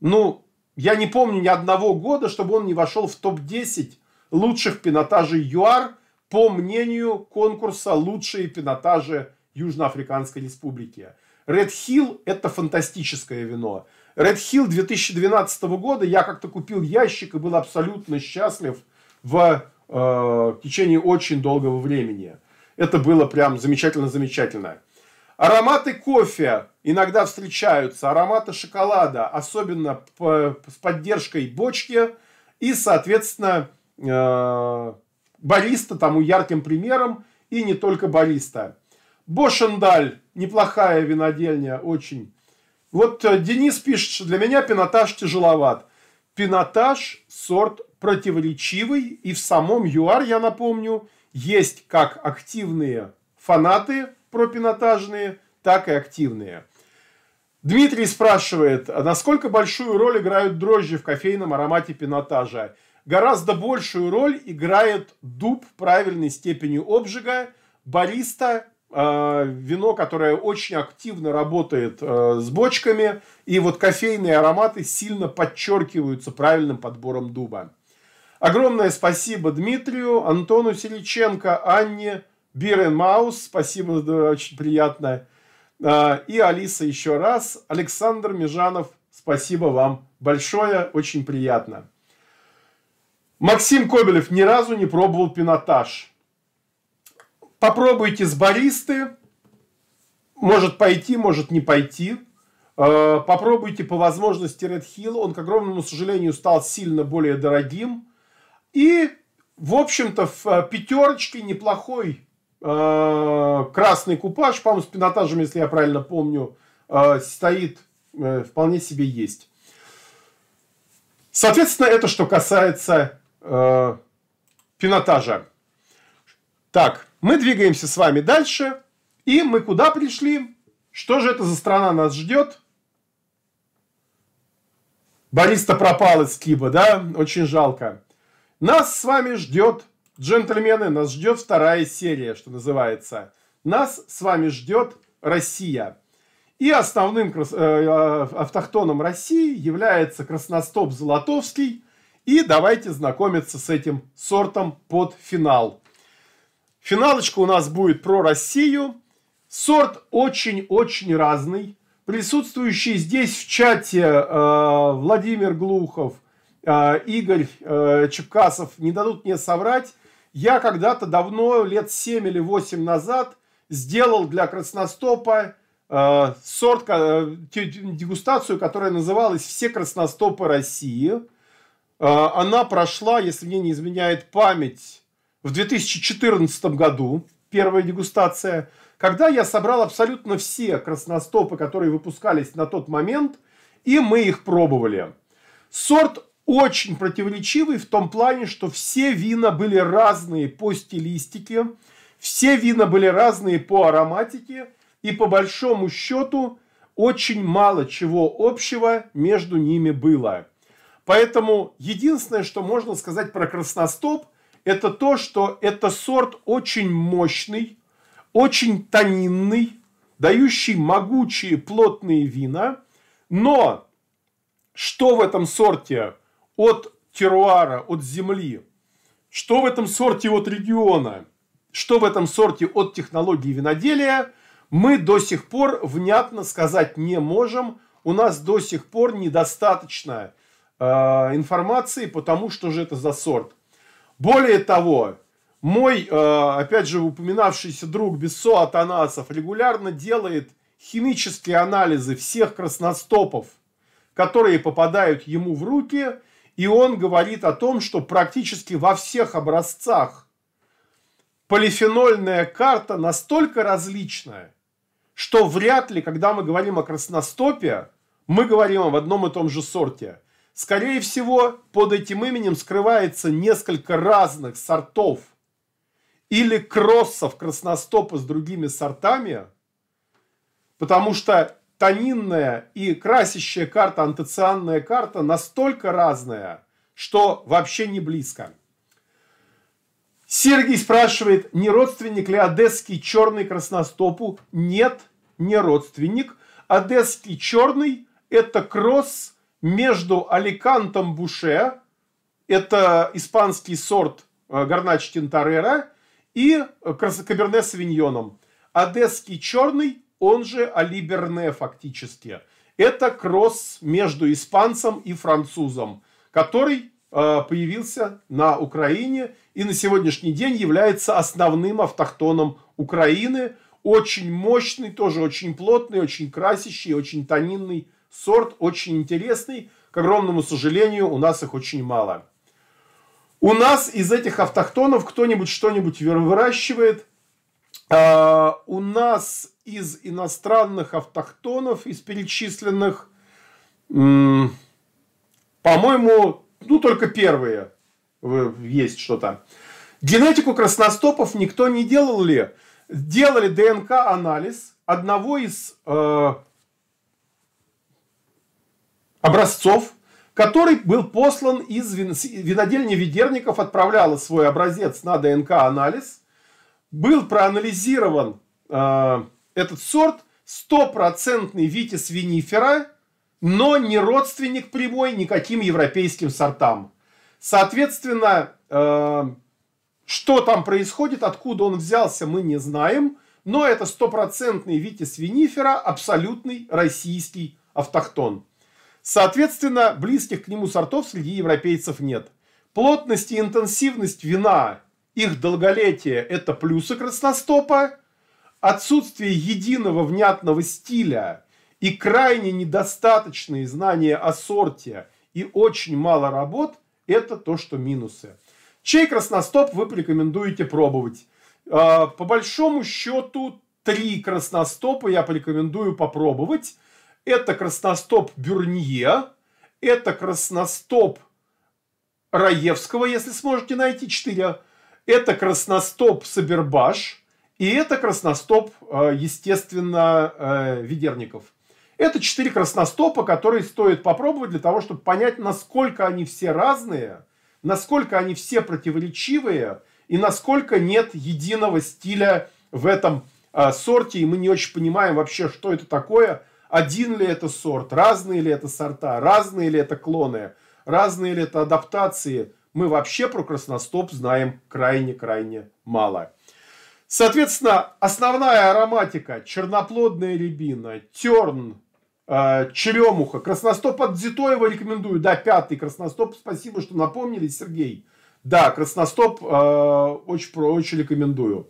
ну, я не помню ни одного года, чтобы он не вошел в топ-10 лучших пинотажей ЮАР – по мнению конкурса «Лучшие пинотажи Южноафриканской Республики». Red Hill – это фантастическое вино. Red Hill 2012 года я как-то купил ящик и был абсолютно счастлив в, э, в течение очень долгого времени. Это было прям замечательно-замечательно. Ароматы кофе иногда встречаются, ароматы шоколада, особенно по, с поддержкой бочки и, соответственно, э, Бариста тому ярким примером, и не только Бариста. Бошендаль, неплохая винодельня, очень. Вот э, Денис пишет, что для меня пинотаж тяжеловат. Пинотаж – сорт противоречивый, и в самом ЮАР, я напомню, есть как активные фанаты пропинотажные, так и активные. Дмитрий спрашивает, а насколько большую роль играют дрожжи в кофейном аромате пинотажа? гораздо большую роль играет дуб правильной степени обжига, бариста, э, вино, которое очень активно работает э, с бочками, и вот кофейные ароматы сильно подчеркиваются правильным подбором дуба. Огромное спасибо Дмитрию, Антону Селиченко, Анне, Бирен Маус, спасибо, да, очень приятно. Э, и Алиса еще раз, Александр Межанов, спасибо вам большое, очень приятно. Максим Кобелев ни разу не пробовал пинотаж. Попробуйте с баристы. Может пойти, может не пойти. Э, попробуйте по возможности Red Hill. Он, к огромному сожалению, стал сильно более дорогим. И, в общем-то, в э, пятерочке неплохой э, красный купаж, по-моему, с пинотажем, если я правильно помню, стоит, вполне себе есть. Соответственно, это что касается э, пинотажа. Так, мы двигаемся с вами дальше. И мы куда пришли? Что же это за страна нас ждет? Борис-то пропал из Киба, да? Очень жалко. Нас с вами ждет, джентльмены, нас ждет вторая серия, что называется. Нас с вами ждет Россия. И основным э, э, автохтоном России является Красностоп Золотовский – и давайте знакомиться с этим сортом под финал. Финалочка у нас будет про Россию. Сорт очень-очень разный. Присутствующие здесь в чате э, Владимир Глухов, э, Игорь э, Чепкасов не дадут мне соврать. Я когда-то давно, лет 7 или 8 назад, сделал для Красностопа э, сорт, э, дегустацию, которая называлась «Все красностопы России». Э, она прошла, если мне не изменяет память, в 2014 году, первая дегустация, когда я собрал абсолютно все красностопы, которые выпускались на тот момент, и мы их пробовали. Сорт очень противоречивый в том плане, что все вина были разные по стилистике, все вина были разные по ароматике, и по большому счету очень мало чего общего между ними было. Поэтому единственное, что можно сказать про красностоп, это то, что это сорт очень мощный, очень тонинный, дающий могучие плотные вина. Но что в этом сорте от теруара, от земли, что в этом сорте от региона, что в этом сорте от технологии виноделия, мы до сих пор внятно сказать не можем. У нас до сих пор недостаточно Э, информации потому что же это за сорт. Более того, мой, э, опять же, упоминавшийся друг Бессо Атанасов регулярно делает химические анализы всех красностопов, которые попадают ему в руки, и он говорит о том, что практически во всех образцах полифенольная карта настолько различная, что вряд ли, когда мы говорим о красностопе, мы говорим об одном и том же сорте. Скорее всего, под этим именем скрывается несколько разных сортов или кроссов красностопа с другими сортами, потому что тонинная и красящая карта, антоцианная карта настолько разная, что вообще не близко. Сергей спрашивает, не родственник ли одесский черный красностопу? Нет, не родственник. Одесский черный – это кросс между Аликантом Буше, это испанский сорт э, горнач Тинторера, и э, Каберне Савиньоном. Одесский черный, он же Алиберне фактически. Это кросс между испанцем и французом, который э, появился на Украине и на сегодняшний день является основным автохтоном Украины. Очень мощный, тоже очень плотный, очень красящий, очень тонинный Сорт очень интересный. К огромному сожалению, у нас их очень мало. У нас из этих автохтонов кто-нибудь что-нибудь выращивает. А, у нас из иностранных автохтонов, из перечисленных, по-моему, ну только первые есть что-то. Генетику красностопов никто не делал ли? Делали ДНК-анализ одного из э, образцов, который был послан из винодельни Ведерников, отправляла свой образец на ДНК-анализ. Был проанализирован э, этот сорт, стопроцентный витис винифера, но не родственник прямой никаким европейским сортам. Соответственно, э, что там происходит, откуда он взялся, мы не знаем, но это стопроцентный витис винифера, абсолютный российский автохтон. Соответственно, близких к нему сортов среди европейцев нет. Плотность и интенсивность вина, их долголетие – это плюсы красностопа. Отсутствие единого внятного стиля и крайне недостаточные знания о сорте и очень мало работ – это то, что минусы. Чей красностоп вы порекомендуете пробовать? А, по большому счету, три красностопа я порекомендую попробовать – это красностоп Бюрнье, это красностоп Раевского, если сможете найти четыре, Это красностоп Сабербаш. И это красностоп, э, естественно, э, Ведерников. Это четыре красностопа, которые стоит попробовать для того, чтобы понять, насколько они все разные, насколько они все противоречивые и насколько нет единого стиля в этом э, сорте. И мы не очень понимаем вообще, что это такое – один ли это сорт, разные ли это сорта, разные ли это клоны, разные ли это адаптации. Мы вообще про красностоп знаем крайне-крайне мало. Соответственно, основная ароматика – черноплодная рябина, терн, э, черемуха. Красностоп от Зитоева рекомендую. Да, пятый красностоп. Спасибо, что напомнили, Сергей. Да, красностоп э, очень, очень рекомендую.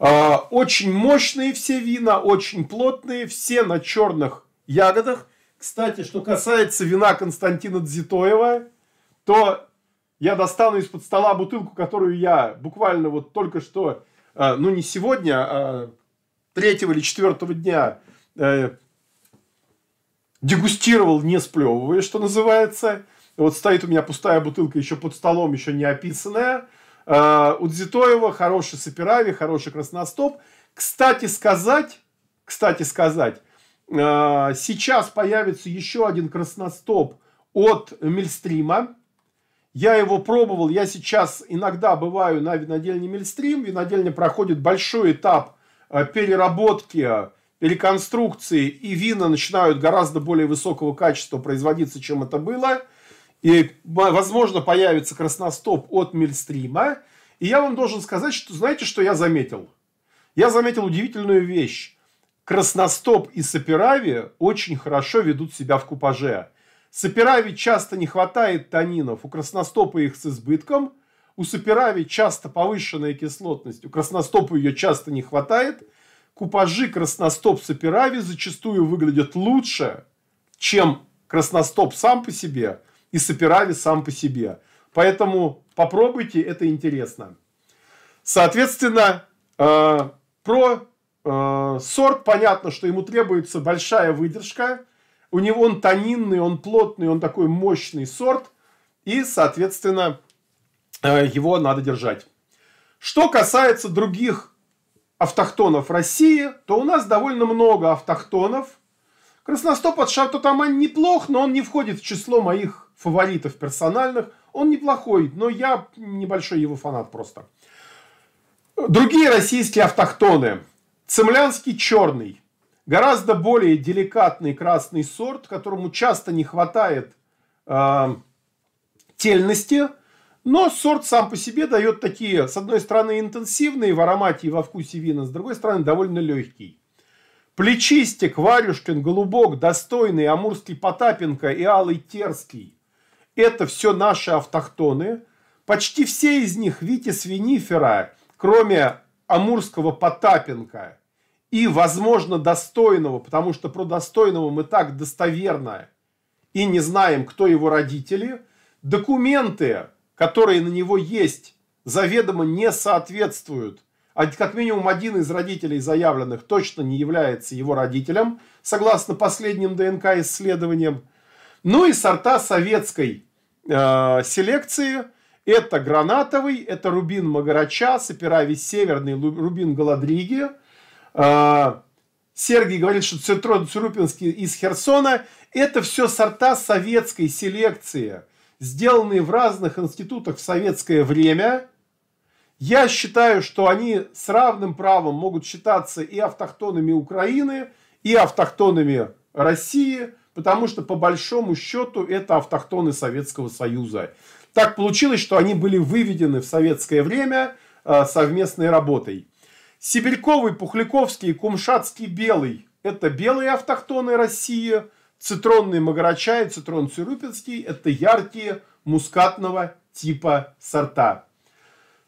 А, очень мощные все вина, очень плотные, все на черных ягодах. Кстати, что касается вина Константина Дзитоева, то я достану из-под стола бутылку, которую я буквально вот только что, а, ну не сегодня, а третьего или четвертого дня э, дегустировал, не сплевывая, что называется. Вот стоит у меня пустая бутылка еще под столом, еще не описанная. Э, у Дзитоева хороший Саперави, хороший красностоп. Кстати сказать, кстати сказать, э, сейчас появится еще один красностоп от Мельстрима. Я его пробовал, я сейчас иногда бываю на винодельне Мельстрим. Винодельня проходит большой этап э, переработки, реконструкции, и вина начинают гораздо более высокого качества производиться, чем это было – и, возможно, появится красностоп от Мильстрима. И я вам должен сказать, что знаете, что я заметил? Я заметил удивительную вещь. Красностоп и сапирави очень хорошо ведут себя в купаже. Сапирави часто не хватает танинов, у красностопа их с избытком, у сапирави часто повышенная кислотность, у красностопа ее часто не хватает. Купажи красностоп сапирави зачастую выглядят лучше, чем красностоп сам по себе – и сапирави сам по себе. Поэтому попробуйте, это интересно. Соответственно, э, про э, сорт понятно, что ему требуется большая выдержка. У него он тонинный, он плотный, он такой мощный сорт. И, соответственно, э, его надо держать. Что касается других автохтонов России, то у нас довольно много автохтонов. Красностоп от Шартотамань неплох, но он не входит в число моих фаворитов персональных. Он неплохой, но я небольшой его фанат просто. Другие российские автохтоны. Цемлянский черный. Гораздо более деликатный красный сорт, которому часто не хватает э, тельности. Но сорт сам по себе дает такие, с одной стороны, интенсивные в аромате и во вкусе вина, с другой стороны, довольно легкий. Плечистик, Варюшкин, Голубок, Достойный, Амурский Потапенко и Алый Терский это все наши автохтоны. Почти все из них витис-винифера, кроме амурского Потапенко и, возможно, достойного, потому что про достойного мы так достоверно и не знаем, кто его родители, документы, которые на него есть, заведомо не соответствуют. А как минимум один из родителей заявленных точно не является его родителем, согласно последним ДНК-исследованиям. Ну и сорта советской Э, селекции. Это гранатовый, это рубин Магарача, саперавис северный, рубин Галадриги. Э, Сергий говорит, что цитрон цурупинский из Херсона. Это все сорта советской селекции, сделанные в разных институтах в советское время. Я считаю, что они с равным правом могут считаться и автохтонами Украины, и автохтонами России – потому что по большому счету это автохтоны Советского Союза. Так получилось, что они были выведены в советское время э, совместной работой. Сибирьковый, Пухляковский, Кумшатский, Белый – это белые автохтоны России. Цитронный магарача и Цитрон Цирюпинский – это яркие мускатного типа сорта.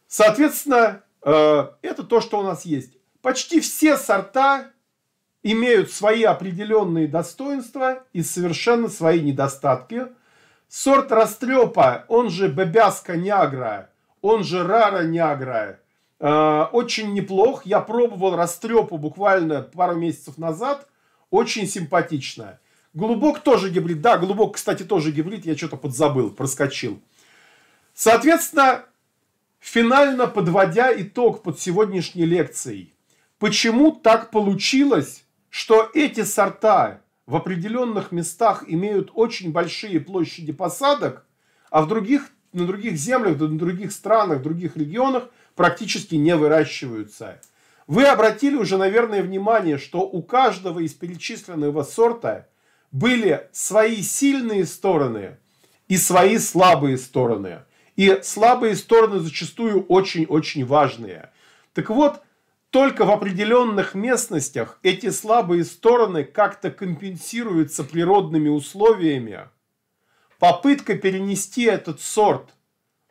Соответственно, э, это то, что у нас есть. Почти все сорта имеют свои определенные достоинства и совершенно свои недостатки. Сорт растрепа, он же бобяска нягра, он же рара нягра, э, очень неплох. Я пробовал растрепу буквально пару месяцев назад, очень симпатичная. Глубок тоже гибрид. Да, Глубок, кстати, тоже гибрид. Я что-то подзабыл, проскочил. Соответственно, финально подводя итог под сегодняшней лекцией. Почему так получилось, что эти сорта в определенных местах имеют очень большие площади посадок, а в других, на других землях, на других странах, в других регионах практически не выращиваются. Вы обратили уже, наверное, внимание, что у каждого из перечисленного сорта были свои сильные стороны и свои слабые стороны. И слабые стороны зачастую очень-очень важные. Так вот, только в определенных местностях эти слабые стороны как-то компенсируются природными условиями. Попытка перенести этот сорт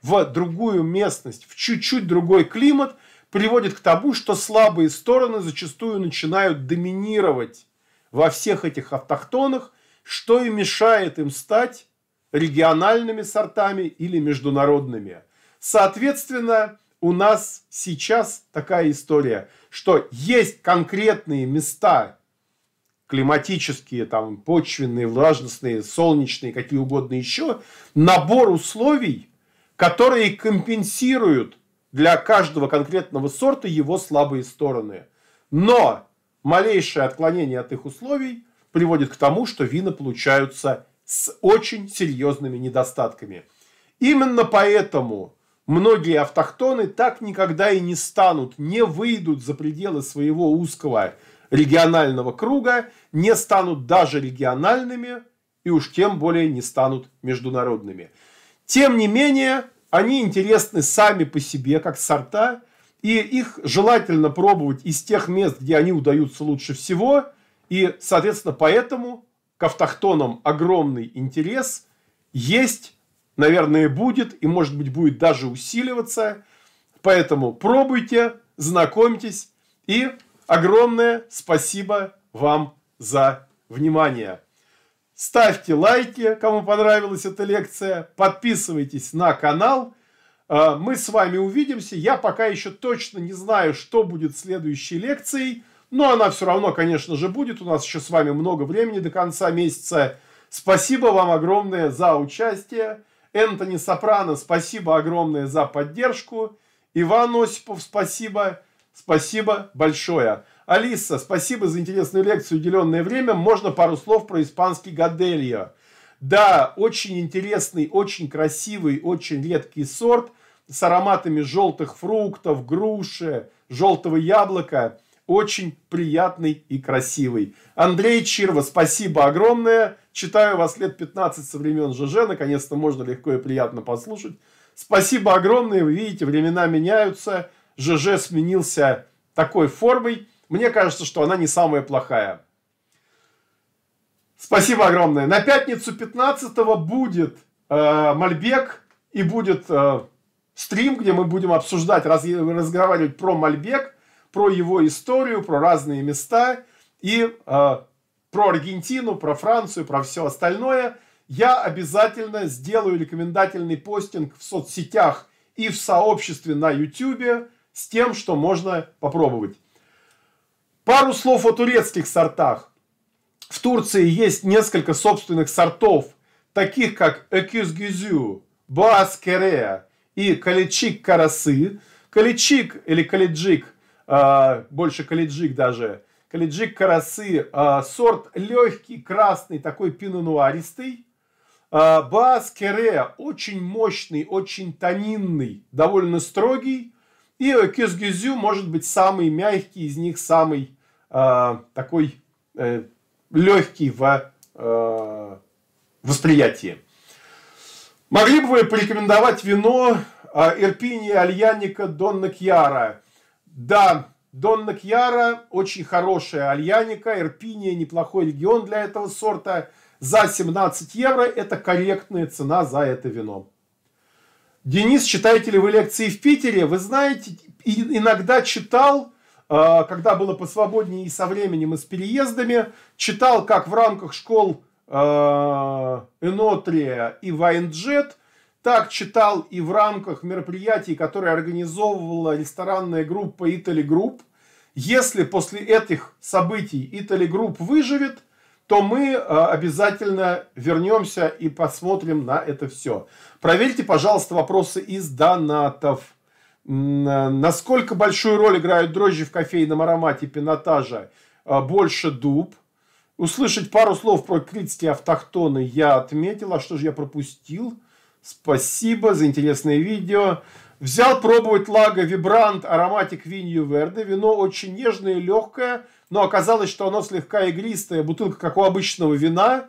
в другую местность, в чуть-чуть другой климат, приводит к тому, что слабые стороны зачастую начинают доминировать во всех этих автохтонах, что и мешает им стать региональными сортами или международными. Соответственно, у нас сейчас такая история, что есть конкретные места климатические, там, почвенные, влажностные, солнечные, какие угодно еще, набор условий, которые компенсируют для каждого конкретного сорта его слабые стороны. Но малейшее отклонение от их условий приводит к тому, что вина получаются с очень серьезными недостатками. Именно поэтому Многие автохтоны так никогда и не станут, не выйдут за пределы своего узкого регионального круга, не станут даже региональными и уж тем более не станут международными. Тем не менее, они интересны сами по себе, как сорта, и их желательно пробовать из тех мест, где они удаются лучше всего, и, соответственно, поэтому к автохтонам огромный интерес есть наверное, будет и, может быть, будет даже усиливаться. Поэтому пробуйте, знакомьтесь и огромное спасибо вам за внимание. Ставьте лайки, кому понравилась эта лекция, подписывайтесь на канал. А, мы с вами увидимся. Я пока еще точно не знаю, что будет следующей лекцией, но она все равно, конечно же, будет. У нас еще с вами много времени до конца месяца. Спасибо вам огромное за участие. Энтони Сопрано, спасибо огромное за поддержку. Иван Осипов, спасибо. Спасибо большое. Алиса, спасибо за интересную лекцию, уделенное время. Можно пару слов про испанский гаделья? Да, очень интересный, очень красивый, очень редкий сорт с ароматами желтых фруктов, груши, желтого яблока. Очень приятный и красивый. Андрей Чирва, спасибо огромное. Читаю вас лет 15 со времен ЖЖ. Наконец-то можно легко и приятно послушать. Спасибо огромное. Вы видите, времена меняются. ЖЖ сменился такой формой. Мне кажется, что она не самая плохая. Спасибо огромное. На пятницу 15 будет э, Мальбек и будет э, стрим, где мы будем обсуждать, раз, разговаривать про Мальбек, про его историю, про разные места и э, про Аргентину, про Францию, про все остальное, я обязательно сделаю рекомендательный постинг в соцсетях и в сообществе на YouTube с тем, что можно попробовать. Пару слов о турецких сортах. В Турции есть несколько собственных сортов, таких как Экюзгюзю, Боаскерея и Каличик Карасы. Каличик или Калиджик, а, больше Калиджик даже – Калиджик Карасы, а, сорт легкий, красный, такой пинонуаристый. А, Баас Кере очень мощный, очень тонинный, довольно строгий. И Кизгизю может быть самый мягкий из них, самый а, такой э, легкий в восприятии. Могли бы вы порекомендовать вино Ирпини Альяника Донна Кьяра? Да, Донна Кьяра очень хорошая альяника, Эрпиния неплохой регион для этого сорта. За 17 евро это корректная цена за это вино. Денис, читаете ли вы лекции в Питере? Вы знаете, иногда читал, э, когда было посвободнее и со временем, и с переездами, читал, как в рамках школ э, Энотрия и Вайнджет так читал и в рамках мероприятий, которые организовывала ресторанная группа Italy Group. Если после этих событий Italy Group выживет, то мы э, обязательно вернемся и посмотрим на это все. Проверьте, пожалуйста, вопросы из донатов. Э, насколько большую роль играют дрожжи в кофейном аромате пинотажа? Э, Больше дуб. Услышать пару слов про критские автохтоны я отметила, что же я пропустил? Спасибо за интересное видео. Взял пробовать лага Вибрант Ароматик Винью Верде. Вино очень нежное и легкое, но оказалось, что оно слегка игристое. Бутылка, как у обычного вина.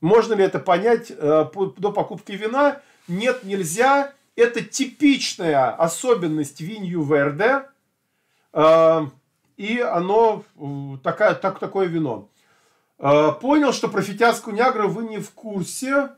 Можно ли это понять э, до покупки вина? Нет, нельзя. Это типичная особенность Винью Верде. Э, и оно э, такая, так, такое вино. Э, понял, что про фитяску Нягры вы не в курсе.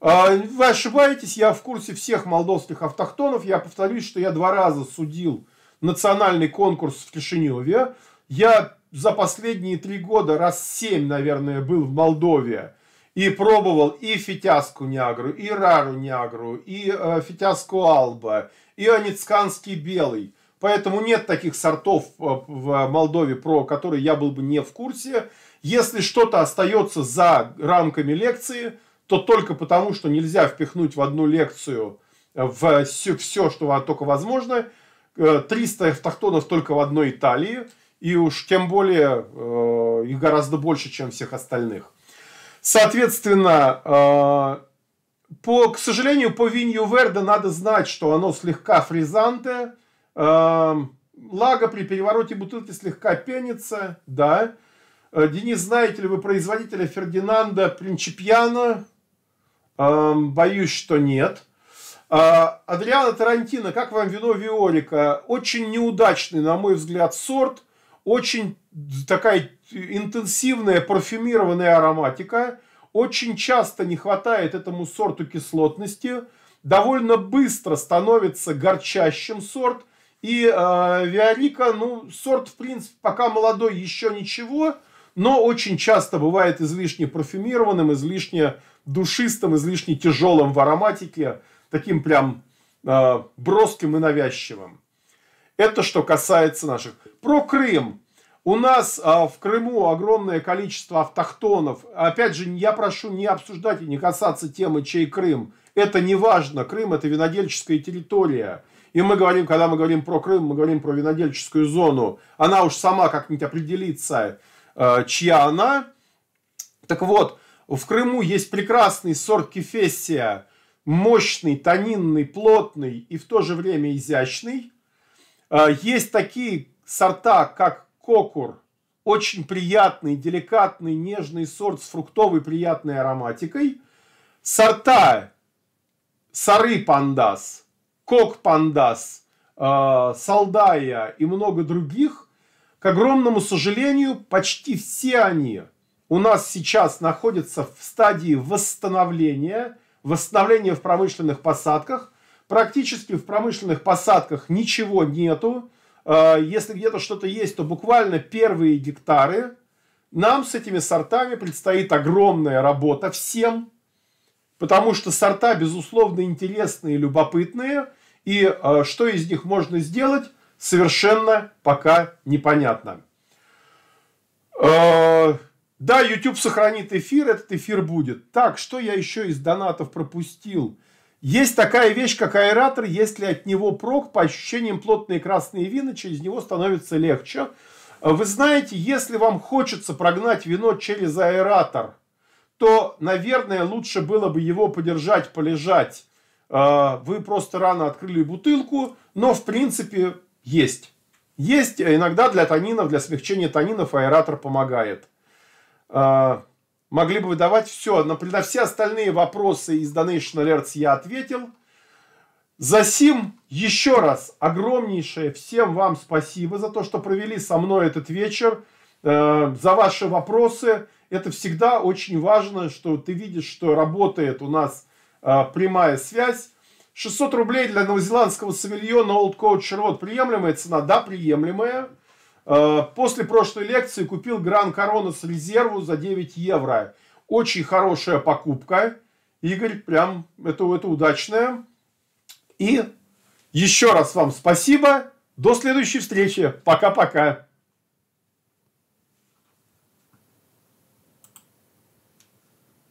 А, вы ошибаетесь, я в курсе всех молдовских автохтонов. Я повторюсь, что я два раза судил национальный конкурс в Кишиневе. Я за последние три года раз семь, наверное, был в Молдове. И пробовал и фитяску Ниагру, и рару Ниагру, и э, фитяску Алба, и аницканский белый. Поэтому нет таких сортов э, в Молдове, про которые я был бы не в курсе. Если что-то остается за рамками лекции – то только потому, что нельзя впихнуть в одну лекцию э, в все, все что только возможно, 300 э, автохтонов только в одной Италии, и уж тем более э, их гораздо больше, чем всех остальных. Соответственно, по, к сожалению, по Винью Верде надо знать, что оно слегка фризанте, лага при перевороте бутылки слегка пенится, да. Денис, знаете ли вы производителя Фердинанда Принчипьяна? Боюсь, что нет. А, Адриана Тарантино, как вам вино Виорика? Очень неудачный, на мой взгляд, сорт. Очень такая интенсивная парфюмированная ароматика. Очень часто не хватает этому сорту кислотности. Довольно быстро становится горчащим сорт. И э, Виорика, ну, сорт, в принципе, пока молодой, еще ничего. Но очень часто бывает излишне парфюмированным, излишне душистым, излишне тяжелым в ароматике, таким прям э, броским и навязчивым. Это что касается наших. Про Крым. У нас а, в Крыму огромное количество автохтонов. Опять же, я прошу не обсуждать и не касаться темы, чей Крым. Это не важно. Крым – это винодельческая территория. И мы говорим, когда мы говорим про Крым, мы говорим про винодельческую зону. Она уж сама как-нибудь определится, э, чья она. Так вот, в Крыму есть прекрасный сорт Кефесия, мощный, тонинный, плотный и в то же время изящный. А, есть такие сорта, как кокур, очень приятный, деликатный, нежный сорт с фруктовой приятной ароматикой. Сорта сары пандас, кок пандас, а, Солдая и много других, к огромному сожалению, почти все они – у нас сейчас находится в стадии восстановления, восстановления в промышленных посадках. Практически в промышленных посадках ничего нету. Э, если где-то что-то есть, то буквально первые гектары. Нам с этими сортами предстоит огромная работа всем, потому что сорта, безусловно, интересные и любопытные. И э, что из них можно сделать, совершенно пока непонятно. Э, да, YouTube сохранит эфир, этот эфир будет. Так, что я еще из донатов пропустил? Есть такая вещь, как аэратор, если от него прок, по ощущениям плотные красные вина, через него становится легче. Вы знаете, если вам хочется прогнать вино через аэратор, то, наверное, лучше было бы его подержать, полежать. А, вы просто рано открыли бутылку, но, в принципе, есть. Есть, а иногда для танинов, для смягчения танинов аэратор помогает. А, могли бы выдавать все. Например, на все остальные вопросы из Donation Alerts я ответил. За сим еще раз огромнейшее всем вам спасибо за то, что провели со мной этот вечер, э, за ваши вопросы. Это всегда очень важно, что ты видишь, что работает у нас э, прямая связь. 600 рублей для новозеландского савильона Old Coach Road приемлемая цена? Да, приемлемая. Э, после прошлой лекции купил Гран Корона с резерву за 9 евро. Очень хорошая покупка. Игорь, прям это, это удачная. И еще раз вам спасибо. До следующей встречи. Пока-пока.